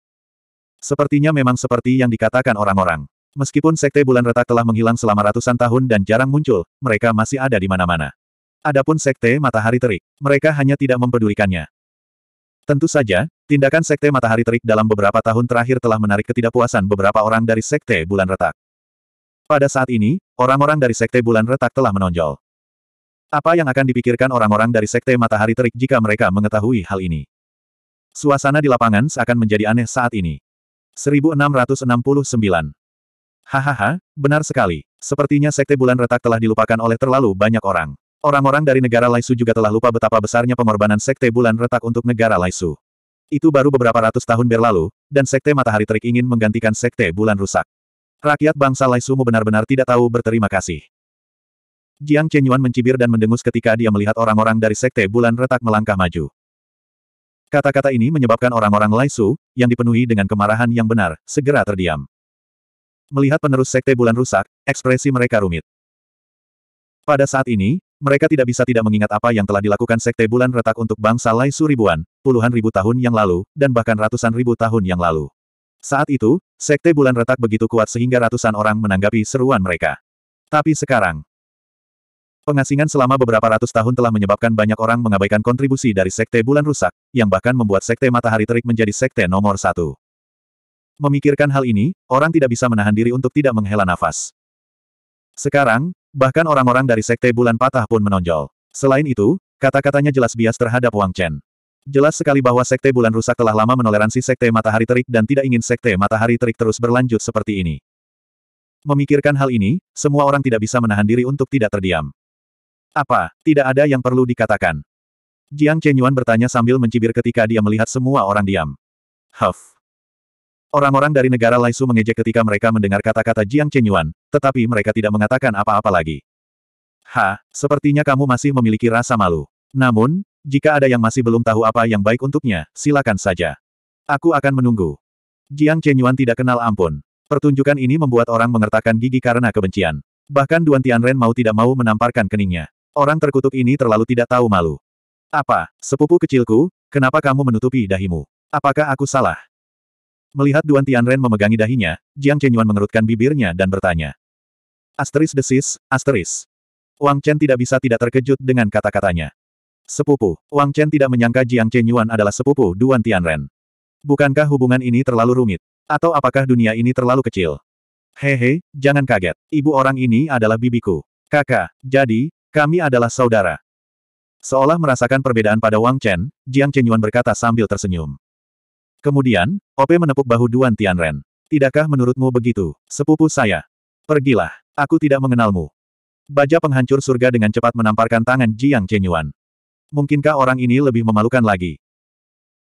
Sepertinya memang seperti yang dikatakan orang-orang. Meskipun Sekte Bulan Retak telah menghilang selama ratusan tahun dan jarang muncul, mereka masih ada di mana-mana. Adapun Sekte Matahari Terik, mereka hanya tidak mempedulikannya. Tentu saja, tindakan Sekte Matahari Terik dalam beberapa tahun terakhir telah menarik ketidakpuasan beberapa orang dari Sekte Bulan Retak. Pada saat ini, orang-orang dari Sekte Bulan Retak telah menonjol. Apa yang akan dipikirkan orang-orang dari Sekte Matahari Terik jika mereka mengetahui hal ini? Suasana di lapangan seakan menjadi aneh saat ini. 1669 Hahaha, benar sekali. Sepertinya Sekte Bulan Retak telah dilupakan oleh terlalu banyak orang. Orang-orang dari negara Laisu juga telah lupa betapa besarnya pengorbanan Sekte Bulan Retak untuk negara Laisu. Itu baru beberapa ratus tahun berlalu, dan Sekte Matahari Terik ingin menggantikan Sekte Bulan Rusak. Rakyat bangsa mu benar-benar tidak tahu berterima kasih. Jiang Chenyuan mencibir dan mendengus ketika dia melihat orang-orang dari Sekte Bulan Retak melangkah maju. Kata-kata ini menyebabkan orang-orang Laisu, yang dipenuhi dengan kemarahan yang benar, segera terdiam. Melihat penerus Sekte Bulan Rusak, ekspresi mereka rumit. Pada saat ini, mereka tidak bisa tidak mengingat apa yang telah dilakukan Sekte Bulan Retak untuk bangsa Lai Suribuan, puluhan ribu tahun yang lalu, dan bahkan ratusan ribu tahun yang lalu. Saat itu, Sekte Bulan Retak begitu kuat sehingga ratusan orang menanggapi seruan mereka. Tapi sekarang, pengasingan selama beberapa ratus tahun telah menyebabkan banyak orang mengabaikan kontribusi dari Sekte Bulan Rusak, yang bahkan membuat Sekte Matahari Terik menjadi Sekte nomor satu. Memikirkan hal ini, orang tidak bisa menahan diri untuk tidak menghela nafas. Sekarang, Bahkan orang-orang dari Sekte Bulan Patah pun menonjol. Selain itu, kata-katanya jelas bias terhadap Wang Chen. Jelas sekali bahwa Sekte Bulan Rusak telah lama menoleransi Sekte Matahari Terik dan tidak ingin Sekte Matahari Terik terus berlanjut seperti ini. Memikirkan hal ini, semua orang tidak bisa menahan diri untuk tidak terdiam. Apa, tidak ada yang perlu dikatakan? Jiang Chenyuan bertanya sambil mencibir ketika dia melihat semua orang diam. Huff. Orang-orang dari negara Laisu mengejek ketika mereka mendengar kata-kata Jiang Chenyuan, tetapi mereka tidak mengatakan apa-apa lagi. Ha, sepertinya kamu masih memiliki rasa malu. Namun, jika ada yang masih belum tahu apa yang baik untuknya, silakan saja. Aku akan menunggu. Jiang Chenyuan tidak kenal ampun. Pertunjukan ini membuat orang mengertakkan gigi karena kebencian. Bahkan Duan Tianren mau tidak mau menamparkan keningnya. Orang terkutuk ini terlalu tidak tahu malu. Apa, sepupu kecilku, kenapa kamu menutupi dahimu? Apakah aku salah? Melihat Duan Tianren memegangi dahinya, Jiang Chenyuan mengerutkan bibirnya dan bertanya. Asteris desis, asteris. Wang Chen tidak bisa tidak terkejut dengan kata-katanya. Sepupu, Wang Chen tidak menyangka Jiang Chenyuan adalah sepupu Duan Tianren. Bukankah hubungan ini terlalu rumit? Atau apakah dunia ini terlalu kecil? Hehe, jangan kaget. Ibu orang ini adalah bibiku. Kakak, jadi, kami adalah saudara. Seolah merasakan perbedaan pada Wang Chen, Jiang Chenyuan berkata sambil tersenyum. Kemudian, Ope menepuk bahu Duan Tianren. Tidakkah menurutmu begitu, sepupu saya? Pergilah, aku tidak mengenalmu. Baja penghancur surga dengan cepat menamparkan tangan Jiang Chenyuan. Mungkinkah orang ini lebih memalukan lagi?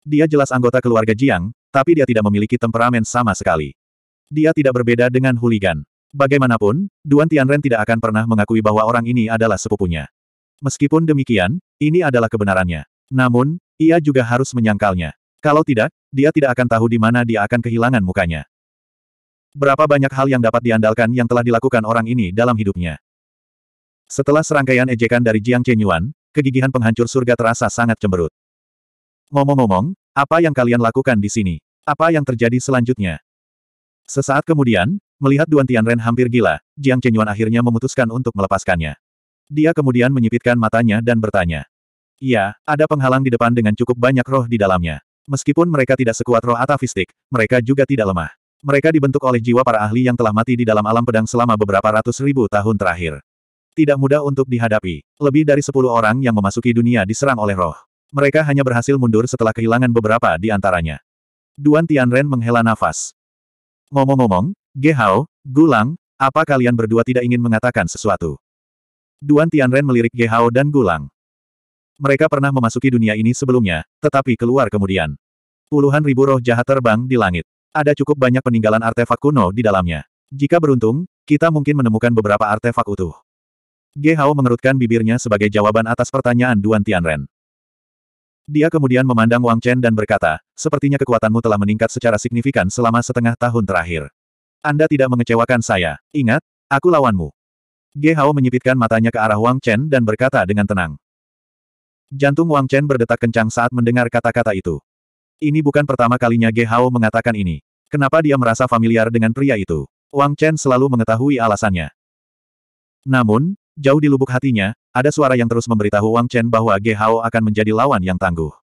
Dia jelas anggota keluarga Jiang, tapi dia tidak memiliki temperamen sama sekali. Dia tidak berbeda dengan huligan. Bagaimanapun, Duan Tianren tidak akan pernah mengakui bahwa orang ini adalah sepupunya. Meskipun demikian, ini adalah kebenarannya. Namun, ia juga harus menyangkalnya. Kalau tidak, dia tidak akan tahu di mana dia akan kehilangan mukanya. Berapa banyak hal yang dapat diandalkan yang telah dilakukan orang ini dalam hidupnya. Setelah serangkaian ejekan dari Jiang Chenyuan, kegigihan penghancur surga terasa sangat cemberut. Ngomong-ngomong, apa yang kalian lakukan di sini? Apa yang terjadi selanjutnya? Sesaat kemudian, melihat Duan Tianren hampir gila, Jiang Chenyuan akhirnya memutuskan untuk melepaskannya. Dia kemudian menyipitkan matanya dan bertanya. Iya, ada penghalang di depan dengan cukup banyak roh di dalamnya. Meskipun mereka tidak sekuat roh atavistik, mereka juga tidak lemah. Mereka dibentuk oleh jiwa para ahli yang telah mati di dalam alam pedang selama beberapa ratus ribu tahun terakhir. Tidak mudah untuk dihadapi. Lebih dari sepuluh orang yang memasuki dunia diserang oleh roh. Mereka hanya berhasil mundur setelah kehilangan beberapa di antaranya. Duan Tianren menghela nafas. Ngomong-ngomong, Gehao, Gulang, apa kalian berdua tidak ingin mengatakan sesuatu? Duan Tianren melirik Gehao dan Gulang. Mereka pernah memasuki dunia ini sebelumnya, tetapi keluar kemudian. Puluhan ribu roh jahat terbang di langit. Ada cukup banyak peninggalan artefak kuno di dalamnya. Jika beruntung, kita mungkin menemukan beberapa artefak utuh. Ge Hao mengerutkan bibirnya sebagai jawaban atas pertanyaan Duan Tianren. Dia kemudian memandang Wang Chen dan berkata, sepertinya kekuatanmu telah meningkat secara signifikan selama setengah tahun terakhir. Anda tidak mengecewakan saya. Ingat, aku lawanmu. Ge Hao menyipitkan matanya ke arah Wang Chen dan berkata dengan tenang. Jantung Wang Chen berdetak kencang saat mendengar kata-kata itu. Ini bukan pertama kalinya Ge Hao mengatakan ini. Kenapa dia merasa familiar dengan pria itu? Wang Chen selalu mengetahui alasannya. Namun, jauh di lubuk hatinya, ada suara yang terus memberitahu Wang Chen bahwa Ge Hao akan menjadi lawan yang tangguh.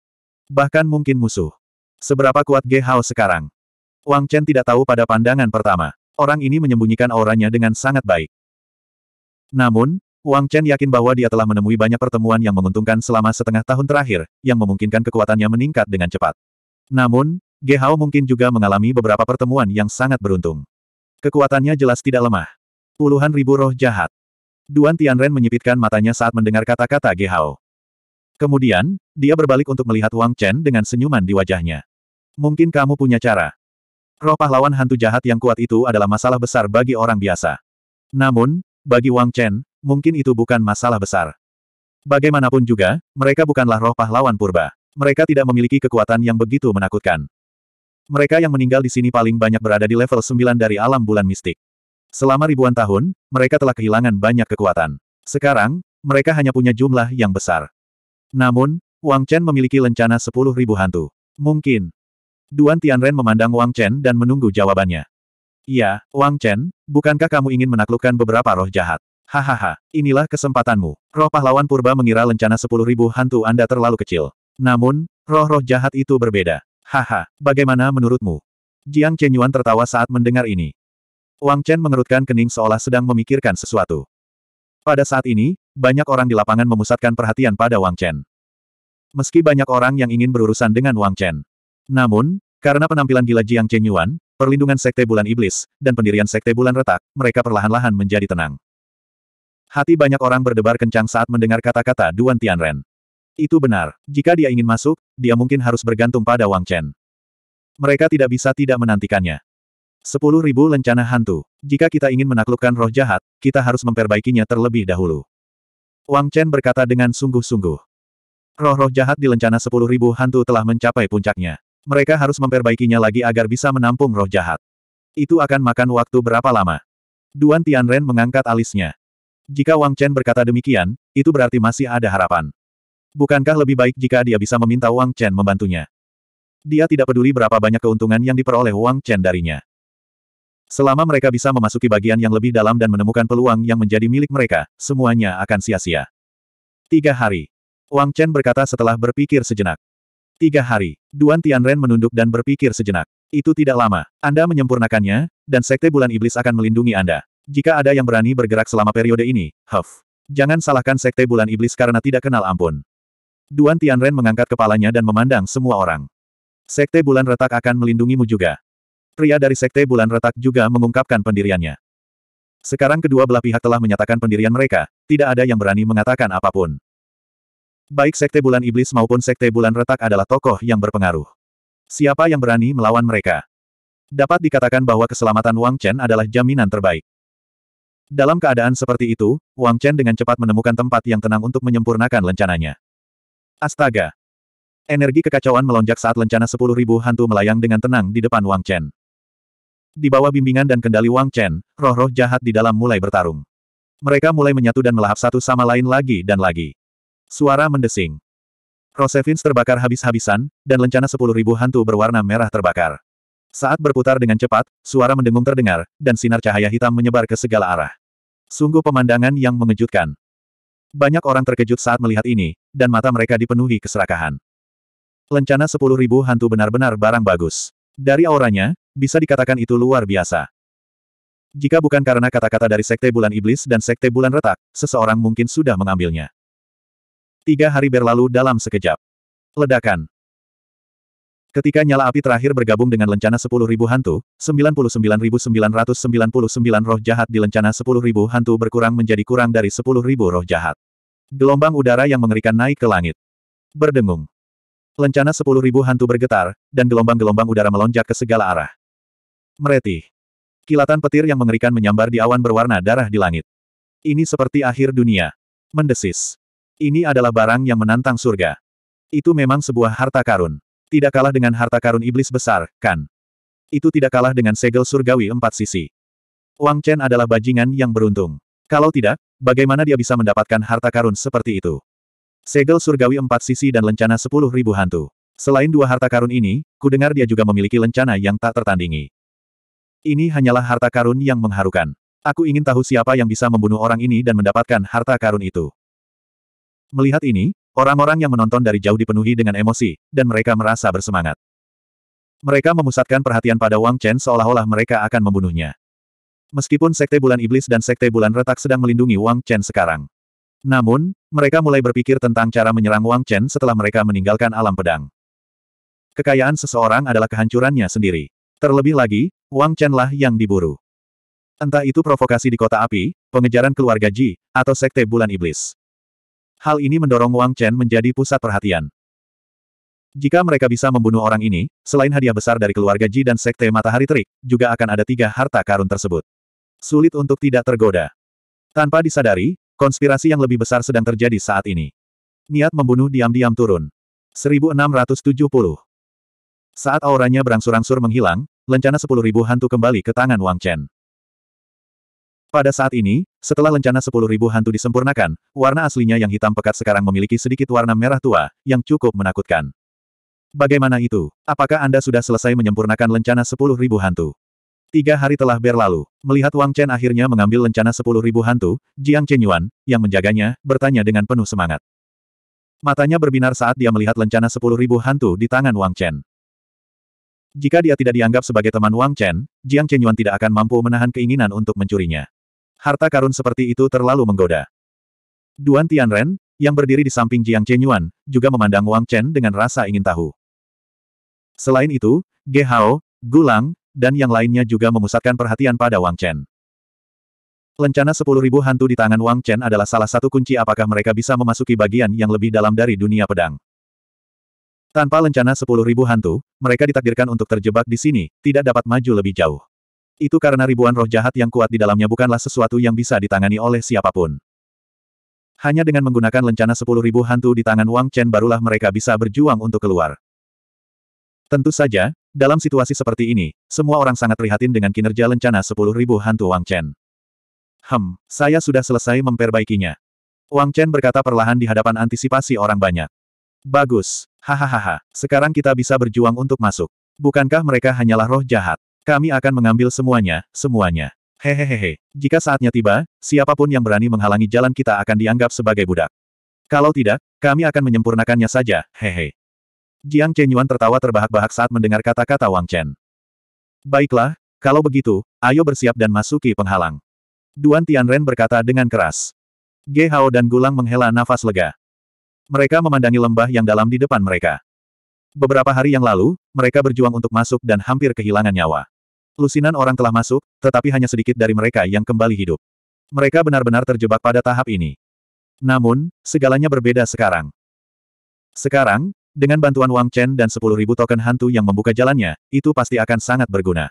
Bahkan mungkin musuh. Seberapa kuat Ge Hao sekarang? Wang Chen tidak tahu pada pandangan pertama. Orang ini menyembunyikan auranya dengan sangat baik. Namun, Wang Chen yakin bahwa dia telah menemui banyak pertemuan yang menguntungkan selama setengah tahun terakhir, yang memungkinkan kekuatannya meningkat dengan cepat. Namun, Ge Hao mungkin juga mengalami beberapa pertemuan yang sangat beruntung. Kekuatannya jelas tidak lemah. Puluhan ribu roh jahat. Duan Tianren menyipitkan matanya saat mendengar kata-kata Ge Hao. Kemudian, dia berbalik untuk melihat Wang Chen dengan senyuman di wajahnya. Mungkin kamu punya cara. Roh pahlawan hantu jahat yang kuat itu adalah masalah besar bagi orang biasa. Namun, bagi Wang Chen, mungkin itu bukan masalah besar. Bagaimanapun juga, mereka bukanlah roh pahlawan purba. Mereka tidak memiliki kekuatan yang begitu menakutkan. Mereka yang meninggal di sini paling banyak berada di level 9 dari alam bulan mistik. Selama ribuan tahun, mereka telah kehilangan banyak kekuatan. Sekarang, mereka hanya punya jumlah yang besar. Namun, Wang Chen memiliki lencana sepuluh ribu hantu. Mungkin. Duan Tianren memandang Wang Chen dan menunggu jawabannya. Iya, Wang Chen, bukankah kamu ingin menaklukkan beberapa roh jahat? Hahaha, inilah kesempatanmu. Roh pahlawan purba mengira lencana sepuluh ribu hantu Anda terlalu kecil. Namun, roh-roh jahat itu berbeda. Haha, bagaimana menurutmu? Jiang Chen Yuan tertawa saat mendengar ini. Wang Chen mengerutkan kening seolah sedang memikirkan sesuatu. Pada saat ini, banyak orang di lapangan memusatkan perhatian pada Wang Chen. Meski banyak orang yang ingin berurusan dengan Wang Chen. Namun, karena penampilan gila Jiang Chen Yuan, perlindungan Sekte Bulan Iblis, dan pendirian Sekte Bulan Retak, mereka perlahan-lahan menjadi tenang. Hati banyak orang berdebar kencang saat mendengar kata-kata Duan Tianren. Itu benar. Jika dia ingin masuk, dia mungkin harus bergantung pada Wang Chen. Mereka tidak bisa tidak menantikannya. Sepuluh ribu lencana hantu. Jika kita ingin menaklukkan roh jahat, kita harus memperbaikinya terlebih dahulu. Wang Chen berkata dengan sungguh-sungguh. Roh-roh jahat di lencana sepuluh ribu hantu telah mencapai puncaknya. Mereka harus memperbaikinya lagi agar bisa menampung roh jahat. Itu akan makan waktu berapa lama? Duan Tianren mengangkat alisnya. Jika Wang Chen berkata demikian, itu berarti masih ada harapan. Bukankah lebih baik jika dia bisa meminta Wang Chen membantunya? Dia tidak peduli berapa banyak keuntungan yang diperoleh Wang Chen darinya. Selama mereka bisa memasuki bagian yang lebih dalam dan menemukan peluang yang menjadi milik mereka, semuanya akan sia-sia. Tiga hari. Wang Chen berkata setelah berpikir sejenak. Tiga hari. Duan Tianren menunduk dan berpikir sejenak. Itu tidak lama. Anda menyempurnakannya, dan Sekte Bulan Iblis akan melindungi Anda. Jika ada yang berani bergerak selama periode ini, Huff. Jangan salahkan Sekte Bulan Iblis karena tidak kenal ampun. Duan Tianren mengangkat kepalanya dan memandang semua orang. Sekte Bulan Retak akan melindungimu juga. Pria dari Sekte Bulan Retak juga mengungkapkan pendiriannya. Sekarang kedua belah pihak telah menyatakan pendirian mereka, tidak ada yang berani mengatakan apapun. Baik Sekte Bulan Iblis maupun Sekte Bulan Retak adalah tokoh yang berpengaruh. Siapa yang berani melawan mereka? Dapat dikatakan bahwa keselamatan Wang Chen adalah jaminan terbaik. Dalam keadaan seperti itu, Wang Chen dengan cepat menemukan tempat yang tenang untuk menyempurnakan lencananya. Astaga! Energi kekacauan melonjak saat lencana sepuluh ribu hantu melayang dengan tenang di depan Wang Chen. Di bawah bimbingan dan kendali Wang Chen, roh-roh jahat di dalam mulai bertarung. Mereka mulai menyatu dan melahap satu sama lain lagi dan lagi. Suara mendesing. Rosevins terbakar habis-habisan, dan lencana sepuluh ribu hantu berwarna merah terbakar. Saat berputar dengan cepat, suara mendengung terdengar, dan sinar cahaya hitam menyebar ke segala arah. Sungguh pemandangan yang mengejutkan. Banyak orang terkejut saat melihat ini, dan mata mereka dipenuhi keserakahan. Lencana sepuluh ribu hantu benar-benar barang bagus. Dari auranya, bisa dikatakan itu luar biasa. Jika bukan karena kata-kata dari Sekte Bulan Iblis dan Sekte Bulan Retak, seseorang mungkin sudah mengambilnya. Tiga hari berlalu dalam sekejap. Ledakan. Ketika nyala api terakhir bergabung dengan lencana 10.000 hantu, 99.999 roh jahat di lencana 10.000 hantu berkurang menjadi kurang dari 10.000 roh jahat. Gelombang udara yang mengerikan naik ke langit. Berdengung. Lencana 10.000 hantu bergetar, dan gelombang-gelombang udara melonjak ke segala arah. Meretih. Kilatan petir yang mengerikan menyambar di awan berwarna darah di langit. Ini seperti akhir dunia. Mendesis. Ini adalah barang yang menantang surga. Itu memang sebuah harta karun. Tidak kalah dengan harta karun iblis besar, kan? Itu tidak kalah dengan segel surgawi empat sisi. Wang Chen adalah bajingan yang beruntung. Kalau tidak, bagaimana dia bisa mendapatkan harta karun seperti itu? Segel surgawi empat sisi dan lencana sepuluh ribu hantu. Selain dua harta karun ini, ku dengar dia juga memiliki lencana yang tak tertandingi. Ini hanyalah harta karun yang mengharukan. Aku ingin tahu siapa yang bisa membunuh orang ini dan mendapatkan harta karun itu. Melihat ini, Orang-orang yang menonton dari jauh dipenuhi dengan emosi, dan mereka merasa bersemangat. Mereka memusatkan perhatian pada Wang Chen seolah-olah mereka akan membunuhnya. Meskipun Sekte Bulan Iblis dan Sekte Bulan Retak sedang melindungi Wang Chen sekarang. Namun, mereka mulai berpikir tentang cara menyerang Wang Chen setelah mereka meninggalkan alam pedang. Kekayaan seseorang adalah kehancurannya sendiri. Terlebih lagi, Wang Chen lah yang diburu. Entah itu provokasi di kota api, pengejaran keluarga Ji, atau Sekte Bulan Iblis. Hal ini mendorong Wang Chen menjadi pusat perhatian. Jika mereka bisa membunuh orang ini, selain hadiah besar dari keluarga Ji dan Sekte Matahari Terik, juga akan ada tiga harta karun tersebut. Sulit untuk tidak tergoda. Tanpa disadari, konspirasi yang lebih besar sedang terjadi saat ini. Niat membunuh diam-diam turun. 1670. Saat auranya berangsur-angsur menghilang, lencana 10.000 hantu kembali ke tangan Wang Chen. Pada saat ini, setelah lencana sepuluh ribu hantu disempurnakan, warna aslinya yang hitam pekat sekarang memiliki sedikit warna merah tua, yang cukup menakutkan. Bagaimana itu? Apakah Anda sudah selesai menyempurnakan lencana sepuluh ribu hantu? Tiga hari telah berlalu. Melihat Wang Chen akhirnya mengambil lencana sepuluh ribu hantu, Jiang Chen Yuan, yang menjaganya, bertanya dengan penuh semangat. Matanya berbinar saat dia melihat lencana sepuluh ribu hantu di tangan Wang Chen. Jika dia tidak dianggap sebagai teman Wang Chen, Jiang Chen Yuan tidak akan mampu menahan keinginan untuk mencurinya harta karun seperti itu terlalu menggoda. Duan Tianren, yang berdiri di samping Jiang Chenyuan, juga memandang Wang Chen dengan rasa ingin tahu. Selain itu, Ge Hao, Gulang, dan yang lainnya juga memusatkan perhatian pada Wang Chen. Lencana 10.000 hantu di tangan Wang Chen adalah salah satu kunci apakah mereka bisa memasuki bagian yang lebih dalam dari dunia pedang. Tanpa lencana 10.000 hantu, mereka ditakdirkan untuk terjebak di sini, tidak dapat maju lebih jauh. Itu karena ribuan roh jahat yang kuat di dalamnya bukanlah sesuatu yang bisa ditangani oleh siapapun. Hanya dengan menggunakan lencana sepuluh ribu hantu di tangan Wang Chen barulah mereka bisa berjuang untuk keluar. Tentu saja, dalam situasi seperti ini, semua orang sangat prihatin dengan kinerja lencana sepuluh ribu hantu Wang Chen. Hem, saya sudah selesai memperbaikinya. Wang Chen berkata perlahan di hadapan antisipasi orang banyak. Bagus, hahaha, sekarang kita bisa berjuang untuk masuk. Bukankah mereka hanyalah roh jahat? Kami akan mengambil semuanya, semuanya. Hehehehe, jika saatnya tiba, siapapun yang berani menghalangi jalan kita akan dianggap sebagai budak. Kalau tidak, kami akan menyempurnakannya saja, hehe. Jiang Yuan tertawa terbahak-bahak saat mendengar kata-kata Wang Chen. Baiklah, kalau begitu, ayo bersiap dan masuki penghalang. Duan Tianren berkata dengan keras. Ge Hao dan Gulang menghela nafas lega. Mereka memandangi lembah yang dalam di depan mereka. Beberapa hari yang lalu, mereka berjuang untuk masuk dan hampir kehilangan nyawa. Lusinan orang telah masuk, tetapi hanya sedikit dari mereka yang kembali hidup. Mereka benar-benar terjebak pada tahap ini. Namun, segalanya berbeda sekarang. Sekarang, dengan bantuan Wang Chen dan 10.000 token hantu yang membuka jalannya, itu pasti akan sangat berguna.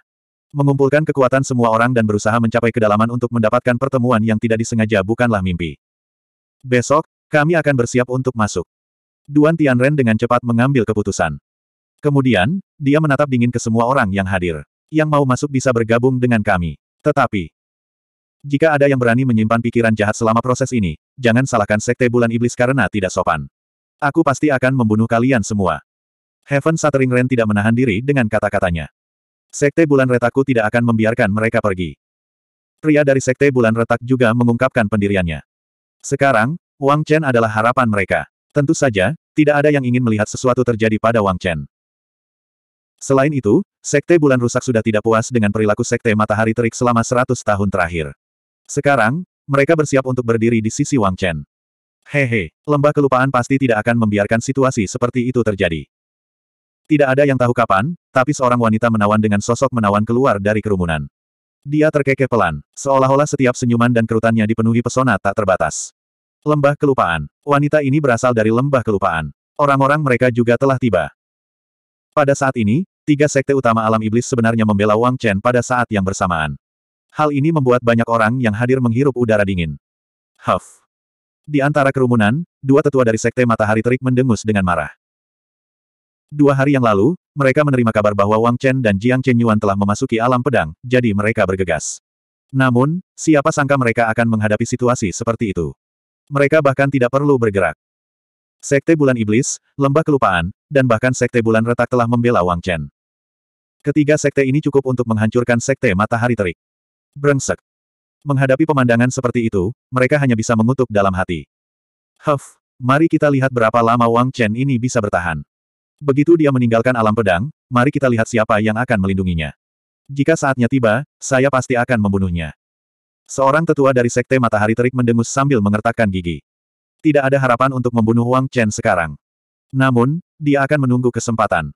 Mengumpulkan kekuatan semua orang dan berusaha mencapai kedalaman untuk mendapatkan pertemuan yang tidak disengaja bukanlah mimpi. Besok, kami akan bersiap untuk masuk. Duan Tianren dengan cepat mengambil keputusan. Kemudian, dia menatap dingin ke semua orang yang hadir yang mau masuk bisa bergabung dengan kami. Tetapi, jika ada yang berani menyimpan pikiran jahat selama proses ini, jangan salahkan Sekte Bulan Iblis karena tidak sopan. Aku pasti akan membunuh kalian semua. Heaven Shattering Rain tidak menahan diri dengan kata-katanya. Sekte Bulan Retakku tidak akan membiarkan mereka pergi. Pria dari Sekte Bulan Retak juga mengungkapkan pendiriannya. Sekarang, Wang Chen adalah harapan mereka. Tentu saja, tidak ada yang ingin melihat sesuatu terjadi pada Wang Chen. Selain itu, Sekte Bulan Rusak sudah tidak puas dengan perilaku Sekte Matahari Terik selama 100 tahun terakhir. Sekarang, mereka bersiap untuk berdiri di sisi Wang Chen. Hehe, lembah kelupaan pasti tidak akan membiarkan situasi seperti itu terjadi. Tidak ada yang tahu kapan, tapi seorang wanita menawan dengan sosok menawan keluar dari kerumunan. Dia terkekeh pelan, seolah-olah setiap senyuman dan kerutannya dipenuhi pesona tak terbatas. Lembah kelupaan. Wanita ini berasal dari lembah kelupaan. Orang-orang mereka juga telah tiba. Pada saat ini, Tiga sekte utama alam iblis sebenarnya membela Wang Chen pada saat yang bersamaan. Hal ini membuat banyak orang yang hadir menghirup udara dingin. Huff. Di antara kerumunan, dua tetua dari sekte matahari terik mendengus dengan marah. Dua hari yang lalu, mereka menerima kabar bahwa Wang Chen dan Jiang Chen Yuan telah memasuki alam pedang, jadi mereka bergegas. Namun, siapa sangka mereka akan menghadapi situasi seperti itu. Mereka bahkan tidak perlu bergerak. Sekte Bulan Iblis, Lembah Kelupaan, dan bahkan Sekte Bulan Retak telah membela Wang Chen. Ketiga sekte ini cukup untuk menghancurkan Sekte Matahari Terik. Brengsek. Menghadapi pemandangan seperti itu, mereka hanya bisa mengutuk dalam hati. Huff, mari kita lihat berapa lama Wang Chen ini bisa bertahan. Begitu dia meninggalkan alam pedang, mari kita lihat siapa yang akan melindunginya. Jika saatnya tiba, saya pasti akan membunuhnya. Seorang tetua dari Sekte Matahari Terik mendengus sambil mengertakkan gigi. Tidak ada harapan untuk membunuh Wang Chen sekarang. Namun, dia akan menunggu kesempatan.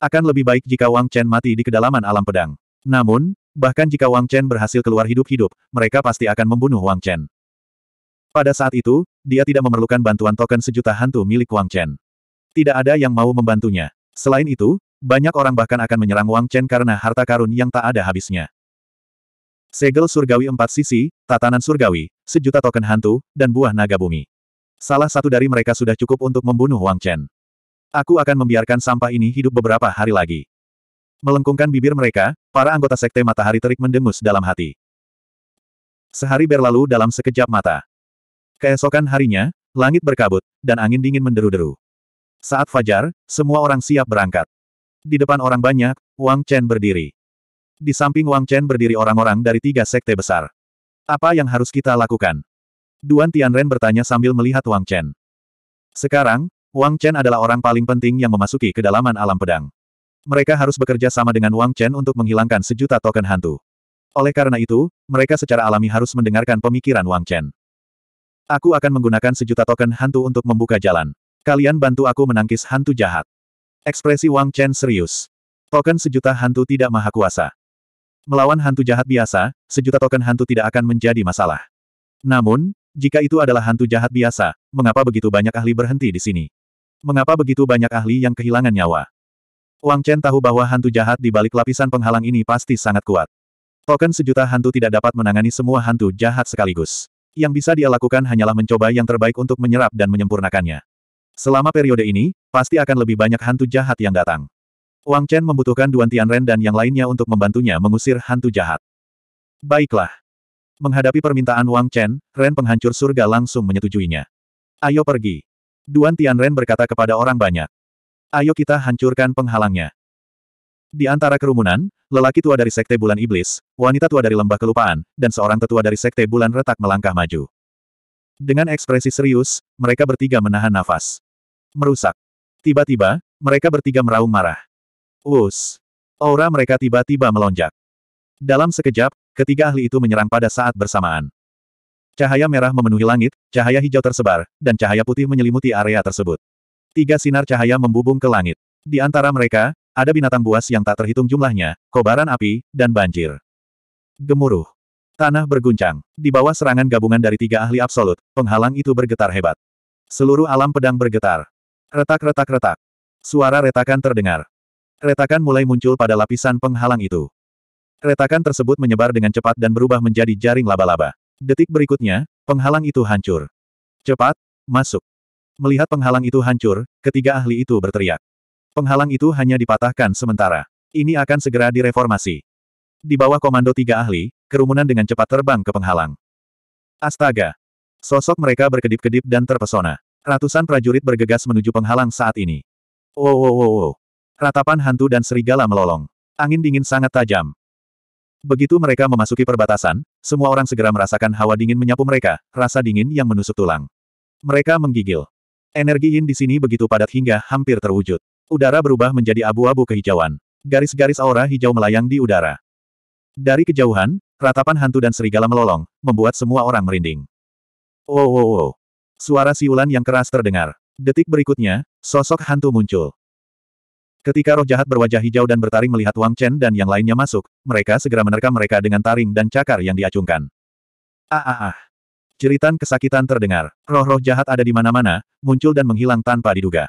Akan lebih baik jika Wang Chen mati di kedalaman alam pedang. Namun, bahkan jika Wang Chen berhasil keluar hidup-hidup, mereka pasti akan membunuh Wang Chen. Pada saat itu, dia tidak memerlukan bantuan token sejuta hantu milik Wang Chen. Tidak ada yang mau membantunya. Selain itu, banyak orang bahkan akan menyerang Wang Chen karena harta karun yang tak ada habisnya. Segel surgawi empat sisi, tatanan surgawi, sejuta token hantu, dan buah naga bumi. Salah satu dari mereka sudah cukup untuk membunuh Wang Chen. Aku akan membiarkan sampah ini hidup beberapa hari lagi. Melengkungkan bibir mereka, para anggota Sekte Matahari Terik mendengus dalam hati. Sehari berlalu dalam sekejap mata. Keesokan harinya, langit berkabut, dan angin dingin menderu-deru. Saat fajar, semua orang siap berangkat. Di depan orang banyak, Wang Chen berdiri. Di samping Wang Chen berdiri orang-orang dari tiga sekte besar. Apa yang harus kita lakukan? Duan Tianren bertanya sambil melihat Wang Chen. Sekarang, Wang Chen adalah orang paling penting yang memasuki kedalaman alam pedang. Mereka harus bekerja sama dengan Wang Chen untuk menghilangkan sejuta token hantu. Oleh karena itu, mereka secara alami harus mendengarkan pemikiran Wang Chen. Aku akan menggunakan sejuta token hantu untuk membuka jalan. Kalian bantu aku menangkis hantu jahat. Ekspresi Wang Chen serius. Token sejuta hantu tidak maha kuasa. Melawan hantu jahat biasa, sejuta token hantu tidak akan menjadi masalah. Namun, jika itu adalah hantu jahat biasa, mengapa begitu banyak ahli berhenti di sini? Mengapa begitu banyak ahli yang kehilangan nyawa? Wang Chen tahu bahwa hantu jahat di balik lapisan penghalang ini pasti sangat kuat. Token sejuta hantu tidak dapat menangani semua hantu jahat sekaligus. Yang bisa dia lakukan hanyalah mencoba yang terbaik untuk menyerap dan menyempurnakannya. Selama periode ini, pasti akan lebih banyak hantu jahat yang datang. Wang Chen membutuhkan Duan Tianren dan yang lainnya untuk membantunya mengusir hantu jahat. Baiklah. Menghadapi permintaan Wang Chen, Ren penghancur surga langsung menyetujuinya. Ayo pergi. Duan Tian Ren berkata kepada orang banyak. Ayo kita hancurkan penghalangnya. Di antara kerumunan, lelaki tua dari Sekte Bulan Iblis, wanita tua dari Lembah Kelupaan, dan seorang tetua dari Sekte Bulan Retak melangkah maju. Dengan ekspresi serius, mereka bertiga menahan nafas. Merusak. Tiba-tiba, mereka bertiga meraung marah. Wus. Aura mereka tiba-tiba melonjak. Dalam sekejap, Ketiga ahli itu menyerang pada saat bersamaan. Cahaya merah memenuhi langit, cahaya hijau tersebar, dan cahaya putih menyelimuti area tersebut. Tiga sinar cahaya membubung ke langit. Di antara mereka, ada binatang buas yang tak terhitung jumlahnya, kobaran api, dan banjir. Gemuruh. Tanah berguncang. Di bawah serangan gabungan dari tiga ahli absolut, penghalang itu bergetar hebat. Seluruh alam pedang bergetar. Retak-retak-retak. Suara retakan terdengar. Retakan mulai muncul pada lapisan penghalang itu. Retakan tersebut menyebar dengan cepat dan berubah menjadi jaring laba-laba. Detik berikutnya, penghalang itu hancur. Cepat, masuk. Melihat penghalang itu hancur, ketiga ahli itu berteriak. Penghalang itu hanya dipatahkan sementara. Ini akan segera direformasi. Di bawah komando tiga ahli, kerumunan dengan cepat terbang ke penghalang. Astaga! Sosok mereka berkedip-kedip dan terpesona. Ratusan prajurit bergegas menuju penghalang saat ini. Wow oh, wow oh, wow oh, wow. Ratapan hantu dan serigala melolong. Angin dingin sangat tajam. Begitu mereka memasuki perbatasan, semua orang segera merasakan hawa dingin menyapu mereka, rasa dingin yang menusuk tulang. Mereka menggigil. Energi yin di sini begitu padat hingga hampir terwujud. Udara berubah menjadi abu-abu kehijauan. Garis-garis aura hijau melayang di udara. Dari kejauhan, ratapan hantu dan serigala melolong, membuat semua orang merinding. Wow oh, wow oh, wow. Oh. Suara siulan yang keras terdengar. Detik berikutnya, sosok hantu muncul. Ketika roh jahat berwajah hijau dan bertaring melihat Wang Chen dan yang lainnya masuk, mereka segera menerkam mereka dengan taring dan cakar yang diacungkan. Ah ah ah. Ceritan kesakitan terdengar. Roh-roh jahat ada di mana-mana, muncul dan menghilang tanpa diduga.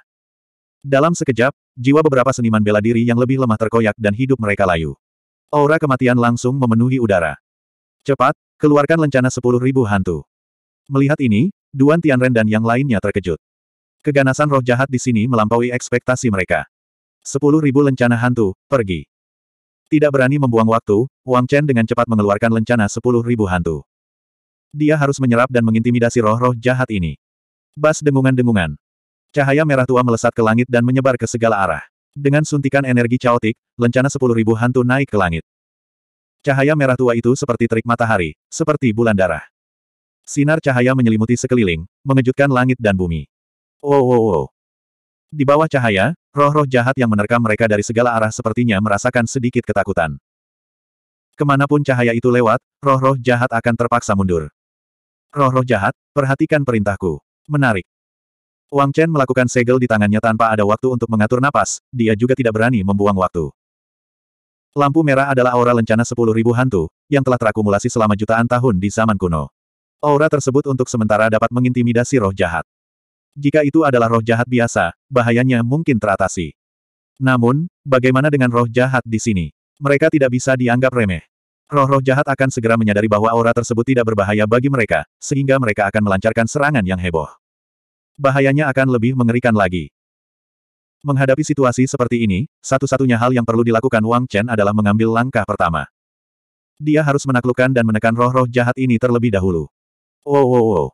Dalam sekejap, jiwa beberapa seniman bela diri yang lebih lemah terkoyak dan hidup mereka layu. Aura kematian langsung memenuhi udara. Cepat, keluarkan lencana sepuluh ribu hantu. Melihat ini, Duan Tianren dan yang lainnya terkejut. Keganasan roh jahat di sini melampaui ekspektasi mereka. Sepuluh ribu lencana hantu, pergi. Tidak berani membuang waktu, Wang Chen dengan cepat mengeluarkan lencana sepuluh ribu hantu. Dia harus menyerap dan mengintimidasi roh-roh jahat ini. Bas dengungan-dengungan. Cahaya merah tua melesat ke langit dan menyebar ke segala arah. Dengan suntikan energi caotik, lencana sepuluh ribu hantu naik ke langit. Cahaya merah tua itu seperti terik matahari, seperti bulan darah. Sinar cahaya menyelimuti sekeliling, mengejutkan langit dan bumi. Oh, oh, wow. Oh. Di bawah cahaya, roh-roh jahat yang menerkam mereka dari segala arah sepertinya merasakan sedikit ketakutan. Kemanapun cahaya itu lewat, roh-roh jahat akan terpaksa mundur. Roh-roh jahat, perhatikan perintahku. Menarik. Wang Chen melakukan segel di tangannya tanpa ada waktu untuk mengatur napas, dia juga tidak berani membuang waktu. Lampu merah adalah aura lencana sepuluh ribu hantu, yang telah terakumulasi selama jutaan tahun di zaman kuno. Aura tersebut untuk sementara dapat mengintimidasi roh jahat. Jika itu adalah roh jahat biasa, bahayanya mungkin teratasi. Namun, bagaimana dengan roh jahat di sini? Mereka tidak bisa dianggap remeh. Roh-roh jahat akan segera menyadari bahwa aura tersebut tidak berbahaya bagi mereka, sehingga mereka akan melancarkan serangan yang heboh. Bahayanya akan lebih mengerikan lagi. Menghadapi situasi seperti ini, satu-satunya hal yang perlu dilakukan Wang Chen adalah mengambil langkah pertama. Dia harus menaklukkan dan menekan roh-roh jahat ini terlebih dahulu. Wow oh, wow oh, wow. Oh.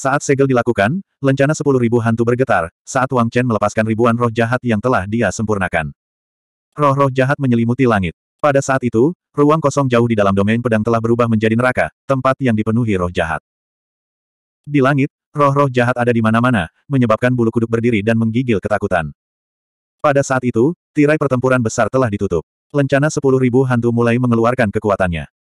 Saat segel dilakukan, lencana sepuluh ribu hantu bergetar, saat Wang Chen melepaskan ribuan roh jahat yang telah dia sempurnakan. Roh-roh jahat menyelimuti langit. Pada saat itu, ruang kosong jauh di dalam domain pedang telah berubah menjadi neraka, tempat yang dipenuhi roh jahat. Di langit, roh-roh jahat ada di mana-mana, menyebabkan bulu kuduk berdiri dan menggigil ketakutan. Pada saat itu, tirai pertempuran besar telah ditutup. Lencana sepuluh ribu hantu mulai mengeluarkan kekuatannya.